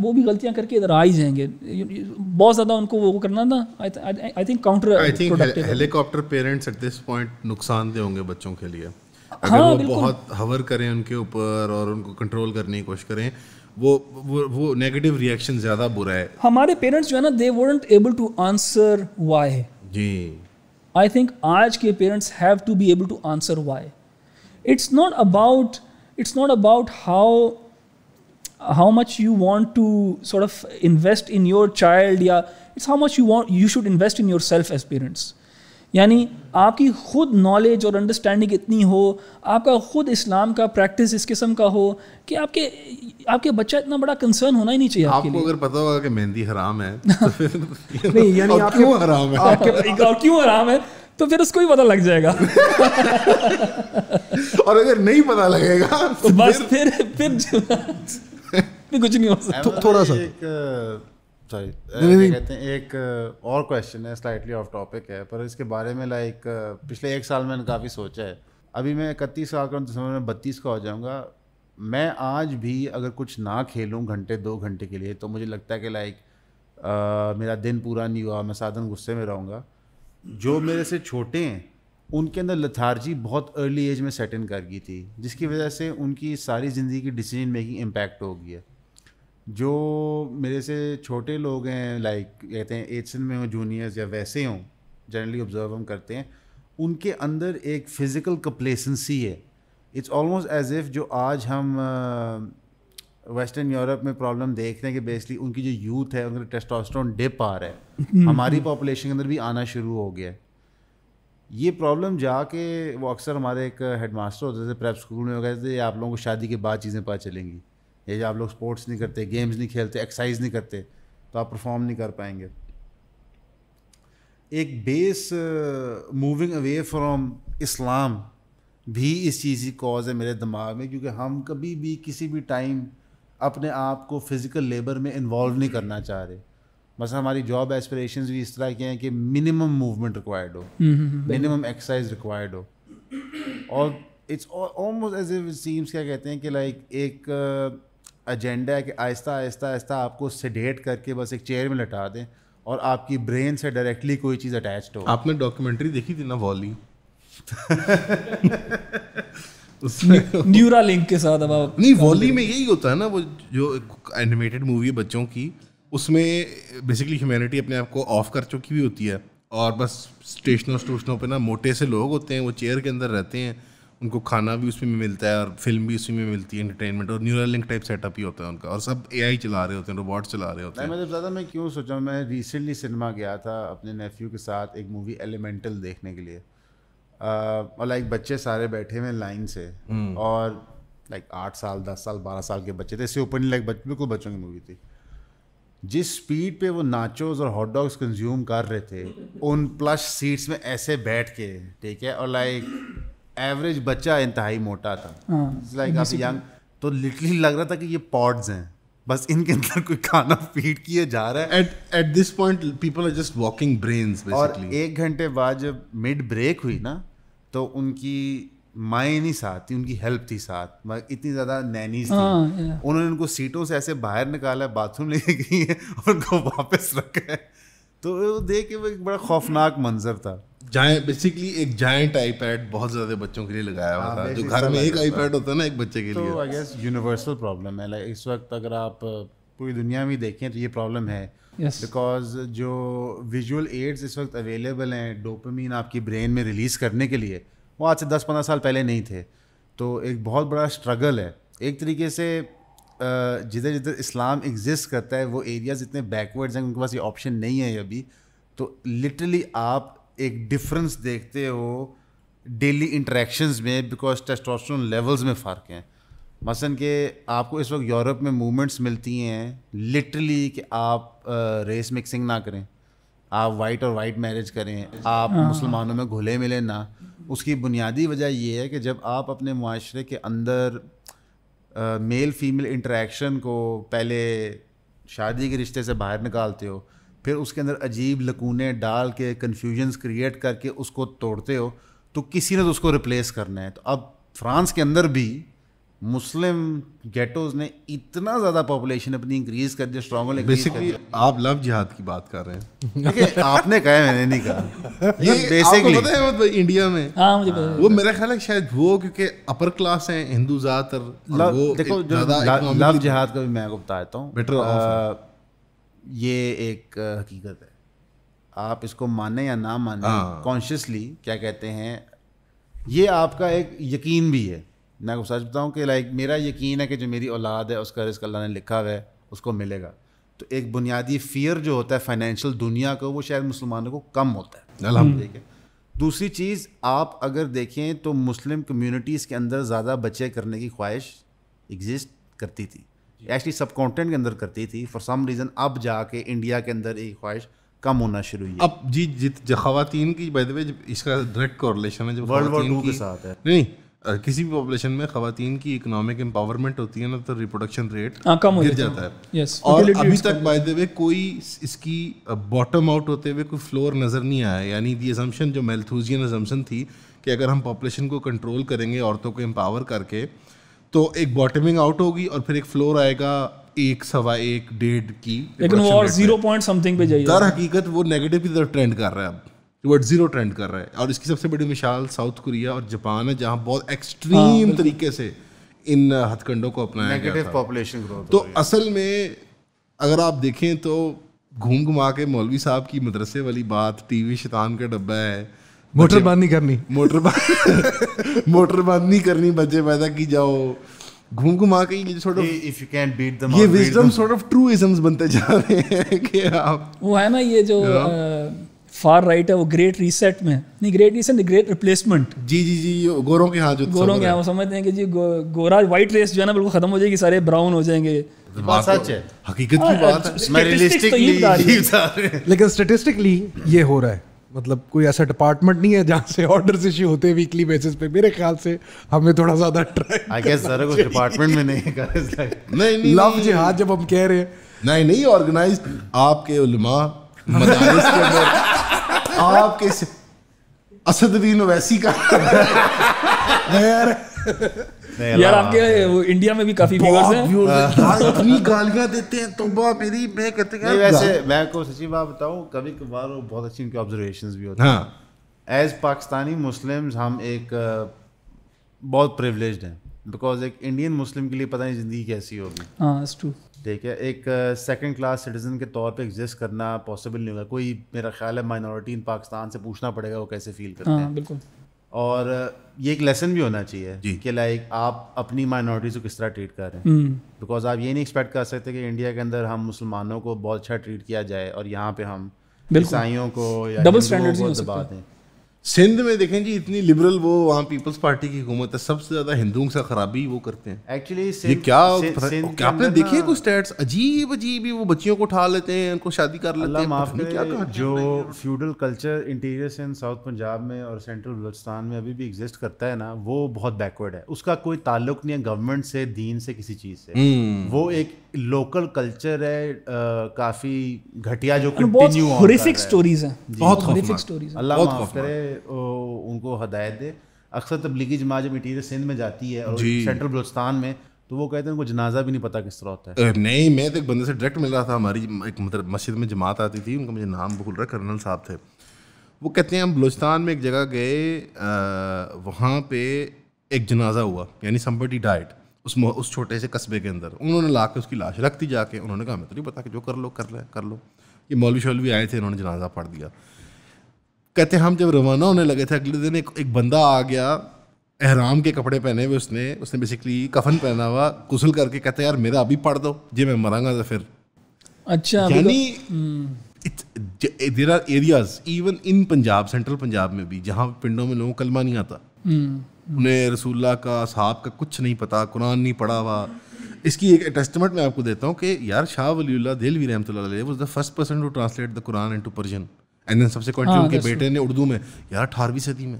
वो भी गलतियाँ करके इधर आ ही जाएंगे बहुत ज़्यादा उनको वो करना ना I think counter helicopter parents at this point नुकसानदेह होंगे बच्चों के लिए हाँ, अगर हाँ, वो बहुत हवर करें उनके ऊपर और उनको कंट्रोल करने की कोशिश करें वो वो वो नेगेटिव रिएक्शन ज़्यादा बुरा है हमारे पेरेंट्स जो है ना they won't able to answer why जी आई थिंक आज के parents have to be able to answer why it's not about it's not about how how much you want to sort of invest in your child या it's how much you want you should invest in yourself as parents यानी आपकी खुद नॉलेज और अंडरस्टैंडिंग इतनी हो आपका खुद इस्लाम का प्रैक्टिस इस किस्म का हो कि आपके आपके बच्चा इतना बड़ा कंसर्न होना ही नहीं चाहिए आपको आपके अगर पता होगा कि मेहंदी हराम है तो फिर नहीं यानी आपके क्यों हराम है आपके क्यों हराम है तो फिर उसको ही पता लग जाएगा और अगर नहीं पता लगेगा तो बस फिर फिर फिर कुछ नहीं हो सकता थो, थोड़ा सा सॉरी कहते हैं एक और क्वेश्चन है स्लाइटली ऑफ टॉपिक है पर इसके बारे में लाइक पिछले एक साल मैंने काफ़ी सोचा है अभी मैं इकतीस साल का दिसंबर में बत्तीस का हो जाऊंगा मैं आज भी अगर कुछ ना खेलूं घंटे दो घंटे के लिए तो मुझे लगता है कि लाइक मेरा दिन पूरा नहीं हुआ मैं साधन गुस्से में रहूँगा जो मेरे से छोटे हैं उनके अंदर लथार्जी बहुत अर्ली एज में सेट इन कर गई थी जिसकी वजह से उनकी सारी ज़िंदगी की डिसीजन मेकिंग इम्पैक्ट हो गई है जो मेरे से छोटे लोग हैं लाइक कहते हैं एथसन में हों जूनियर्स या वैसे हों जनरली ऑब्जर्व हम करते हैं उनके अंदर एक फ़िज़िकल कप्लेसेंसी है इट्स ऑलमोस्ट एज इफ़ जो आज हम वेस्टर्न यूरोप में प्रॉब्लम देख रहे हैं कि बेसिकली उनकी जो यूथ है उनका टेस्टोस्टेरोन डिप आ रहा है हम्म, हम्म। हमारी पॉपुलेशन के अंदर भी आना शुरू हो गया है ये प्रॉब्लम जाके वो अक्सर हमारे एक हेड मास्टर होते थे प्रेप स्कूल में कहते थे आप लोगों को शादी के बाद चीज़ें पता चलेंगी ये आप लोग स्पोर्ट्स नहीं करते गेम्स नहीं खेलते एक्सरसाइज नहीं करते तो आप परफॉर्म नहीं कर पाएंगे एक base moving away from Islam भी इस चीज़ की कॉज है मेरे दिमाग में क्योंकि हम कभी भी किसी भी टाइम अपने आप को फिज़िकल लेबर में इन्वॉल्व नहीं करना चाह रहे बस हमारी जॉब एस्परेशन भी इस तरह के हैं कि मिनिमम मूवमेंट रिक्वायर्ड हो मिनिमम एक्सरसाइज रिक्वायर्ड हो और it's almost as if seems क्या कहते हैं कि लाइक एक एजेंडा uh, है कि आहिस्ता आहिस्ता आहिस्ता आपको सेडेट करके बस एक चेयर में लटा दें और आपकी ब्रेन से डायरेक्टली कोई चीज़ अटैच हो आपने डॉक्यूमेंट्री देखी थी ना वॉली न्यूरा लिंक के साथ अब आप नहीं वॉली में यही होता है ना वो जो एनिमेटेड मूवी है बच्चों की उसमें बेसिकली ह्यूमैनिटी अपने आप को ऑफ कर चुकी हुई होती है और बस स्टेशनों स्टूशनों पे ना मोटे से लोग होते हैं वो चेयर के अंदर रहते हैं उनको खाना भी उसमें मिलता है और फिल्म भी उसी में मिलती है एंटरटेनमेंट और न्यूरल लिंक टाइप सेटअप ही होता है उनका और सब ए चला रहे होते हैं रोबोट चला रहे होते हैं मतलब ज़्यादा मैं क्यों सोचा मैं रिसेंटली सिनेमा गया था अपने नेफ्यू के साथ एक मूवी एलिमेंटल देखने के लिए और लाइक बच्चे सारे बैठे हुए लाइन से हम्म। और लाइक आठ साल दस साल बारह साल के बच्चे थे इससे ऊपर नहीं लाइक बिल्कुल बच्चों की मूवी थी जिस स्पीड पे वो नाचोज और हॉट डॉग्स कंज्यूम कर रहे थे उन प्लस सीट्स में ऐसे बैठ के ठीक है और लाइक एवरेज बच्चा इंतहाई मोटा था लाइक हाँ, आप यंग तो लिटरली लग रहा था कि ये पॉड्स हैं बस इनके अंदर कोई खाना फीड किए जा रहा है at at this point people are just walking brains और एक घंटे बाद जब मिड ब्रेक हुई ना तो उनकी माएँ नहीं साथ थी उनकी हेल्प थी साथ इतनी ज़्यादा नैनीज थी हाँ, उन्होंने उनको सीटों से ऐसे बाहर निकाला बाथरूम ले गई है और उनको वापस रखा है तो देख के वो एक बड़ा खौफनाक मंजर था जाएं बेसिकली एक जायंट आईपैड बहुत ज्यादा बच्चों के लिए लगाया हुआ हाँ, था जो घर में एक आईपैड होता है ना एक बच्चे के तो लिए आई गेस यूनिवर्सल प्रॉब्लम है लाइक इस वक्त अगर आप पूरी दुनिया में देखें तो ये प्रॉब्लम है बिकॉज yes. Uh, जो विजुअल एड्स इस वक्त अवेलेबल हैं डोपामीन आपकी ब्रेन में रिलीज़ करने के लिए वो आज से दस पंद्रह साल पहले नहीं थे तो एक बहुत बड़ा स्ट्रगल है एक तरीके से जिधर जिधर इस्लाम एग्जिस्ट करता है वो एरियाज़ इतने बैकवर्ड्स हैं उनके पास ये ऑप्शन नहीं है अभी तो लिटरली आप एक डिफरेंस देखते हो डेली इंट्रैक्शन में बिकॉज टेस्टोस्टेरोन लेवल्स में फ़र्क हैं मसलन के आपको इस वक्त यूरोप में मूवमेंट्स मिलती हैं लिटरली कि आप रेस मिक्सिंग ना करें आप वाइट और वाइट मैरिज करें आप हाँ। मुसलमानों में घुले मिले ना उसकी बुनियादी वजह यह है कि जब आप अपने माशरे के अंदर मेल फीमेल इंटरेक्शन को पहले शादी के रिश्ते से बाहर निकालते हो फिर उसके अंदर अजीब लकूने डाल के कन्फ्यूजन्स क्रिएट करके उसको तोड़ते हो तो किसी ने तो उसको रिप्लेस करना है तो अब फ्रांस के अंदर भी मुस्लिम गेटोज ने इतना ज़्यादा पॉपुलेशन अपनी इंक्रीज कर दिया स्ट्रॉन्ग बेसिकली आप लव जिहाद की बात कर रहे हैं आपने कहा मैंने नहीं कहा ये बेसिकली पता है वो इंडिया तो में आ, हाँ, मुझे आ, वो मेरा ख्याल है शायद वो क्योंकि अपर क्लास है हिंदू ज़्यादातर देखो जो लव जिहाद का भी मैं आपको बताता हूँ बेटर ये एक हकीकत है आप इसको माने या ना माने कॉन्शियसली हाँ। क्या कहते हैं ये आपका एक यकीन भी है मैं आपको सच बताऊँ कि लाइक मेरा यकीन है कि जो मेरी औलाद है उसका रिस्क अल्लाह ने लिखा हुआ है उसको मिलेगा तो एक बुनियादी फियर जो होता है फाइनेंशियल दुनिया को वो शायद मुसलमानों को कम होता है ठीक है दूसरी चीज़ आप अगर देखें तो मुस्लिम कम्युनिटीज़ के अंदर ज़्यादा बच्चे करने की ख्वाहिश एग्जिस्ट करती थी एक्चुअली सब कॉन्टेंट के अंदर करती थी फॉर सम रीज़न अब जाके इंडिया के अंदर एक ख्वाहिश कम होना शुरू हुई अब जी जित खातन की बैदे इसका डायरेक्ट कॉरेलेशन है जो वर्ल्ड वॉर टू के साथ है नहीं किसी भी पॉपुलेशन में खातन की इकोनॉमिक एम्पावरमेंट होती है ना तो रिप्रोडक्शन रेट हाँ, कम हो गिर जाता है yes. और अभी तक बाय द वे कोई इसकी बॉटम आउट होते हुए कोई फ्लोर नज़र नहीं आया यानी दी एजम्पन जो मेल्थूजियन एजम्पन थी कि अगर हम पॉपुलेशन को कंट्रोल करेंगे औरतों को एम्पावर करके तो एक बॉटमिंग आउट होगी और फिर एक फ्लोर आएगा एक सवा एक डेढ़ की लेकिन वो और जीरो पॉइंट समथिंग पे जाइए दर हकीकत वो नेगेटिव की तरफ ट्रेंड कर रहा है अब टूवर्ड जीरो ट्रेंड कर रहा है और इसकी सबसे बड़ी मिसाल साउथ कोरिया और जापान है जहाँ बहुत एक्सट्रीम हाँ, तरीके से इन uh, हथकंडों को अपनाया नेगेटिव पॉपुलेशन तो असल में अगर आप देखें तो घूम घुमा के मौलवी साहब की मदरसे वाली बात टीवी शैतान का डब्बा है मोटर बंद नहीं करनी मोटर बंद मोटर बंद नहीं करनी बच्चे पैदा की जाओ घूम घुमा के ये sort of if you can beat them ये विजडम सॉर्ट ऑफ ट्रूइज्म्स बनते जा रहे हैं कि आप वो है ना ये जो uh, फार राइट है वो ग्रेट रीसेट में नहीं ग्रेट रीसेट ग्रेट रिप्लेसमेंट जी जी जी गोरों के यहाँ जो गोरों के यहाँ वो समझते हैं कि जी गो, गोरा व्हाइट रेस जो है ना बिल्कुल खत्म हो जाएगी सारे ब्राउन हो जाएंगे हकीकत की हाँ, बात तो है लेकिन स्टेटिस्टिकली ये हो रहा है मतलब कोई ऐसा डिपार्टमेंट नहीं है जहाँ से ऑर्डर्स इश्यू होते हैं वीकली बेसिस पे मेरे ख्याल से हमें थोड़ा ज्यादा ट्राई आई गेस सारा कुछ डिपार्टमेंट में नहीं कर नहीं लव जिहाद जब हम कह रहे हैं नहीं नहीं ऑर्गेनाइज आपके उलमा के अंदर असदुद्दीन ओवैसी का यार यार आपके इंडिया में भी काफी व्यूअर्स हैं हाँ। इतनी गालियां देते हैं तौबा मेरी मैं कहते हैं वैसे मैं को सच्ची बात बताऊं कभी कभार बहुत अच्छी उनकी ऑब्जर्वेशंस भी होती हैं एज पाकिस्तानी मुस्लिम्स हम एक बहुत प्रिविलेज्ड हैं बिकॉज एक इंडियन मुस्लिम के लिए पता नहीं ज़िंदगी कैसी होगी हाँ ट्रू ठीक है एक सेकंड क्लास सिटीज़न के तौर पे एग्जिस्ट करना पॉसिबल नहीं होगा कोई मेरा ख्याल है माइनॉरिटी इन पाकिस्तान से पूछना पड़ेगा वो कैसे फील करते हाँ, हैं और ये एक लेसन भी होना चाहिए कि लाइक आप अपनी माइनॉरिटीज़ को किस तरह ट्रीट कर रहे हैं बिकॉज हम्म। आप ये नहीं एक्सपेक्ट कर सकते कि इंडिया के अंदर हम मुसलमानों को बहुत अच्छा ट्रीट किया जाए और यहाँ पे हम ईसाइयों को या डबल स्टैंडर्ड्स दबा दें सिंध में देखें जी इतनी लिबरल वो वहाँ पीपल्स पार्टी की हुकूमत है सबसे ज्यादा हिंदुओं से खराबी वो करते हैं एक्चुअली ये क्या सिंध आपने देखे कुछ स्टेट्स अजीब अजीब ही वो बच्चियों को उठा लेते हैं उनको शादी कर लेते हैं क्या कर जो feudal culture interior Sindh south Punjab में और सेंट्रल बलुस्तान में अभी भी एग्जिस्ट करता है ना वो बहुत बैकवर्ड है उसका कोई ताल्लुक नहीं है गवर्नमेंट से दीन से किसी चीज़ से हम्म। वो एक लोकल कल्चर है आ, काफी घटिया जो कंटिन्यू हॉरिफिक स्टोरीज हैं बहुत हॉरिफिक स्टोरीज अल्लाह माफ करे उनको हदायत दे अक्सर तबलीगी जमा जब इंटीरियर सिंध में जाती है और सेंट्रल बलोचिस्तान में तो वो कहते हैं उनको जनाजा भी नहीं पता किस तरह होता है नहीं मैं तो एक बंदे से डायरेक्ट मिल रहा था हमारी एक मतलब मस्जिद में जमात आती थी उनका मुझे नाम भूल रहा कर्नल साहब थे वो कहते हैं हम बलोचिस्तान में एक जगह गए वहाँ पे एक जनाजा हुआ यानी समबडी डाइट उस उस छोटे से कस्बे के अंदर उन्होंने ला के उसकी लाश रख दी जाके उन्होंने कहा हमें तो नहीं पता कि जो कर लो कर ले कर लो ये मौलवी शौल भी आए थे उन्होंने जनाजा पढ़ दिया कहते हम जब रवाना होने लगे थे अगले दिन एक एक बंदा आ गया अहराम के कपड़े पहने हुए उसने उसने बेसिकली कफन पहना हुआ गुसल करके कहते यार मेरा अभी पढ़ दो जे मैं मरांगा तो फिर अच्छा यानी there are areas even in Punjab central Punjab में भी जहाँ पिंडों में लोगों कलमा नहीं आता हम्म। उन्हें रसूल्ला का साहब का कुछ नहीं पता कुरान नहीं पढ़ा हुआ इसकी एक टेस्टमेंट मैं आपको देता हूँ कि यार शाह वलील्ला दिलवी रहमत was the first person to translate the Quran into Persian and then सबसे हाँ, उनके बेटे ने उर्दू में यार अठारहवीं सदी में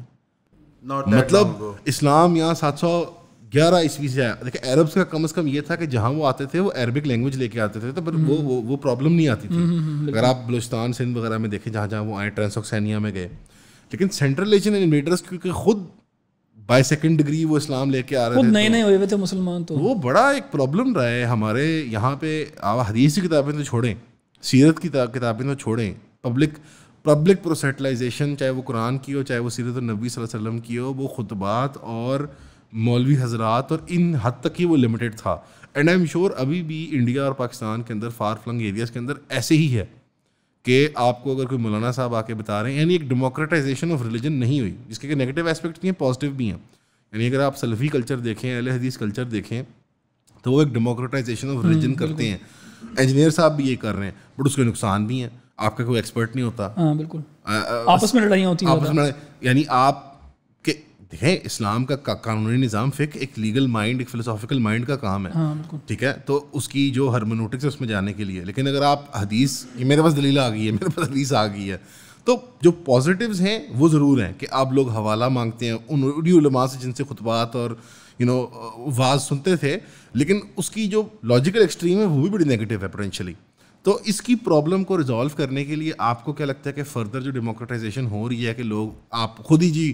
मतलब इस्लाम यहाँ सात सौ ग्यारह ईस्वी से आया देखिए अरब्स का कम से कम ये था कि जहाँ वो आते थे वो अरबिक लैंग्वेज लेके आते थे तो पर वो वो वो प्रॉब्लम नहीं आती थी हम्म, हम्म, हम्म, अगर आप बलुस्तान सिंध वगैरह में देखें जहाँ जहाँ वो आए ट्रांसोक्सैनिया में गए लेकिन सेंट्रल एशियन इन्वेटर्स क्योंकि खुद बाय सेकेंड डिग्री वो इस्लाम लेके आ रहे थे नए तो नए हुए थे मुसलमान तो वो बड़ा एक प्रॉब्लम रहा है हमारे यहाँ पे आप हदीस की किताबें तो छोड़ें सीरत की किताबें तो छोड़ें पब्लिक पब्लिक प्रोसेटलाइजेशन चाहे वो कुरान की हो चाहे वो सीरत नबी वसल्लम की हो वो खुतबात और मौलवी हजरात और इन हद तक ही वो लिमिटेड था एंड आई एम श्योर अभी भी इंडिया और पाकिस्तान के अंदर फार फ्लंग एरियाज़ के अंदर ऐसे ही है कि आपको अगर कोई मौलाना साहब आके बता रहे हैं यानी एक डेमोक्रेटाइजेशन ऑफ रिलीजन नहीं हुई जिसके नेगेटिव एस्पेक्ट भी हैं पॉजिटिव भी हैं यानी अगर आप सलफ़ी कल्चर देखें अल हदीस कल्चर देखें तो वो एक डेमोक्रेटाइजेशन ऑफ रिलीजन करते हैं इंजीनियर साहब भी ये कर रहे हैं बट उसके नुकसान भी हैं आपका कोई एक्सपर्ट नहीं होता हाँ, आ, बिल्कुल आपस में लड़ाई होती हैं आपस में यानी आप देखें इस्लाम का, का कानूनी निज़ाम फिक एक लीगल माइंड एक फिलोसॉफिकल माइंड का काम है हाँ, ठीक है तो उसकी जो हारमोनोटिक्स है उसमें जाने के लिए लेकिन अगर आप हदीस मेरे पास दलील आ गई है मेरे पास हदीस आ गई है तो जो पॉजिटिव्स हैं वो ज़रूर हैं कि आप लोग हवाला मांगते हैं उन उलमा से जिनसे खुतबात और यू नो वाज सुनते थे लेकिन उसकी जो लॉजिकल एक्सट्रीम है वो भी बड़ी नेगेटिव है पोटेंशली तो इसकी प्रॉब्लम को रिजॉल्व करने के लिए आपको क्या लगता है कि फ़र्दर जो डेमोक्रेटाइजेशन हो रही है कि लोग आप खुद ही जी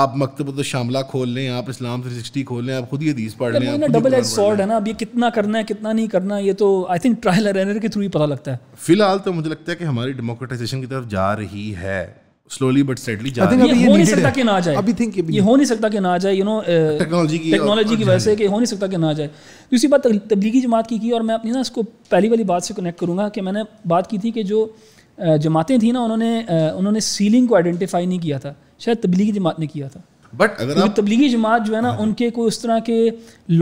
आप मकतब शामला खोल लें आप इस्लाम थ्री सिक्सटी खोल लें आप खुद ही अदीस पढ़ लें डबल एज सॉर्ड है ना अब ये कितना करना है कितना नहीं करना ये तो I think trial and error के थ्रू ही पता लगता है फिलहाल तो मुझे लगता है कि हमारी डेमोक्रेटाइजेशन की तरफ जा रही है स्लोली बट स्टेडली जा रही है ये हो नहीं सकता कि ना आ जाए अभी थिंक ये हो नहीं सकता कि ना आ जाए यू नो टेक्नोलॉजी की टेक्नोलॉजी की वजह से हाँ कि हो नहीं सकता कि ना जाए दूसरी बात तबलीगी जमात की की और मैं अपनी ना इसको पहली वाली बात से कनेक्ट करूंगा कि मैंने बात की थी कि जो uh, जमातें थी ना उन्होंने uh, उन्होंने सीलिंग को आइडेंटिफाई नहीं किया था शायद तबलीगी जमात ने किया था बट अगर आप तबलीगी जमात जो है ना हाँ, हाँ। उनके कोई उस तरह के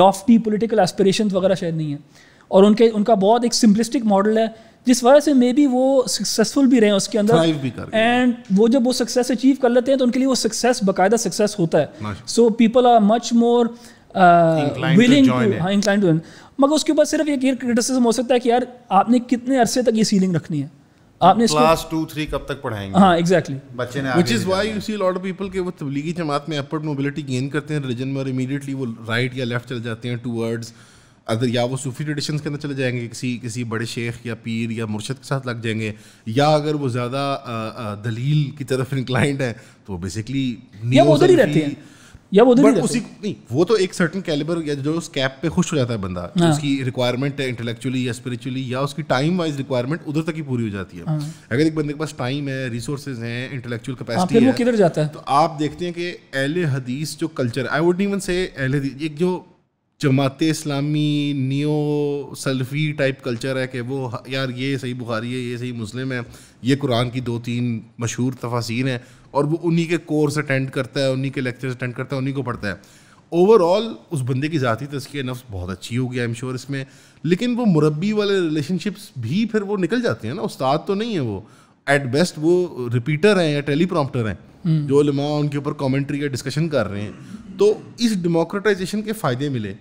लॉफ्टी पोलिटिकल एस्परेशन वगैरह शायद नहीं है और उनके उनका बहुत एक सिंपलिस्टिक मॉडल है जिस वजह से मे बी वो सक्सेसफुल भी रहे उसके अंदर एंड वो जब वो सक्सेस अचीव कर लेते हैं तो उनके लिए वो सक्सेस बाकायदा सक्सेस होता है so people are much more willing incline to मगर उसके ऊपर सिर्फ एक क्रिटिसिज्म हो सकता है कि यार आपने कितने अरसे तक ये सीलिंग रखनी है आपने क्लास टू थ्री कब तक पढ़ाएंगे हाँ एग्जैक्टली exactly. बच्चे ने which is why you see lot of people के वो तबलीगी जमात में अपवर्ड मोबिलिटी गेन करते हैं रिलीजन में और इमीडिएटली वो राइट या लेफ्ट चल जाते हैं टू वर्ड्स अगर या वो सूफी ट्रेडिशन के अंदर चले जाएंगे किसी किसी बड़े शेख या पीर या मुर्शद के साथ लग जाएंगे या अगर वो ज़्यादा दलील की तरफ इंक्लाइंड है तो बेसिकली वो उधर ही या वो बट उसी नहीं वो तो एक सर्टन कैलिबर या जो उस कैप पे खुश हो जाता है बंदा हाँ। उसकी रिक्वायरमेंट है इंटेलेक्चुअली या स्पिरिचुअली या उसकी टाइम वाइज रिक्वायरमेंट उधर तक ही पूरी हो जाती है हाँ। अगर एक बंदे के पास टाइम है रिसोर्सेज हैं इंटेलेक्चुअल कैपेसिटी हाँ, है किधर जाता है तो आप देखते हैं कि अहल हदीस जो कल्चर आई वुड इवन से हदीस एक जो Jamaat Islami neo Salafi type culture है कि वो यार ये सही बुखारी है ये सही मुस्लिम है ये कुरान की दो तीन मशहूर तफासिर है और वो उन्हीं के कोर्स अटेंड करता है उन्हीं के लेक्चर्स अटेंड करता है उन्हीं को पढ़ता है ओवरऑल उस बंदे की ज़ाती तस्की नफ्स बहुत अच्छी हो गया आई एम श्योर इसमें लेकिन वो मुरबी वाले रिलेशनशिप्स भी फिर वो निकल जाते हैं ना उस्ताद तो नहीं है वो एट बेस्ट वो रिपीटर हैं या प्रॉम्प्टर हैं हम्म। जो लमा उनके ऊपर कॉमेंट्री या डिस्कशन कर रहे हैं तो इस डेमोक्रेटाइजेशन के फ़ायदे मिले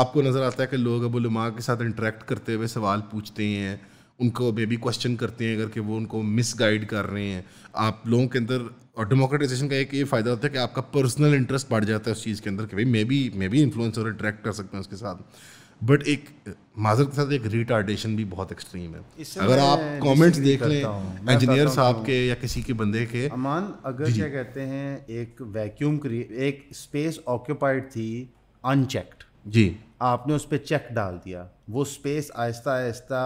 आपको नज़र आता है कि लोग अब उलमा के साथ इंटरेक्ट करते हुए सवाल पूछते हैं उनको बेबी क्वेश्चन करते हैं अगर कि वो उनको मिस गाइड कर रहे हैं आप लोगों के अंदर और डेमोक्रेटाइजेशन का एक ये फ़ायदा होता है कि आपका पर्सनल इंटरेस्ट बढ़ जाता है उस चीज़ के अंदर कि भाई मे भी मे भी इन्फ्लुएंस और इंटरेक्ट कर सकते हैं उसके साथ बट एक माजर के साथ एक रिटार्डेशन भी बहुत एक्सट्रीम है अगर आप कमेंट्स देख लें इंजीनियर साहब के या किसी के बंदे के अमान अगर क्या कहते हैं एक वैक्यूम एक स्पेस ऑक्यूपाइड थी अनचेक्ड जी आपने उस पर चेक डाल दिया वो स्पेस आहिस्ता आहिस्ता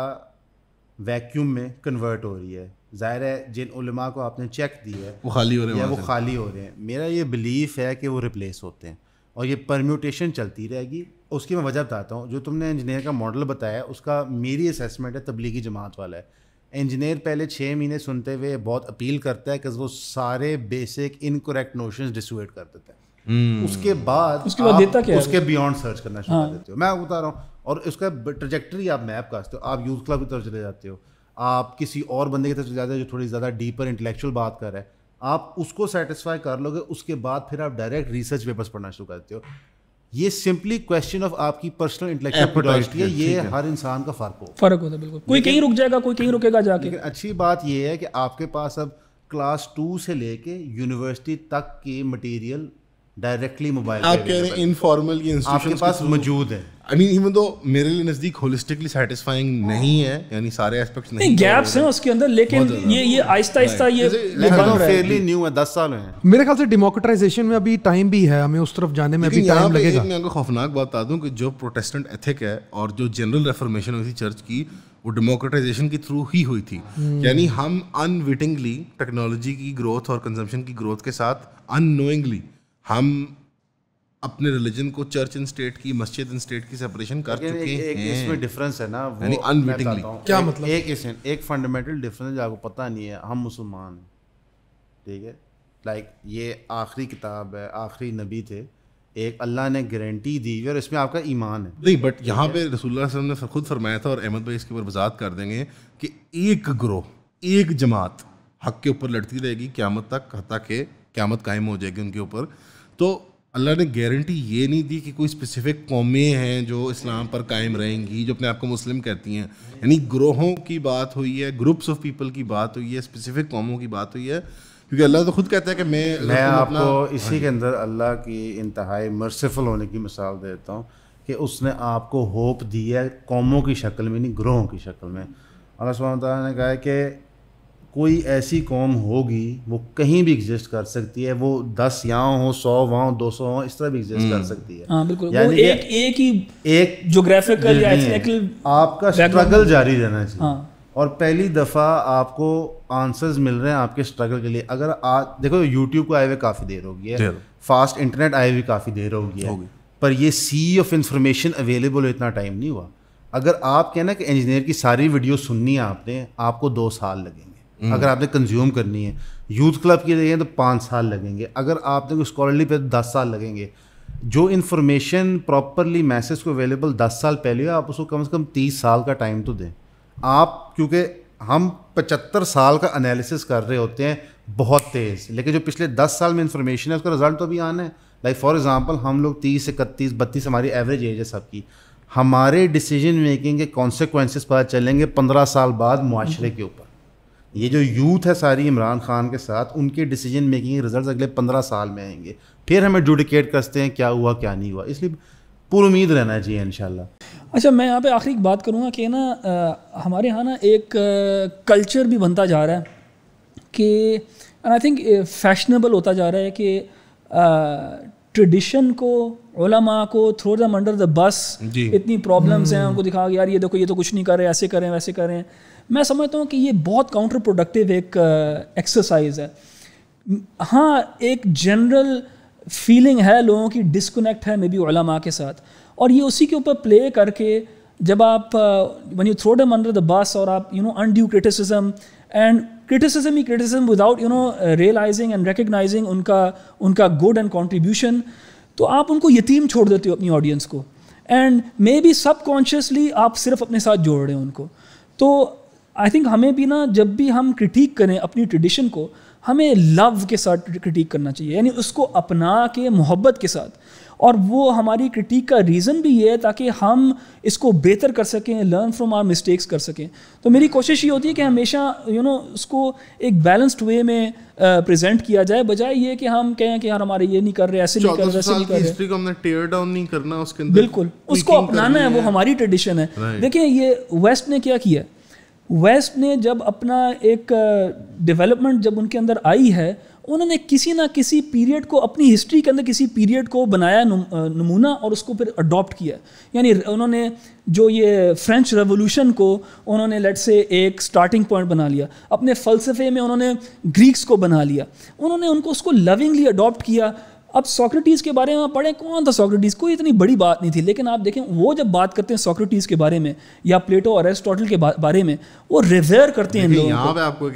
वैक्यूम में कन्वर्ट हो रही है ज़ाहिर है जिन उलमा को आपने चेक दी है वो खाली हो रहे हैं वो खाली हो रहे हैं मेरा ये बिलीफ है कि वो रिप्लेस होते हैं और ये परम्यूटेशन चलती रहेगी उसकी मैं वजह बताता हूँ जो तुमने इंजीनियर का मॉडल बताया उसका मेरी असेसमेंट है तबलीगी जमात वाला है इंजीनियर पहले छः महीने सुनते हुए बहुत अपील करता है कि वो सारे बेसिक इनकोरेक्ट नोशन डिसुएट कर देता है Hmm. उसके बाद उसके बाद देता क्या उसके बियॉन्ड सर्च करना शुरू कर हाँ। देते हो मैं बता रहा हूँ और उसका ट्रजेक्टरी आप मैप करते हो आप यूथ क्लब की तरफ चले जाते हो आप किसी और बंदे की तरफ चले जाते हो जो थोड़ी ज़्यादा डीपर इंटेलेक्चुअल बात कर रहे हैं आप उसको सेटिस्फाई कर लोगे उसके बाद फिर आप डायरेक्ट रिसर्च पेपर्स पढ़ना शुरू करते हो ये सिंपली क्वेश्चन ऑफ आपकी पर्सनल इंटेलेक्चुअल है ये हर इंसान का फर्क हो फर्क होता है बिल्कुल कोई कहीं रुक जाएगा कोई कहीं रुकेगा जाके लेकिन अच्छी बात ये है कि आपके पास अब क्लास टू से लेके यूनिवर्सिटी तक के मटेरियल डायरेक्टली मोबाइल आप कह रहे हैं इनफॉर्मल ये आपके पास मौजूद है आई मीन इवन दो मेरे लिए नज़दीक होलिस्टिकली सेटिस्फाइंग नहीं है यानी सारे एस्पेक्ट्स नहीं गैप्स हैं उसके अंदर लेकिन ये ये आहिस्ता आहिस्ता ये फेयरली न्यू है दस साल है मेरे ख्याल से डेमोक्रेटाइजेशन में अभी टाइम भी है हमें उस तरफ जाने में अभी टाइम लगेगा मैं आपको खौफनाक बात बता दूं कि जो प्रोटेस्टेंट एथिक है और जो जनरल रेफॉर्मेशन हुई थी चर्च की वो डेमोक्रेटाइजेशन के थ्रू ही हुई थी hmm. यानी हम अनविटिंगली टेक्नोलॉजी की ग्रोथ और कंजम्पशन की ग्रोथ के साथ अननोइंगली हम अपने रिलीजन को चर्च इन स्टेट की मस्जिद इन स्टेट की सेपरेशन कर चुके एक, एक हैं इसमें डिफरेंस है ना वो अनविटिंगली क्या एक, मतलब एक एक, एक फंडामेंटल डिफरेंस जो आपको पता नहीं है हम मुसलमान हैं ठीक है लाइक ये आखिरी किताब है आखिरी नबी थे एक अल्लाह ने गारंटी दी और इसमें आपका ईमान है नहीं बट यहाँ पे रसूलुल्लाह ने खुद फरमाया था और अहमद भाई इसके ऊपर वजात कर देंगे कि एक ग्रोह एक जमात हक के ऊपर लड़ती रहेगी क्यामत तक हत्या के क्यामत कायम हो जाएगी उनके ऊपर तो अल्लाह ने गारंटी ये नहीं दी कि कोई स्पेसिफिक कौमें हैं जो इस्लाम पर कायम रहेंगी जो अपने आप को मुस्लिम कहती हैं यानी ग्रोहों की बात हुई है ग्रुप्स ऑफ पीपल की बात हुई है स्पेसिफिक कौमों की बात हुई है क्योंकि अल्लाह तो खुद कहता है कि मैं मैं आपको इसी हाँ के अंदर अल्लाह की इंतहाई मर्सफुल होने की मिसाल देता हूँ कि उसने आपको होप दी है कौमों की शक्ल में नहीं ग्रोहों की शक्ल में अल्लाह सुबह ने कहा है कि कोई ऐसी कौम होगी वो कहीं भी एग्जिस्ट कर सकती है वो दस यहाँ हो सौ वहाँ दो सौ हो इस तरह भी एग्जिस्ट कर हम्म। सकती है हाँ वो एक, एक ही एक ज्योग्राफिकल या आपका स्ट्रगल जारी रहना चाहिए हाँ। और पहली दफ़ा आपको आंसर्स मिल रहे हैं आपके स्ट्रगल के लिए अगर आज देखो यूट्यूब को आए हुए काफ़ी देर होगी है फास्ट इंटरनेट आए हुए काफ़ी देर होगी है पर ये सी ऑफ इंफॉर्मेशन अवेलेबल इतना टाइम नहीं हुआ अगर आप कहना कि इंजीनियर की सारी वीडियो सुननी है आपने आपको दो साल लगेंगे हम्म। अगर आपने कंज्यूम करनी है यूथ क्लब की देखें तो पाँच साल लगेंगे अगर आपने कोई स्कॉलरली पे तो दस साल लगेंगे जो इन्फॉर्मेशन प्रॉपरली मैसेज को अवेलेबल दस साल पहले आप उसको कम से कम तीस साल का टाइम तो दें आप क्योंकि हम पचहत्तर साल का एनालिसिस कर रहे होते हैं बहुत तेज़ लेकिन जो पिछले दस साल में इन्फॉर्मेशन है उसका रिजल्ट तो अभी आना है लाइक फॉर एग्जांपल हम लोग तीस इकतीस बत्तीस हमारी एवरेज एज है सबकी हमारे डिसीजन मेकिंग के कॉन्सिक्वेंसेस पता चलेंगे पंद्रह साल बाद माशरे के ऊपर ये जो यूथ है सारी इमरान खान के साथ उनके डिसीजन मेकिंग रिजल्ट अगले पंद्रह साल में आएंगे फिर हमें जुडिकेट करते हैं क्या हुआ क्या नहीं हुआ इसलिए पूरी उम्मीद रहना चाहिए इन अच्छा मैं यहाँ पे आखिरी बात करूँगा कि ना आ, हमारे यहाँ ना एक आ, कल्चर भी बनता जा रहा है कि आई थिंक फैशनेबल होता जा रहा है कि ट्रेडिशन को ओलामा को थ्रो दम अंडर द बस इतनी प्रॉब्लम्स हैं हम्म। उनको दिखा यार ये देखो ये तो कुछ नहीं कर रहे ऐसे करें वैसे करें मैं समझता हूँ कि ये बहुत काउंटर प्रोडक्टिव एक एक्सरसाइज uh, है हाँ एक जनरल फीलिंग है लोगों की डिसकनेक्ट है मे बी ओलामा के साथ और ये उसी के ऊपर प्ले करके जब आप when you throw them under the bus और आप you know undue criticism and criticism ही criticism without you know realising and recognising उनका उनका गुड एंड कॉन्ट्रीब्यूशन तो आप उनको यतीम छोड़ देते हो अपनी ऑडियंस को एंड मे बी सबकॉन्शियसली आप सिर्फ अपने साथ जोड़ रहे हो उनको तो आई थिंक हमें भी ना जब भी हम क्रिटिक करें अपनी ट्रेडिशन को हमें लव के साथ क्रिटिक करना चाहिए यानी उसको अपना के मोहब्बत के साथ और वो हमारी क्रिटिक का रीज़न भी ये है ताकि हम इसको बेहतर कर सकें लर्न फ्रॉम आर मिस्टेक्स कर सकें तो मेरी कोशिश ये होती है कि हमेशा यू you नो know, उसको एक बैलेंस्ड वे में प्रेजेंट किया जाए बजाय ये कि हम कहें कि यार हमारे ये नहीं कर रहे ऐसे नहीं कर रहे ऐसे नहीं कर रहे को हमने टेयर डाउन नहीं करना उसके अंदर बिल्कुल उसको अपनाना है वो हमारी ट्रेडिशन है देखिए ये वेस्ट ने क्या किया वेस्ट ने जब अपना एक डेवलपमेंट जब उनके अंदर आई है उन्होंने किसी ना किसी पीरियड को अपनी हिस्ट्री के अंदर किसी पीरियड को बनाया नमूना और उसको फिर अडॉप्ट किया यानी उन्होंने जो ये फ्रेंच रेवोल्यूशन को उन्होंने लेट से एक स्टार्टिंग पॉइंट बना लिया अपने फ़लसफ़े में उन्होंने ग्रीक्स को बना लिया उन्होंने उनको उसको लविंगली अडॉप्ट किया अब सॉक्रेटिस के बारे में आप पढ़ें कौन था सॉक्रेटिस कोई इतनी बड़ी बात नहीं थी लेकिन आप देखें वो जब बात करते हैं सॉक्रेटिस के बारे में या प्लेटो और एरिस्टोटल के बारे में वो रिवेयर करते हैं लोगों यहाँ पे आपको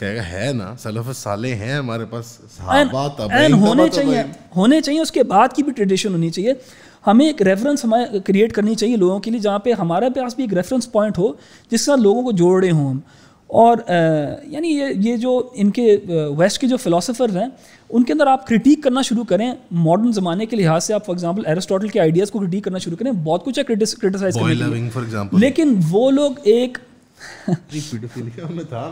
कहेगा है ना सलफ साले हैं हमारे पास एंड तो होने चाहिए होने चाहिए उसके बाद की भी ट्रेडिशन होनी चाहिए हमें एक रेफरेंस हमें क्रिएट करनी चाहिए लोगों के लिए जहाँ पे हमारे पास भी एक रेफरेंस पॉइंट हो जिससे लोगों को जोड़ रहे हों हम और यानी ये ये जो इनके वेस्ट के जो फिलोसोफर्स हैं उनके अंदर आप क्रिटिक करना शुरू करें मॉडर्न जमाने के लिहाज से आप फॉर एग्जाम्पल एरिस्टोटल के आइडियाज़ को क्रिटिक करना शुरू करें बहुत कुछ है क्रिटिसाइज लेकिन वो लोग एक हाँ। हाँ। हाँ,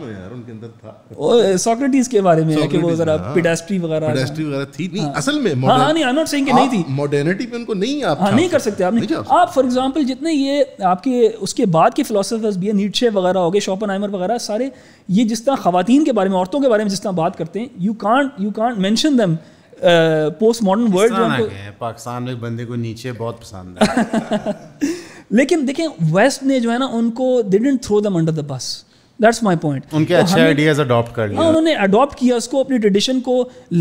आप फॉर जितने ये आपके उसके बाद के फिलोसोफर्स भी नीचे वगैरह हो गए शोपेनहाइमर वगैरह सारे ये जिस तरह खातन के बारे में औरतों के बारे में जिस तरह बात करते हैं you can't you can't mention post modern world Pakistan में बंदे को नीचे बहुत पसंद है लेकिन देखें वेस्ट ने जो है ना उनको they didn't throw them under the bus that's my point उनके तो अच्छे आइडियाज अडॉप्ट कर हाँ, लिया उन्होंने अडॉप्ट किया उसको अपनी ट्रेडिशन को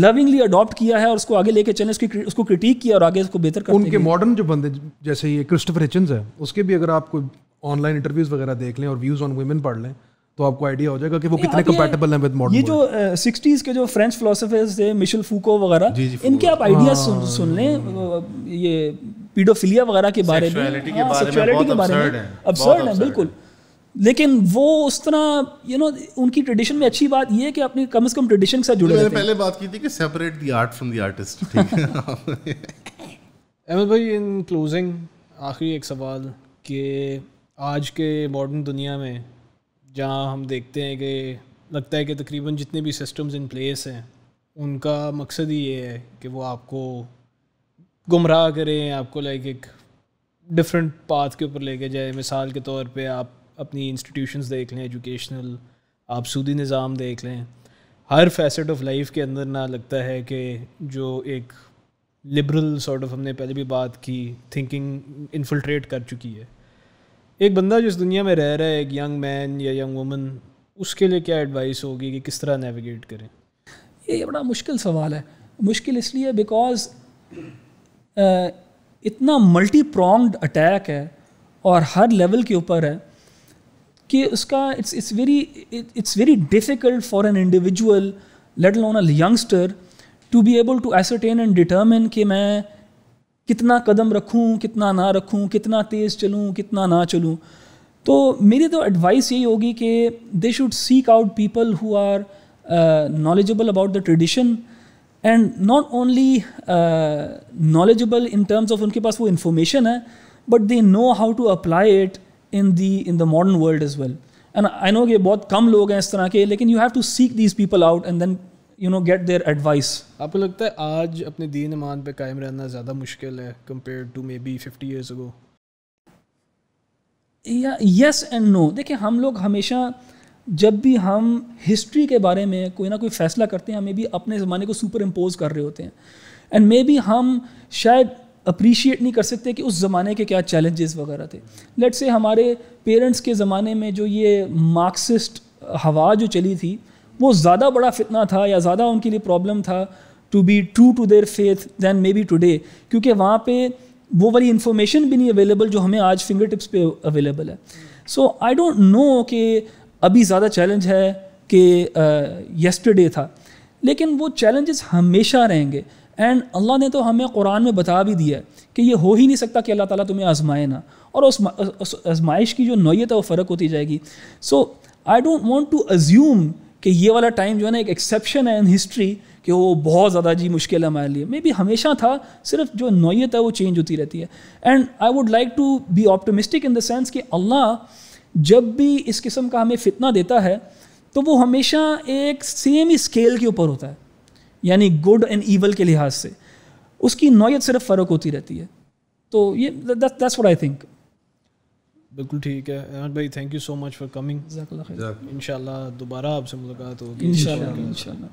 लविंगली अडॉप्ट किया है और उसको आगे लेके चले उसकी उसको क्रिटिक किया और आगे उसको बेहतर करते उनके मॉडर्न जो बंदे जैसे ये क्रिस्टोफर हिचन्स है उसके भी अगर आप कोई ऑनलाइन इंटरव्यूज वगैरह देख लें और व्यूज ऑन वुमेन पढ़ लें तो आपको आइडिया हो जाएगा कि वो कितने कंपैटिबल हैं विद मॉडर्न ये जो सिक्सटीज uh, के जो फ्रेंच फिलोसोफर्स थे मिशेल फूको वगैरह इनके आप आइडियाज हाँ। सुन लें ये पीडोफिलिया वगैरह के बारे में सेक्सुअलिटी हाँ, के बारे में अबसर्ड है बिल्कुल लेकिन वो उस तरह यू नो उनकी ट्रेडिशन में अच्छी बात ये है कि अपनी कम से कम ट्रेडिशन के साथ जुड़े मैंने पहले बात की थी कि separate the art from the artist Ahmad भाई इन क्लोजिंग आखिरी एक सवाल कि आज के मॉडर्न दुनिया में जहाँ हम देखते हैं कि लगता है कि तकरीबन जितने भी सिस्टम्स इन प्लेस हैं उनका मकसद ही ये है कि वो आपको गुमराह करें आपको लाइक एक डिफरेंट पाथ के ऊपर लेके जाए मिसाल के तौर पे आप अपनी इंस्टीट्यूशंस देख लें एजुकेशनल आप सूदी निज़ाम देख लें हर फैसेट ऑफ लाइफ के अंदर ना लगता है कि जो एक लिबरल सॉर्ट ऑफ हमने पहले भी बात की थिंकिंग इन्फिल्ट्रेट कर चुकी है एक बंदा जिस दुनिया में रह रहा है एक यंग मैन या यंग वुमन उसके लिए क्या एडवाइस होगी कि किस तरह नेविगेट करें ये बड़ा मुश्किल सवाल है मुश्किल इसलिए बिकॉज इतना मल्टी प्रॉन्ग्ड अटैक है और हर लेवल के ऊपर है कि उसका it's it's very it's very difficult for an individual let alone a youngster to be able to ascertain and determine कि मैं कितना कदम रखूं कितना ना रखूं कितना तेज़ चलूं कितना ना चलूं तो मेरी तो एडवाइस यही होगी कि they should seek out people who are knowledgeable about the tradition and not only knowledgeable in terms of उनके पास वो इन्फॉर्मेशन है but they know how to apply it in the in the modern world as well and I know ये बहुत कम लोग हैं इस तरह के लेकिन you have to seek these people out and then you know get their advice आपको लगता है आज अपने दीन ईमान पे कायम रहना ज़्यादा मुश्किल है compare to maybe fifty years ago या येस एंड नो देखिए हम लोग हमेशा जब भी हम हिस्ट्री के बारे में कोई ना कोई फ़ैसला करते हैं हमें भी अपने ज़माने को सुपर इम्पोज कर रहे होते हैं एंड मे बी हम शायद अप्रिशिएट नहीं कर सकते कि उस ज़माने के क्या चैलेंजेस वगैरह थे लेट से हमारे पेरेंट्स के ज़माने में जो ये मार्क्सिस्ट हवा जो चली थी वो ज़्यादा बड़ा फितना था या ज़्यादा उनके लिए प्रॉब्लम था to be true to their faith than maybe today क्योंकि वहाँ पर वो वाली इन्फॉर्मेशन भी नहीं अवेलेबल जो हमें आज फिंगर टिप्स पे अवेलेबल है सो आई डोंट नो कि अभी ज़्यादा चैलेंज है कि यस्टरडे था लेकिन वो चैलेंजेस हमेशा रहेंगे एंड अल्लाह ने तो हमें कुरान में बता भी दिया है कि ये हो ही नहीं सकता कि अल्लाह ताला तुम्हें आजमाए ना और उस आजमाइश की जो नोयत है वो फ़र्क होती जाएगी so I don't want to assume कि ये वाला टाइम जो है ना एक एक्सेप्शन है इन हिस्ट्री कि वो बहुत ज़्यादा जी मुश्किल है हमारे लिए मे बी हमेशा था सिर्फ जो नोयत है वो चेंज होती रहती है and I would like to be optimistic in the sense कि अल्लाह जब भी इस किस्म का हमें फितना देता है तो वो हमेशा एक सेम ही स्केल के ऊपर होता है यानी गुड एंड ईवल के लिहाज से उसकी नौीयत सिर्फ फ़र्क होती रहती है तो ये दैट्स व्हाट आई थिंक बिल्कुल ठीक है अहमद भाई thank you so much for coming in दोबारा आपसे मुलाकात होगी इन